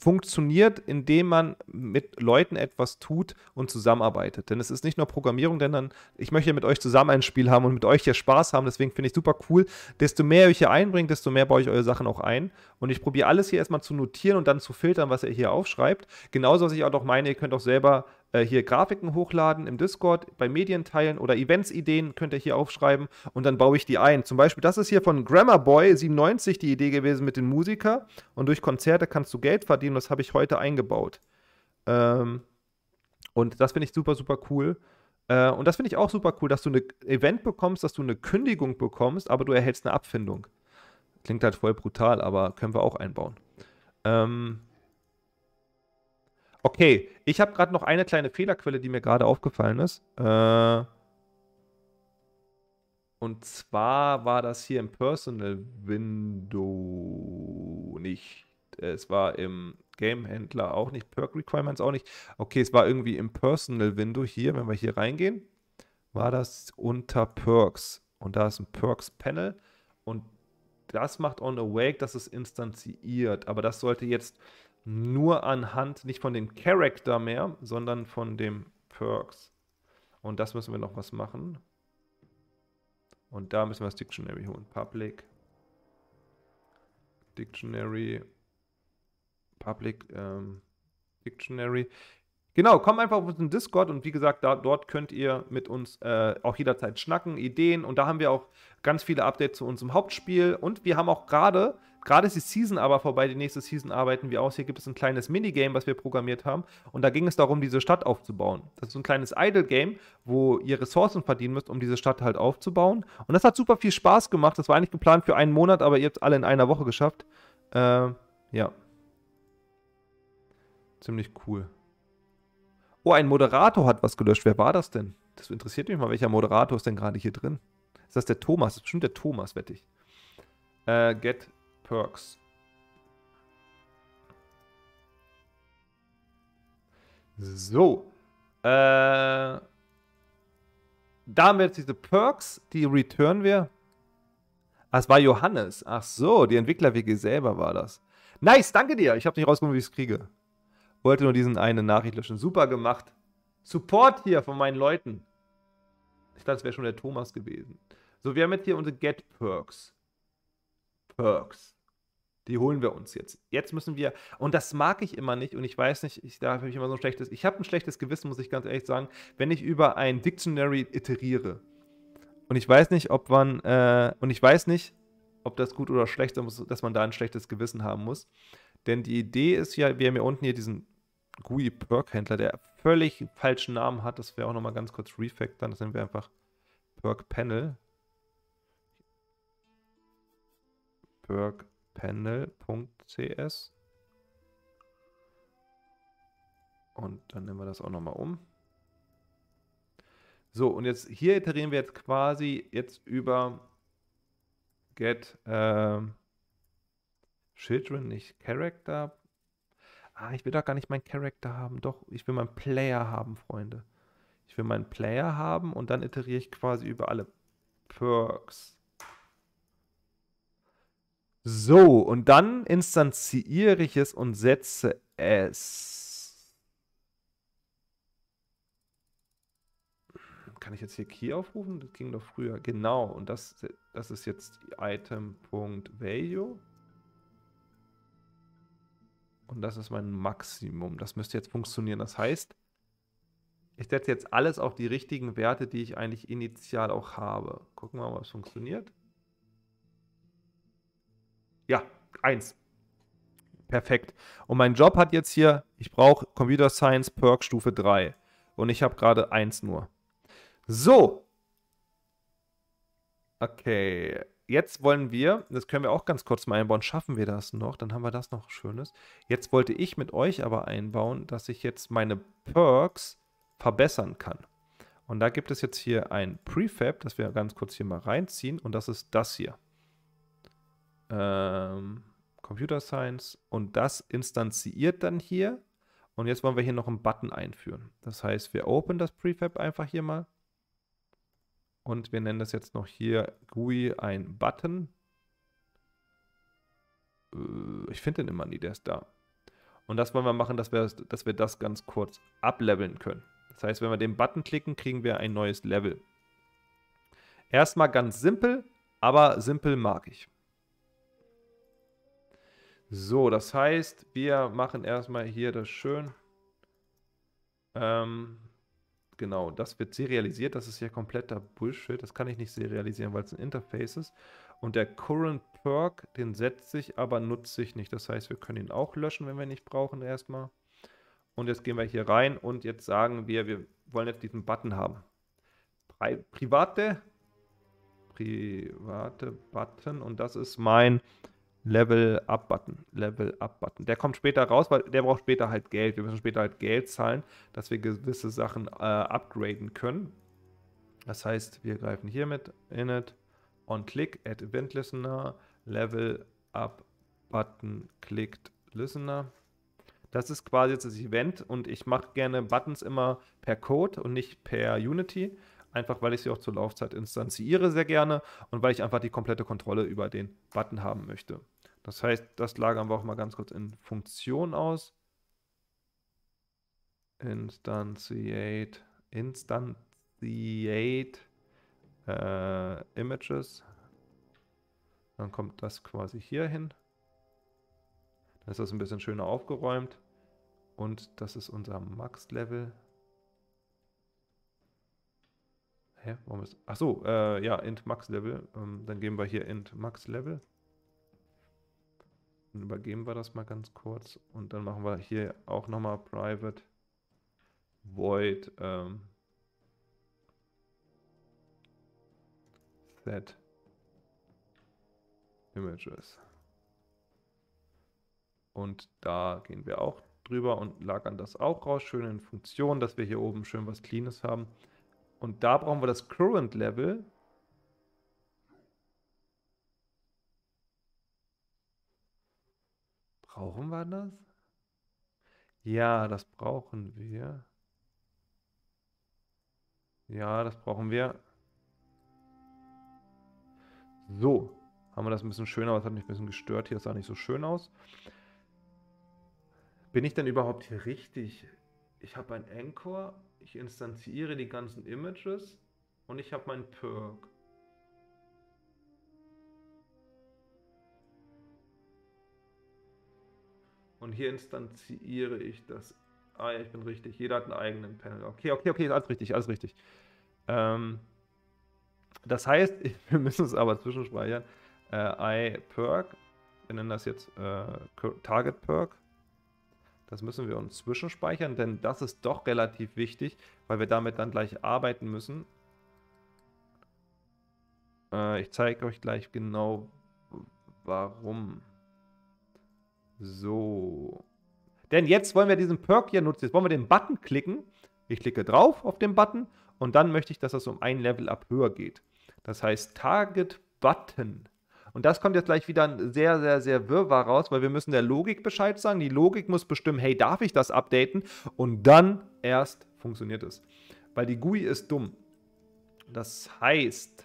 funktioniert, indem man mit Leuten etwas tut und zusammenarbeitet. Denn es ist nicht nur Programmierung, denn dann, ich möchte ja mit euch zusammen ein Spiel haben und mit euch hier Spaß haben. Deswegen finde ich super cool. Desto mehr ihr euch hier einbringt, desto mehr baue ich eure Sachen auch ein. Und ich probiere alles hier erstmal zu notieren und dann zu filtern, was ihr hier aufschreibt. Genauso, was ich auch noch meine, ihr könnt auch selber äh, hier Grafiken hochladen im Discord, bei Medien teilen oder Events-Ideen könnt ihr hier aufschreiben und dann baue ich die ein. Zum Beispiel, das ist hier von grammarboy 97 die Idee gewesen mit den Musiker und durch Konzerte kannst du Geld verdienen. Das habe ich heute eingebaut. Ähm, und das finde ich super, super cool. Äh, und das finde ich auch super cool, dass du ein Event bekommst, dass du eine Kündigung bekommst, aber du erhältst eine Abfindung. Klingt halt voll brutal, aber können wir auch einbauen. Ähm, Okay, ich habe gerade noch eine kleine Fehlerquelle, die mir gerade aufgefallen ist. Äh, und zwar war das hier im Personal Window nicht. Es war im Game Händler auch nicht, Perk Requirements auch nicht. Okay, es war irgendwie im Personal Window hier, wenn wir hier reingehen, war das unter Perks. Und da ist ein Perks Panel und das macht On Awake, dass es instanziert. Aber das sollte jetzt nur anhand, nicht von dem Charakter mehr, sondern von dem Perks. Und das müssen wir noch was machen. Und da müssen wir das Dictionary holen. Public. Dictionary. Public ähm, Dictionary. Genau, kommt einfach auf unseren Discord und wie gesagt, da, dort könnt ihr mit uns äh, auch jederzeit schnacken, Ideen und da haben wir auch ganz viele Updates zu unserem Hauptspiel und wir haben auch gerade gerade ist die Season aber vorbei, die nächste Season arbeiten wir aus. Hier gibt es ein kleines Minigame, was wir programmiert haben. Und da ging es darum, diese Stadt aufzubauen. Das ist so ein kleines Idle-Game, wo ihr Ressourcen verdienen müsst, um diese Stadt halt aufzubauen. Und das hat super viel Spaß gemacht. Das war eigentlich geplant für einen Monat, aber ihr habt es alle in einer Woche geschafft. Äh, ja. Ziemlich cool. Oh, ein Moderator hat was gelöscht. Wer war das denn? Das interessiert mich mal, welcher Moderator ist denn gerade hier drin? Ist das der Thomas? Das ist bestimmt der Thomas, wette ich. Äh, get Perks. So. Äh, da haben wir jetzt diese Perks, die returnen wir. Ah, es war Johannes. Ach so, die Entwickler-WG selber war das. Nice, danke dir. Ich habe nicht rausgefunden, wie ich es kriege. Wollte nur diesen eine Nachricht löschen. Super gemacht. Support hier von meinen Leuten. Ich dachte, es wäre schon der Thomas gewesen. So, wir haben jetzt hier unsere Get Perks. Perks. Die holen wir uns jetzt. Jetzt müssen wir, und das mag ich immer nicht, und ich weiß nicht, ich, da habe ich immer so ein schlechtes, ich habe ein schlechtes Gewissen, muss ich ganz ehrlich sagen, wenn ich über ein Dictionary iteriere. Und ich weiß nicht, ob man, äh, und ich weiß nicht, ob das gut oder schlecht ist, dass man da ein schlechtes Gewissen haben muss. Denn die Idee ist ja, wir haben ja unten hier diesen GUI-Perk-Händler, der völlig falschen Namen hat. Das wäre auch nochmal ganz kurz Refact, dann sind wir einfach Perk-Panel. Perk panel Panel.cs. Und dann nehmen wir das auch nochmal um. So, und jetzt hier iterieren wir jetzt quasi jetzt über get äh, children, nicht character. Ah, ich will doch gar nicht meinen Character haben. Doch, ich will meinen Player haben, Freunde. Ich will meinen Player haben und dann iteriere ich quasi über alle Perks. So, und dann instanziere ich es und setze es. Kann ich jetzt hier Key aufrufen? Das ging doch früher. Genau, und das, das ist jetzt Item.value. Und das ist mein Maximum. Das müsste jetzt funktionieren. Das heißt, ich setze jetzt alles auf die richtigen Werte, die ich eigentlich initial auch habe. Gucken wir mal, ob es funktioniert. Ja, eins. Perfekt. Und mein Job hat jetzt hier, ich brauche Computer Science Perk Stufe 3. Und ich habe gerade eins nur. So. Okay. Jetzt wollen wir, das können wir auch ganz kurz mal einbauen, schaffen wir das noch, dann haben wir das noch Schönes. Jetzt wollte ich mit euch aber einbauen, dass ich jetzt meine Perks verbessern kann. Und da gibt es jetzt hier ein Prefab, das wir ganz kurz hier mal reinziehen und das ist das hier ähm, Computer Science und das instanziert dann hier. Und jetzt wollen wir hier noch einen Button einführen. Das heißt, wir open das Prefab einfach hier mal. Und wir nennen das jetzt noch hier GUI ein Button. Äh, ich finde den immer nie, der ist da. Und das wollen wir machen, dass wir, dass wir das ganz kurz ableveln können. Das heißt, wenn wir den Button klicken, kriegen wir ein neues Level. Erstmal ganz simpel, aber simpel mag ich. So, das heißt, wir machen erstmal hier das schön. Ähm, genau, das wird serialisiert. Das ist ja kompletter Bullshit. Das kann ich nicht serialisieren, weil es ein Interface ist. Und der Current Perk, den setze ich, aber nutze ich nicht. Das heißt, wir können ihn auch löschen, wenn wir ihn nicht brauchen erstmal. Und jetzt gehen wir hier rein und jetzt sagen wir, wir wollen jetzt diesen Button haben. Pri private, private Button und das ist mein Level-Up-Button. Level-Up-Button. Der kommt später raus, weil der braucht später halt Geld. Wir müssen später halt Geld zahlen, dass wir gewisse Sachen äh, upgraden können. Das heißt, wir greifen hiermit init on click at event listener level up button clicked listener. Das ist quasi jetzt das Event und ich mache gerne Buttons immer per Code und nicht per Unity, einfach weil ich sie auch zur Laufzeit instanziere sehr gerne und weil ich einfach die komplette Kontrolle über den Button haben möchte. Das heißt, das lagern wir auch mal ganz kurz in Funktion aus. Instantiate, Instantiate äh, Images. Dann kommt das quasi hier hin. Dann ist das ein bisschen schöner aufgeräumt. Und das ist unser Max-Level. Hä? Warum ist. Achso, äh, ja, int Max-Level. Ähm, dann geben wir hier int Max-Level. Dann übergeben wir das mal ganz kurz und dann machen wir hier auch nochmal private void ähm, set images. Und da gehen wir auch drüber und lagern das auch raus, schön in Funktion, dass wir hier oben schön was Cleanes haben. Und da brauchen wir das Current Level Brauchen wir das? Ja, das brauchen wir. Ja, das brauchen wir. So, haben wir das ein bisschen schöner, aber es hat mich ein bisschen gestört. Hier sah nicht so schön aus. Bin ich denn überhaupt hier richtig? Ich habe ein Anchor, ich instanziere die ganzen Images und ich habe meinen Perk. Und hier instanziere ich das. Ah ja, ich bin richtig. Jeder hat einen eigenen Panel. Okay, okay, okay, alles richtig, alles richtig. Ähm, das heißt, wir müssen es aber zwischenspeichern. Äh, I Perk, wir nennen das jetzt äh, Target Perk. Das müssen wir uns zwischenspeichern, denn das ist doch relativ wichtig, weil wir damit dann gleich arbeiten müssen. Äh, ich zeige euch gleich genau, warum. So. Denn jetzt wollen wir diesen Perk hier nutzen. Jetzt wollen wir den Button klicken. Ich klicke drauf auf den Button und dann möchte ich, dass das um ein Level up höher geht. Das heißt Target Button. Und das kommt jetzt gleich wieder sehr, sehr, sehr wirrwarr raus, weil wir müssen der Logik Bescheid sagen. Die Logik muss bestimmen, hey, darf ich das updaten? Und dann erst funktioniert es. Weil die GUI ist dumm. Das heißt,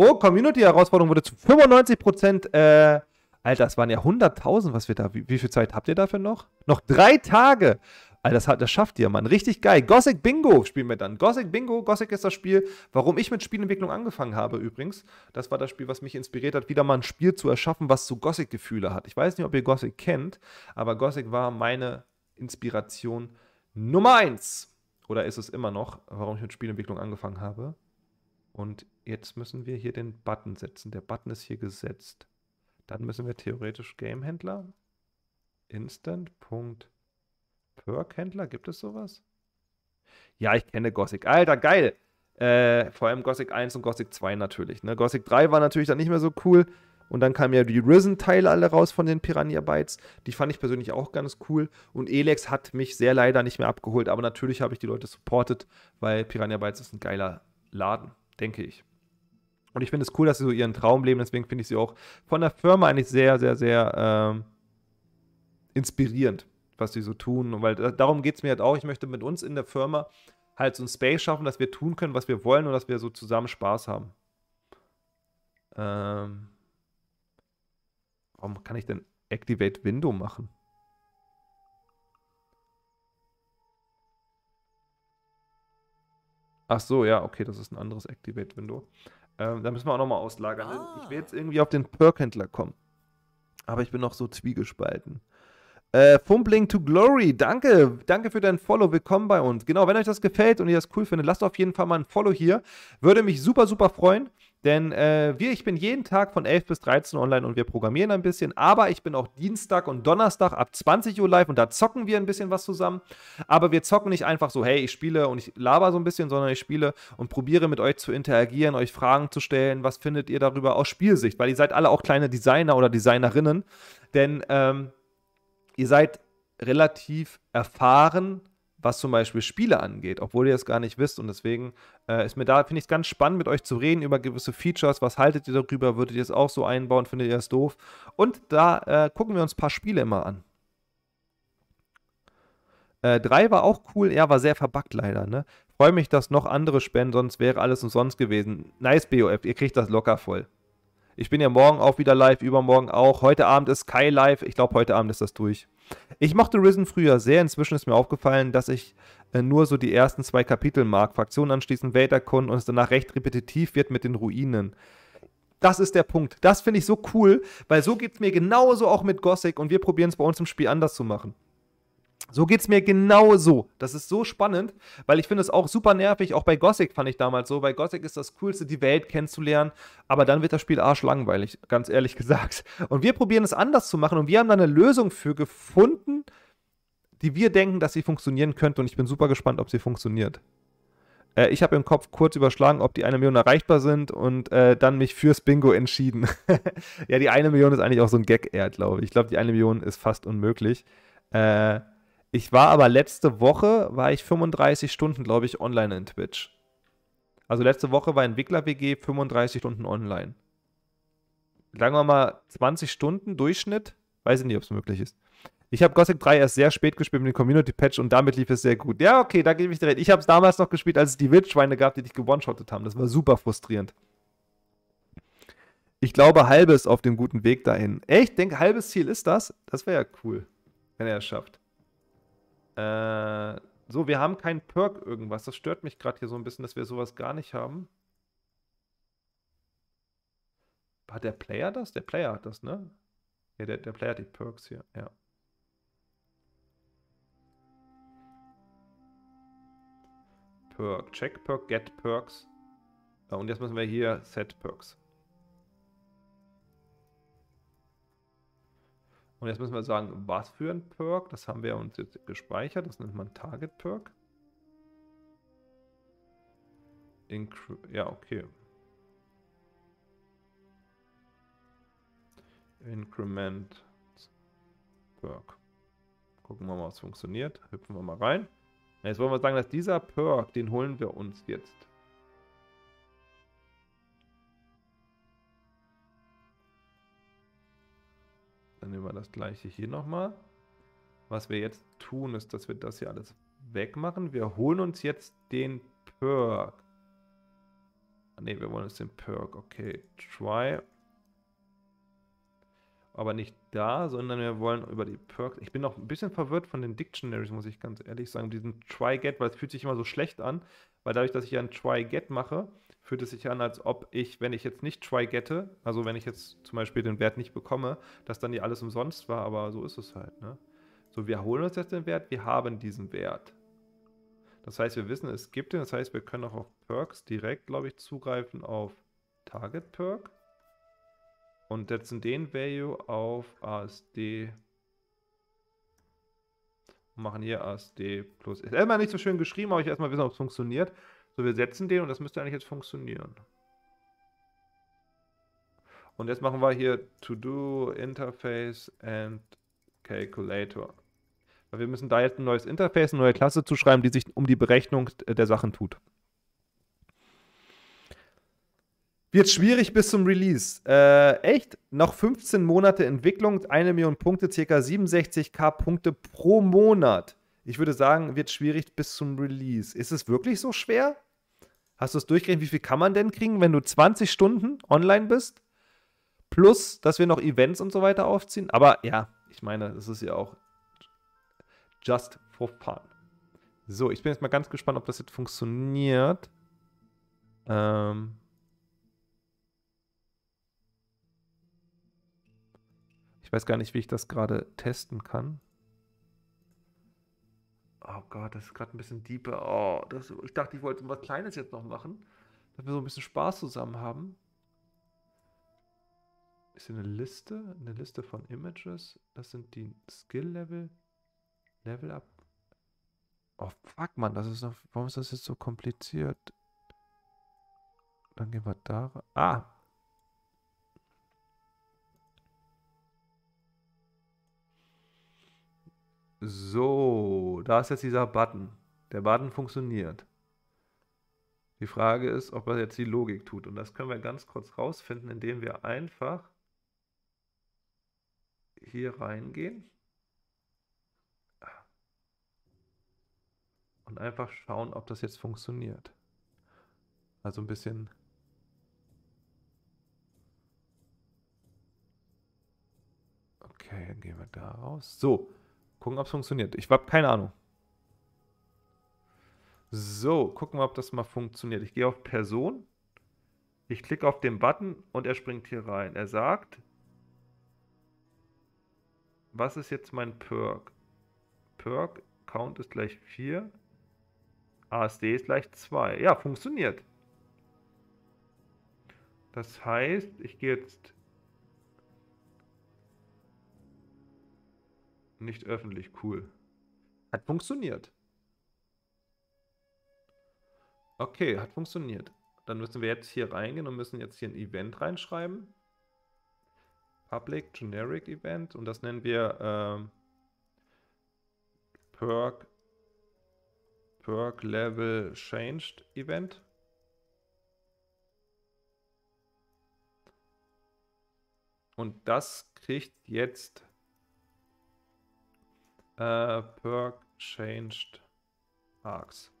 Oh, Community-Herausforderung wurde zu 95%. Äh, Alter, das waren ja 100.000, was wir da. Wie, wie, viel Zeit habt ihr dafür noch? Noch drei Tage! Alter, das, das schafft ihr, Mann. Richtig geil. Gothic Bingo spielen wir dann. Gothic Bingo. Gothic ist das Spiel, warum ich mit Spielentwicklung angefangen habe übrigens. Das war das Spiel, was mich inspiriert hat, wieder mal ein Spiel zu erschaffen, was so Gothic-Gefühle hat. Ich weiß nicht, ob ihr Gothic kennt, aber Gothic war meine Inspiration Nummer eins. Oder ist es immer noch, warum ich mit Spielentwicklung angefangen habe? Und jetzt müssen wir hier den Button setzen. Der Button ist hier gesetzt. Dann müssen wir theoretisch Gamehändler instant.perkhändler, gibt es sowas? Ja, ich kenne Gothic. Alter, geil! Äh, vor allem Gothic 1 und Gothic 2 natürlich. Ne? Gothic 3 war natürlich dann nicht mehr so cool. Und dann kamen ja die Risen-Teile alle raus von den Piranha Bytes. Die fand ich persönlich auch ganz cool. Und Elex hat mich sehr leider nicht mehr abgeholt. Aber natürlich habe ich die Leute supportet, weil Piranha Bytes ist ein geiler Laden denke ich. Und ich finde es cool, dass sie so ihren Traum leben, deswegen finde ich sie auch von der Firma eigentlich sehr, sehr, sehr ähm, inspirierend, was sie so tun. weil äh, darum geht es mir halt auch, ich möchte mit uns in der Firma halt so ein Space schaffen, dass wir tun können, was wir wollen und dass wir so zusammen Spaß haben. Ähm, warum kann ich denn Activate Window machen? Ach so, ja, okay, das ist ein anderes Activate-Window. Ähm, da müssen wir auch nochmal auslagern. Ah. Ich will ah. jetzt irgendwie auf den Perk-Händler kommen. Aber ich bin noch so zwiegespalten. Äh, Fumbling to Glory, danke. Danke für dein Follow. Willkommen bei uns. Genau, wenn euch das gefällt und ihr das cool findet, lasst auf jeden Fall mal ein Follow hier. Würde mich super, super freuen. Denn äh, wir, ich bin jeden Tag von 11 bis 13 online und wir programmieren ein bisschen. Aber ich bin auch Dienstag und Donnerstag ab 20 Uhr live und da zocken wir ein bisschen was zusammen. Aber wir zocken nicht einfach so, hey, ich spiele und ich laber so ein bisschen, sondern ich spiele und probiere mit euch zu interagieren, euch Fragen zu stellen. Was findet ihr darüber aus Spielsicht? Weil ihr seid alle auch kleine Designer oder Designerinnen. Denn ähm, ihr seid relativ erfahren was zum Beispiel Spiele angeht, obwohl ihr es gar nicht wisst. Und deswegen äh, ist mir da, finde ich es ganz spannend, mit euch zu reden über gewisse Features. Was haltet ihr darüber? Würdet ihr es auch so einbauen? Findet ihr es doof? Und da äh, gucken wir uns ein paar Spiele immer an. Äh, 3 war auch cool, ja, war sehr verbuggt leider, ne? Freue mich, dass noch andere spenden, sonst wäre alles umsonst gewesen. Nice BOF, ihr kriegt das locker voll. Ich bin ja morgen auch wieder live, übermorgen auch. Heute Abend ist Kai live. Ich glaube, heute Abend ist das durch. Ich mochte Risen früher sehr, inzwischen ist mir aufgefallen, dass ich äh, nur so die ersten zwei Kapitel mag, Fraktionen anschließen, Welt erkunden und es danach recht repetitiv wird mit den Ruinen. Das ist der Punkt. Das finde ich so cool, weil so geht es mir genauso auch mit Gothic und wir probieren es bei uns im Spiel anders zu machen. So geht es mir genau so. Das ist so spannend, weil ich finde es auch super nervig. Auch bei Gothic fand ich damals so. Bei Gothic ist das Coolste, die Welt kennenzulernen. Aber dann wird das Spiel arschlangweilig, ganz ehrlich gesagt. Und wir probieren es anders zu machen. Und wir haben da eine Lösung für gefunden, die wir denken, dass sie funktionieren könnte. Und ich bin super gespannt, ob sie funktioniert. Äh, ich habe im Kopf kurz überschlagen, ob die eine Million erreichbar sind und äh, dann mich fürs Bingo entschieden. ja, die eine Million ist eigentlich auch so ein Gag-Erd, glaube ich. Ich glaube, die eine Million ist fast unmöglich. Äh ich war aber letzte Woche, war ich 35 Stunden, glaube ich, online in Twitch. Also letzte Woche war Entwickler-WG 35 Stunden online. Sagen wir mal 20 Stunden Durchschnitt. Weiß ich nicht, ob es möglich ist. Ich habe Gothic 3 erst sehr spät gespielt mit dem Community-Patch und damit lief es sehr gut. Ja, okay, da gebe ich dir recht. Ich habe es damals noch gespielt, als es die Wildschweine gab, die dich gewonshottet haben. Das war super frustrierend. Ich glaube, Halbes auf dem guten Weg dahin. Echt? Denk, halbes Ziel ist das? Das wäre ja cool, wenn er es schafft. Äh, so, wir haben keinen Perk irgendwas. Das stört mich gerade hier so ein bisschen, dass wir sowas gar nicht haben. Hat der Player das? Der Player hat das, ne? Ja, der, der Player hat die Perks hier, ja. Perk, Check Perk, Get Perks. Und jetzt müssen wir hier Set Perks. Und jetzt müssen wir sagen, was für ein Perk. Das haben wir uns jetzt gespeichert. Das nennt man Target Perk. Incre ja, okay. Increment Perk. Gucken wir mal, was funktioniert. Hüpfen wir mal rein. Jetzt wollen wir sagen, dass dieser Perk, den holen wir uns jetzt. Dann nehmen wir das gleiche hier nochmal. Was wir jetzt tun, ist, dass wir das hier alles wegmachen. Wir holen uns jetzt den Perk. Ne, wir wollen uns den Perk. Okay, try. Aber nicht da, sondern wir wollen über die Perks. Ich bin noch ein bisschen verwirrt von den Dictionaries, muss ich ganz ehrlich sagen. Diesen Try Get, weil es fühlt sich immer so schlecht an. Weil dadurch, dass ich ja ein Try Get mache, fühlt es sich an, als ob ich, wenn ich jetzt nicht try gette, also wenn ich jetzt zum Beispiel den Wert nicht bekomme, dass dann ja alles umsonst war, aber so ist es halt. Ne? So, wir holen uns jetzt den Wert, wir haben diesen Wert. Das heißt, wir wissen, es gibt den, das heißt, wir können auch auf Perks direkt, glaube ich, zugreifen auf Target Perk und setzen den Value auf ASD machen hier ASD plus. Ist erstmal nicht so schön geschrieben, aber ich erstmal wissen, ob es funktioniert. So, wir setzen den und das müsste eigentlich jetzt funktionieren. Und jetzt machen wir hier To-Do, Interface and Calculator. Weil wir müssen da jetzt ein neues Interface, eine neue Klasse zuschreiben, die sich um die Berechnung der Sachen tut. Wird schwierig bis zum Release. Äh, echt? Noch 15 Monate Entwicklung, eine Million Punkte, ca. 67k Punkte pro Monat. Ich würde sagen, wird schwierig bis zum Release. Ist es wirklich so schwer? Hast du es durchgerechnet? Wie viel kann man denn kriegen, wenn du 20 Stunden online bist? Plus, dass wir noch Events und so weiter aufziehen. Aber ja, ich meine, das ist ja auch just for fun. So, ich bin jetzt mal ganz gespannt, ob das jetzt funktioniert. Ähm. Ich weiß gar nicht, wie ich das gerade testen kann oh Gott, das ist gerade ein bisschen deeper. Oh, das, ich dachte, ich wollte was Kleines jetzt noch machen, dass wir so ein bisschen Spaß zusammen haben. Ist hier eine Liste? Eine Liste von Images. Das sind die Skill-Level. Level-Up. Oh, fuck, man, das ist noch. Warum ist das jetzt so kompliziert? Dann gehen wir da. Ah, So, da ist jetzt dieser Button. Der Button funktioniert. Die Frage ist, ob er jetzt die Logik tut. Und das können wir ganz kurz rausfinden, indem wir einfach hier reingehen und einfach schauen, ob das jetzt funktioniert. Also ein bisschen Okay, dann gehen wir da raus. So, Gucken, ob es funktioniert. Ich habe keine Ahnung. So, gucken wir, ob das mal funktioniert. Ich gehe auf Person. Ich klicke auf den Button und er springt hier rein. Er sagt, was ist jetzt mein Perk? Perk, Count ist gleich 4. ASD ist gleich 2. Ja, funktioniert. Das heißt, ich gehe jetzt Nicht öffentlich, cool. Hat funktioniert. Okay, hat funktioniert. Dann müssen wir jetzt hier reingehen und müssen jetzt hier ein Event reinschreiben. Public Generic Event und das nennen wir äh, Perk Perk Level Changed Event. Und das kriegt jetzt Uh, Perk Changed Arcs.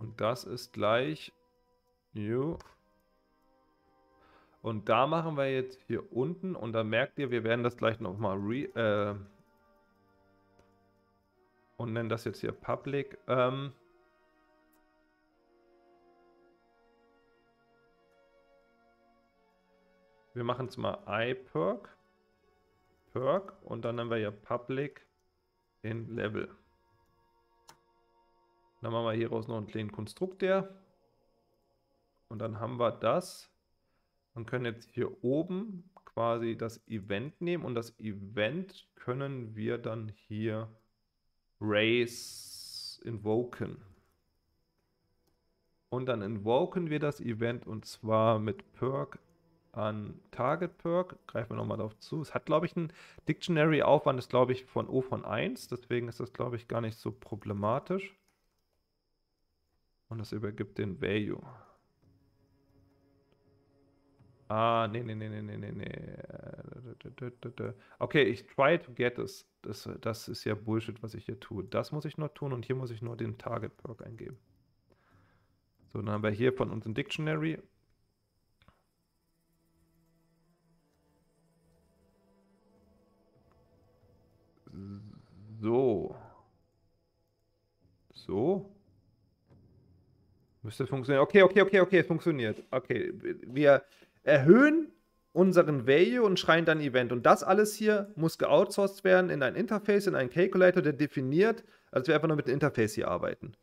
Und das ist gleich New. Und da machen wir jetzt hier unten und da merkt ihr, wir werden das gleich nochmal re... Äh, und nennen das jetzt hier Public. Ähm, wir machen es mal iPerk. Perk und dann haben wir hier Public in Level. Dann machen wir hier raus noch einen kleinen Konstrukt der. Und dann haben wir das und können jetzt hier oben quasi das Event nehmen und das Event können wir dann hier Race invoken. Und dann invoken wir das Event und zwar mit Perk an Target Perk. Greifen wir nochmal darauf zu. Es hat, glaube ich, einen Dictionary-Aufwand, ist, glaube ich, von O von 1. Deswegen ist das, glaube ich, gar nicht so problematisch. Und das übergibt den Value. Ah, nee, nee, nee, nee, nee, nee. Okay, ich try to get es. Das, das ist ja Bullshit, was ich hier tue. Das muss ich nur tun und hier muss ich nur den Target Perk eingeben. So, dann haben wir hier von unserem Dictionary So. Müsste funktionieren. Okay, okay, okay, okay, es funktioniert. Okay, wir erhöhen unseren Value und schreien dann Event. Und das alles hier muss geoutsourced werden in ein Interface, in einen Calculator, der definiert, also wir einfach nur mit dem Interface hier arbeiten.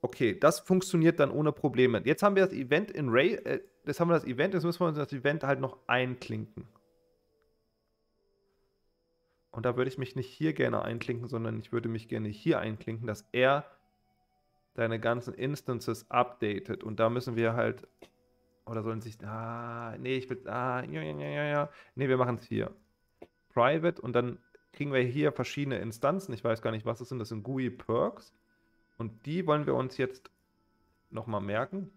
Okay, das funktioniert dann ohne Probleme. Jetzt haben wir das Event in Ray, äh, jetzt haben wir das Event, jetzt müssen wir uns das Event halt noch einklinken. Und da würde ich mich nicht hier gerne einklinken, sondern ich würde mich gerne hier einklinken, dass er deine ganzen Instances updatet. Und da müssen wir halt, oder sollen sich, ah, nee, ich will, ah, ja, ja, ja, ja, nee, wir machen es hier. Private und dann kriegen wir hier verschiedene Instanzen. Ich weiß gar nicht, was das sind. Das sind GUI Perks. Und die wollen wir uns jetzt nochmal merken.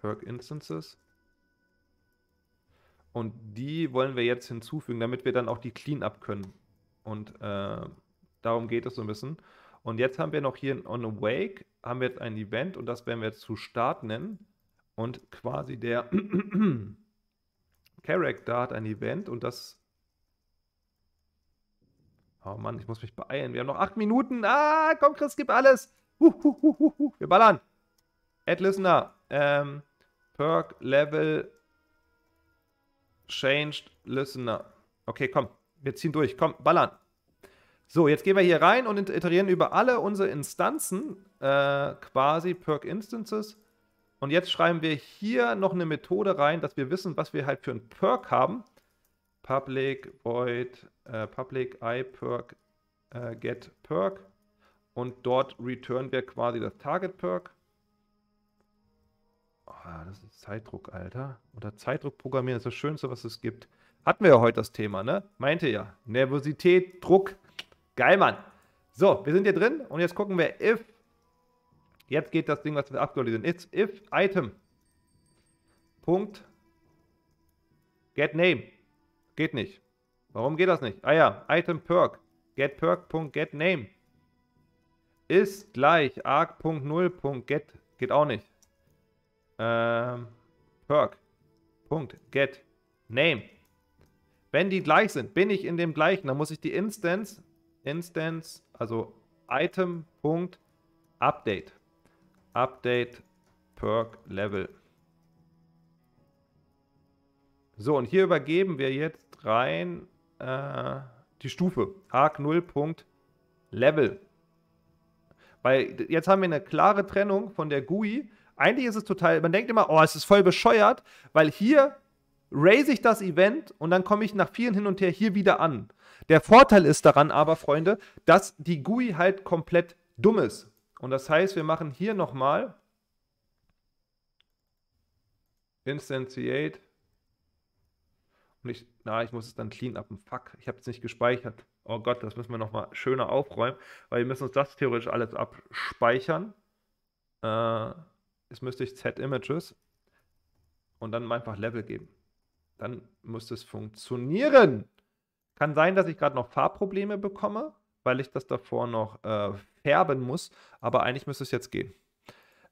Perk Instances. Und die wollen wir jetzt hinzufügen, damit wir dann auch die Cleanup können. Und äh, darum geht es so ein bisschen. Und jetzt haben wir noch hier in On Awake, haben wir jetzt ein Event und das werden wir jetzt zu Start nennen. Und quasi der Character hat ein Event und das. Oh Mann, ich muss mich beeilen. Wir haben noch acht Minuten. Ah, komm, Chris, gib alles. wir ballern. Ad Listener. Ähm, Perk Level Changed Listener. Okay, komm. Wir ziehen durch. Komm, ballern. So, jetzt gehen wir hier rein und iterieren über alle unsere Instanzen, äh, quasi Perk Instances. Und jetzt schreiben wir hier noch eine Methode rein, dass wir wissen, was wir halt für einen Perk haben. Public void äh, public iPerk äh, get Perk. Und dort returnen wir quasi das Target Perk. Oh, das ist Zeitdruck, Alter. Oder Zeitdruck programmieren ist das Schönste, was es gibt. Hatten wir ja heute das Thema, ne? Meinte ja. Nervosität, Druck. Geil, Mann. So, wir sind hier drin und jetzt gucken wir if. Jetzt geht das Ding, was wir aktualisieren. It's if item. Punkt. Get name. Geht nicht. Warum geht das nicht? Ah ja, item perk. Get perk. Get name. Ist gleich arg.0. Geht auch nicht. Ähm, perk. Get name. Wenn die gleich sind, bin ich in dem gleichen. Dann muss ich die Instance Instance, also Item.update. Update Perk Level. So, und hier übergeben wir jetzt rein äh, die Stufe Arc 0.level. Weil jetzt haben wir eine klare Trennung von der GUI. Eigentlich ist es total, man denkt immer, oh, es ist voll bescheuert, weil hier raise ich das Event und dann komme ich nach vielen hin und her hier wieder an. Der Vorteil ist daran aber, Freunde, dass die GUI halt komplett dumm ist. Und das heißt, wir machen hier nochmal Instantiate. Und ich, na, ich muss es dann clean up. Fuck, ich habe es nicht gespeichert. Oh Gott, das müssen wir nochmal schöner aufräumen, weil wir müssen uns das theoretisch alles abspeichern. Äh, jetzt müsste ich Z-Images und dann einfach Level geben dann müsste es funktionieren. Kann sein, dass ich gerade noch Farbprobleme bekomme, weil ich das davor noch äh, färben muss, aber eigentlich müsste es jetzt gehen.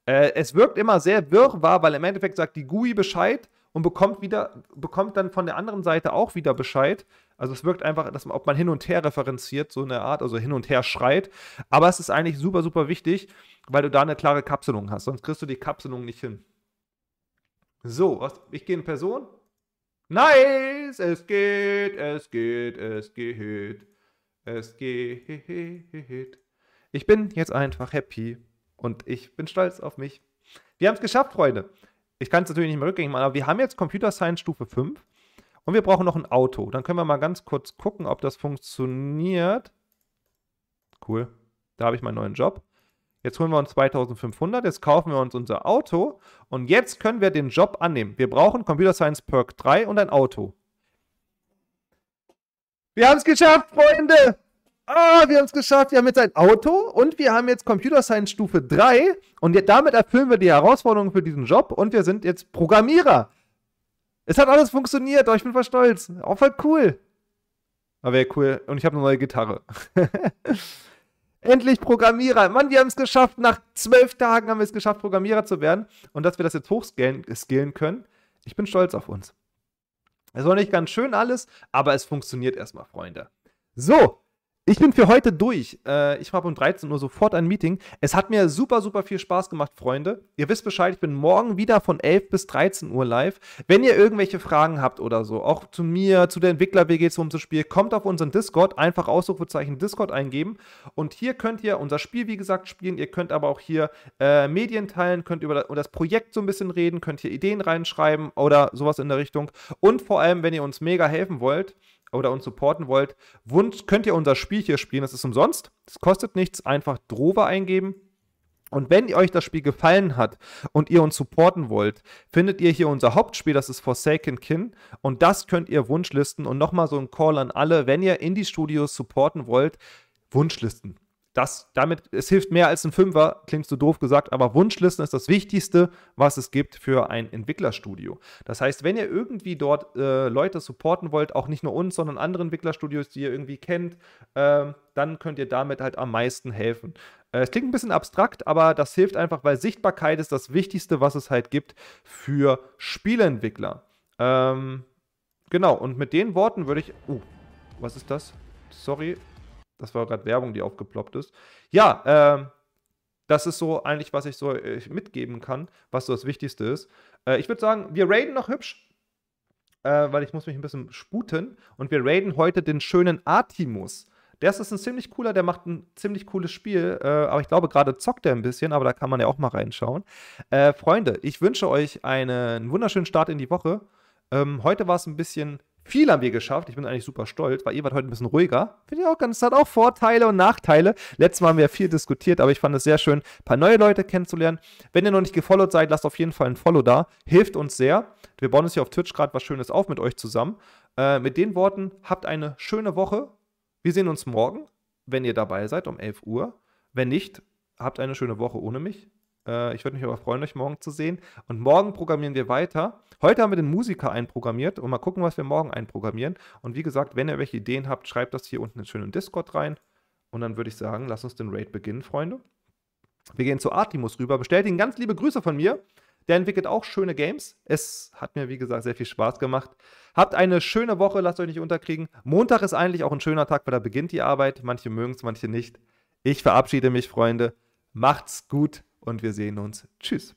Äh, es wirkt immer sehr wirrwarr, weil im Endeffekt sagt die GUI Bescheid und bekommt wieder, bekommt dann von der anderen Seite auch wieder Bescheid. Also es wirkt einfach, dass man, ob man hin und her referenziert, so eine Art, also hin und her schreit. Aber es ist eigentlich super, super wichtig, weil du da eine klare Kapselung hast. Sonst kriegst du die Kapselung nicht hin. So, ich gehe in Person, Nice! Es geht, es geht, es geht. Es geht. Ich bin jetzt einfach happy und ich bin stolz auf mich. Wir haben es geschafft, Freunde. Ich kann es natürlich nicht mehr rückgängig machen, aber wir haben jetzt Computer Science Stufe 5 und wir brauchen noch ein Auto. Dann können wir mal ganz kurz gucken, ob das funktioniert. Cool. Da habe ich meinen neuen Job. Jetzt holen wir uns 2500, jetzt kaufen wir uns unser Auto und jetzt können wir den Job annehmen. Wir brauchen Computer Science Perk 3 und ein Auto. Wir haben es geschafft, Freunde! Ah, wir haben es geschafft. Wir haben jetzt ein Auto und wir haben jetzt Computer Science Stufe 3 und damit erfüllen wir die Herausforderungen für diesen Job und wir sind jetzt Programmierer. Es hat alles funktioniert. Oh, ich bin voll stolz. Auch oh, voll cool. Aber wäre cool. Und ich habe eine neue Gitarre. Endlich Programmierer. Mann, wir haben es geschafft. Nach zwölf Tagen haben wir es geschafft, Programmierer zu werden. Und dass wir das jetzt hochskillen äh, können, ich bin stolz auf uns. Es war nicht ganz schön alles, aber es funktioniert erstmal, Freunde. So, ich bin für heute durch. Äh, ich habe um 13 Uhr sofort ein Meeting. Es hat mir super, super viel Spaß gemacht, Freunde. Ihr wisst Bescheid, ich bin morgen wieder von 11 bis 13 Uhr live. Wenn ihr irgendwelche Fragen habt oder so, auch zu mir, zu der entwickler WG zum zu Spiel, kommt auf unseren Discord, einfach Ausrufezeichen Discord eingeben. Und hier könnt ihr unser Spiel, wie gesagt, spielen. Ihr könnt aber auch hier äh, Medien teilen, könnt über das Projekt so ein bisschen reden, könnt hier Ideen reinschreiben oder sowas in der Richtung. Und vor allem, wenn ihr uns mega helfen wollt, oder uns supporten wollt, könnt ihr unser Spiel hier spielen. Das ist umsonst. Das kostet nichts. Einfach Drover eingeben. Und wenn euch das Spiel gefallen hat und ihr uns supporten wollt, findet ihr hier unser Hauptspiel, das ist Forsaken Kin. Und das könnt ihr Wunschlisten und nochmal so ein Call an alle, wenn ihr Indie-Studios supporten wollt, Wunschlisten das, damit, es hilft mehr als ein Fünfer, klingt so doof gesagt, aber Wunschlisten ist das Wichtigste, was es gibt für ein Entwicklerstudio. Das heißt, wenn ihr irgendwie dort äh, Leute supporten wollt, auch nicht nur uns, sondern andere Entwicklerstudios, die ihr irgendwie kennt, äh, dann könnt ihr damit halt am meisten helfen. Äh, es klingt ein bisschen abstrakt, aber das hilft einfach, weil Sichtbarkeit ist das Wichtigste, was es halt gibt für Spieleentwickler. Ähm, genau, und mit den Worten würde ich. Uh, was ist das? Sorry, das war gerade Werbung, die aufgeploppt ist. Ja, ähm, das ist so eigentlich, was ich so äh, mitgeben kann, was so das Wichtigste ist. Äh, ich würde sagen, wir raiden noch hübsch, äh, weil ich muss mich ein bisschen sputen. Und wir raiden heute den schönen Artimus. Der ist ein ziemlich cooler, der macht ein ziemlich cooles Spiel, äh, aber ich glaube, gerade zockt er ein bisschen, aber da kann man ja auch mal reinschauen. Äh, Freunde, ich wünsche euch einen wunderschönen Start in die Woche. Ähm, heute war es ein bisschen viel haben wir geschafft. Ich bin eigentlich super stolz, weil ihr wart heute ein bisschen ruhiger. Finde ich auch ganz, hat auch Vorteile und Nachteile. Letztes Mal haben wir viel diskutiert, aber ich fand es sehr schön, ein paar neue Leute kennenzulernen. Wenn ihr noch nicht gefollowt seid, lasst auf jeden Fall ein Follow da. Hilft uns sehr. Wir bauen uns hier auf Twitch gerade was Schönes auf mit euch zusammen. Äh, mit den Worten, habt eine schöne Woche. Wir sehen uns morgen, wenn ihr dabei seid, um 11 Uhr. Wenn nicht, habt eine schöne Woche ohne mich. Äh, ich würde mich aber freuen, euch morgen zu sehen. Und morgen programmieren wir weiter. Heute haben wir den Musiker einprogrammiert und mal gucken, was wir morgen einprogrammieren. Und wie gesagt, wenn ihr welche Ideen habt, schreibt das hier unten in den schönen Discord rein. Und dann würde ich sagen, lasst uns den Raid beginnen, Freunde. Wir gehen zu Artimus rüber. Bestellt ihn ganz liebe Grüße von mir. Der entwickelt auch schöne Games. Es hat mir, wie gesagt, sehr viel Spaß gemacht. Habt eine schöne Woche, lasst euch nicht unterkriegen. Montag ist eigentlich auch ein schöner Tag, weil da beginnt die Arbeit. Manche mögen es, manche nicht. Ich verabschiede mich, Freunde. Macht's gut und wir sehen uns. Tschüss.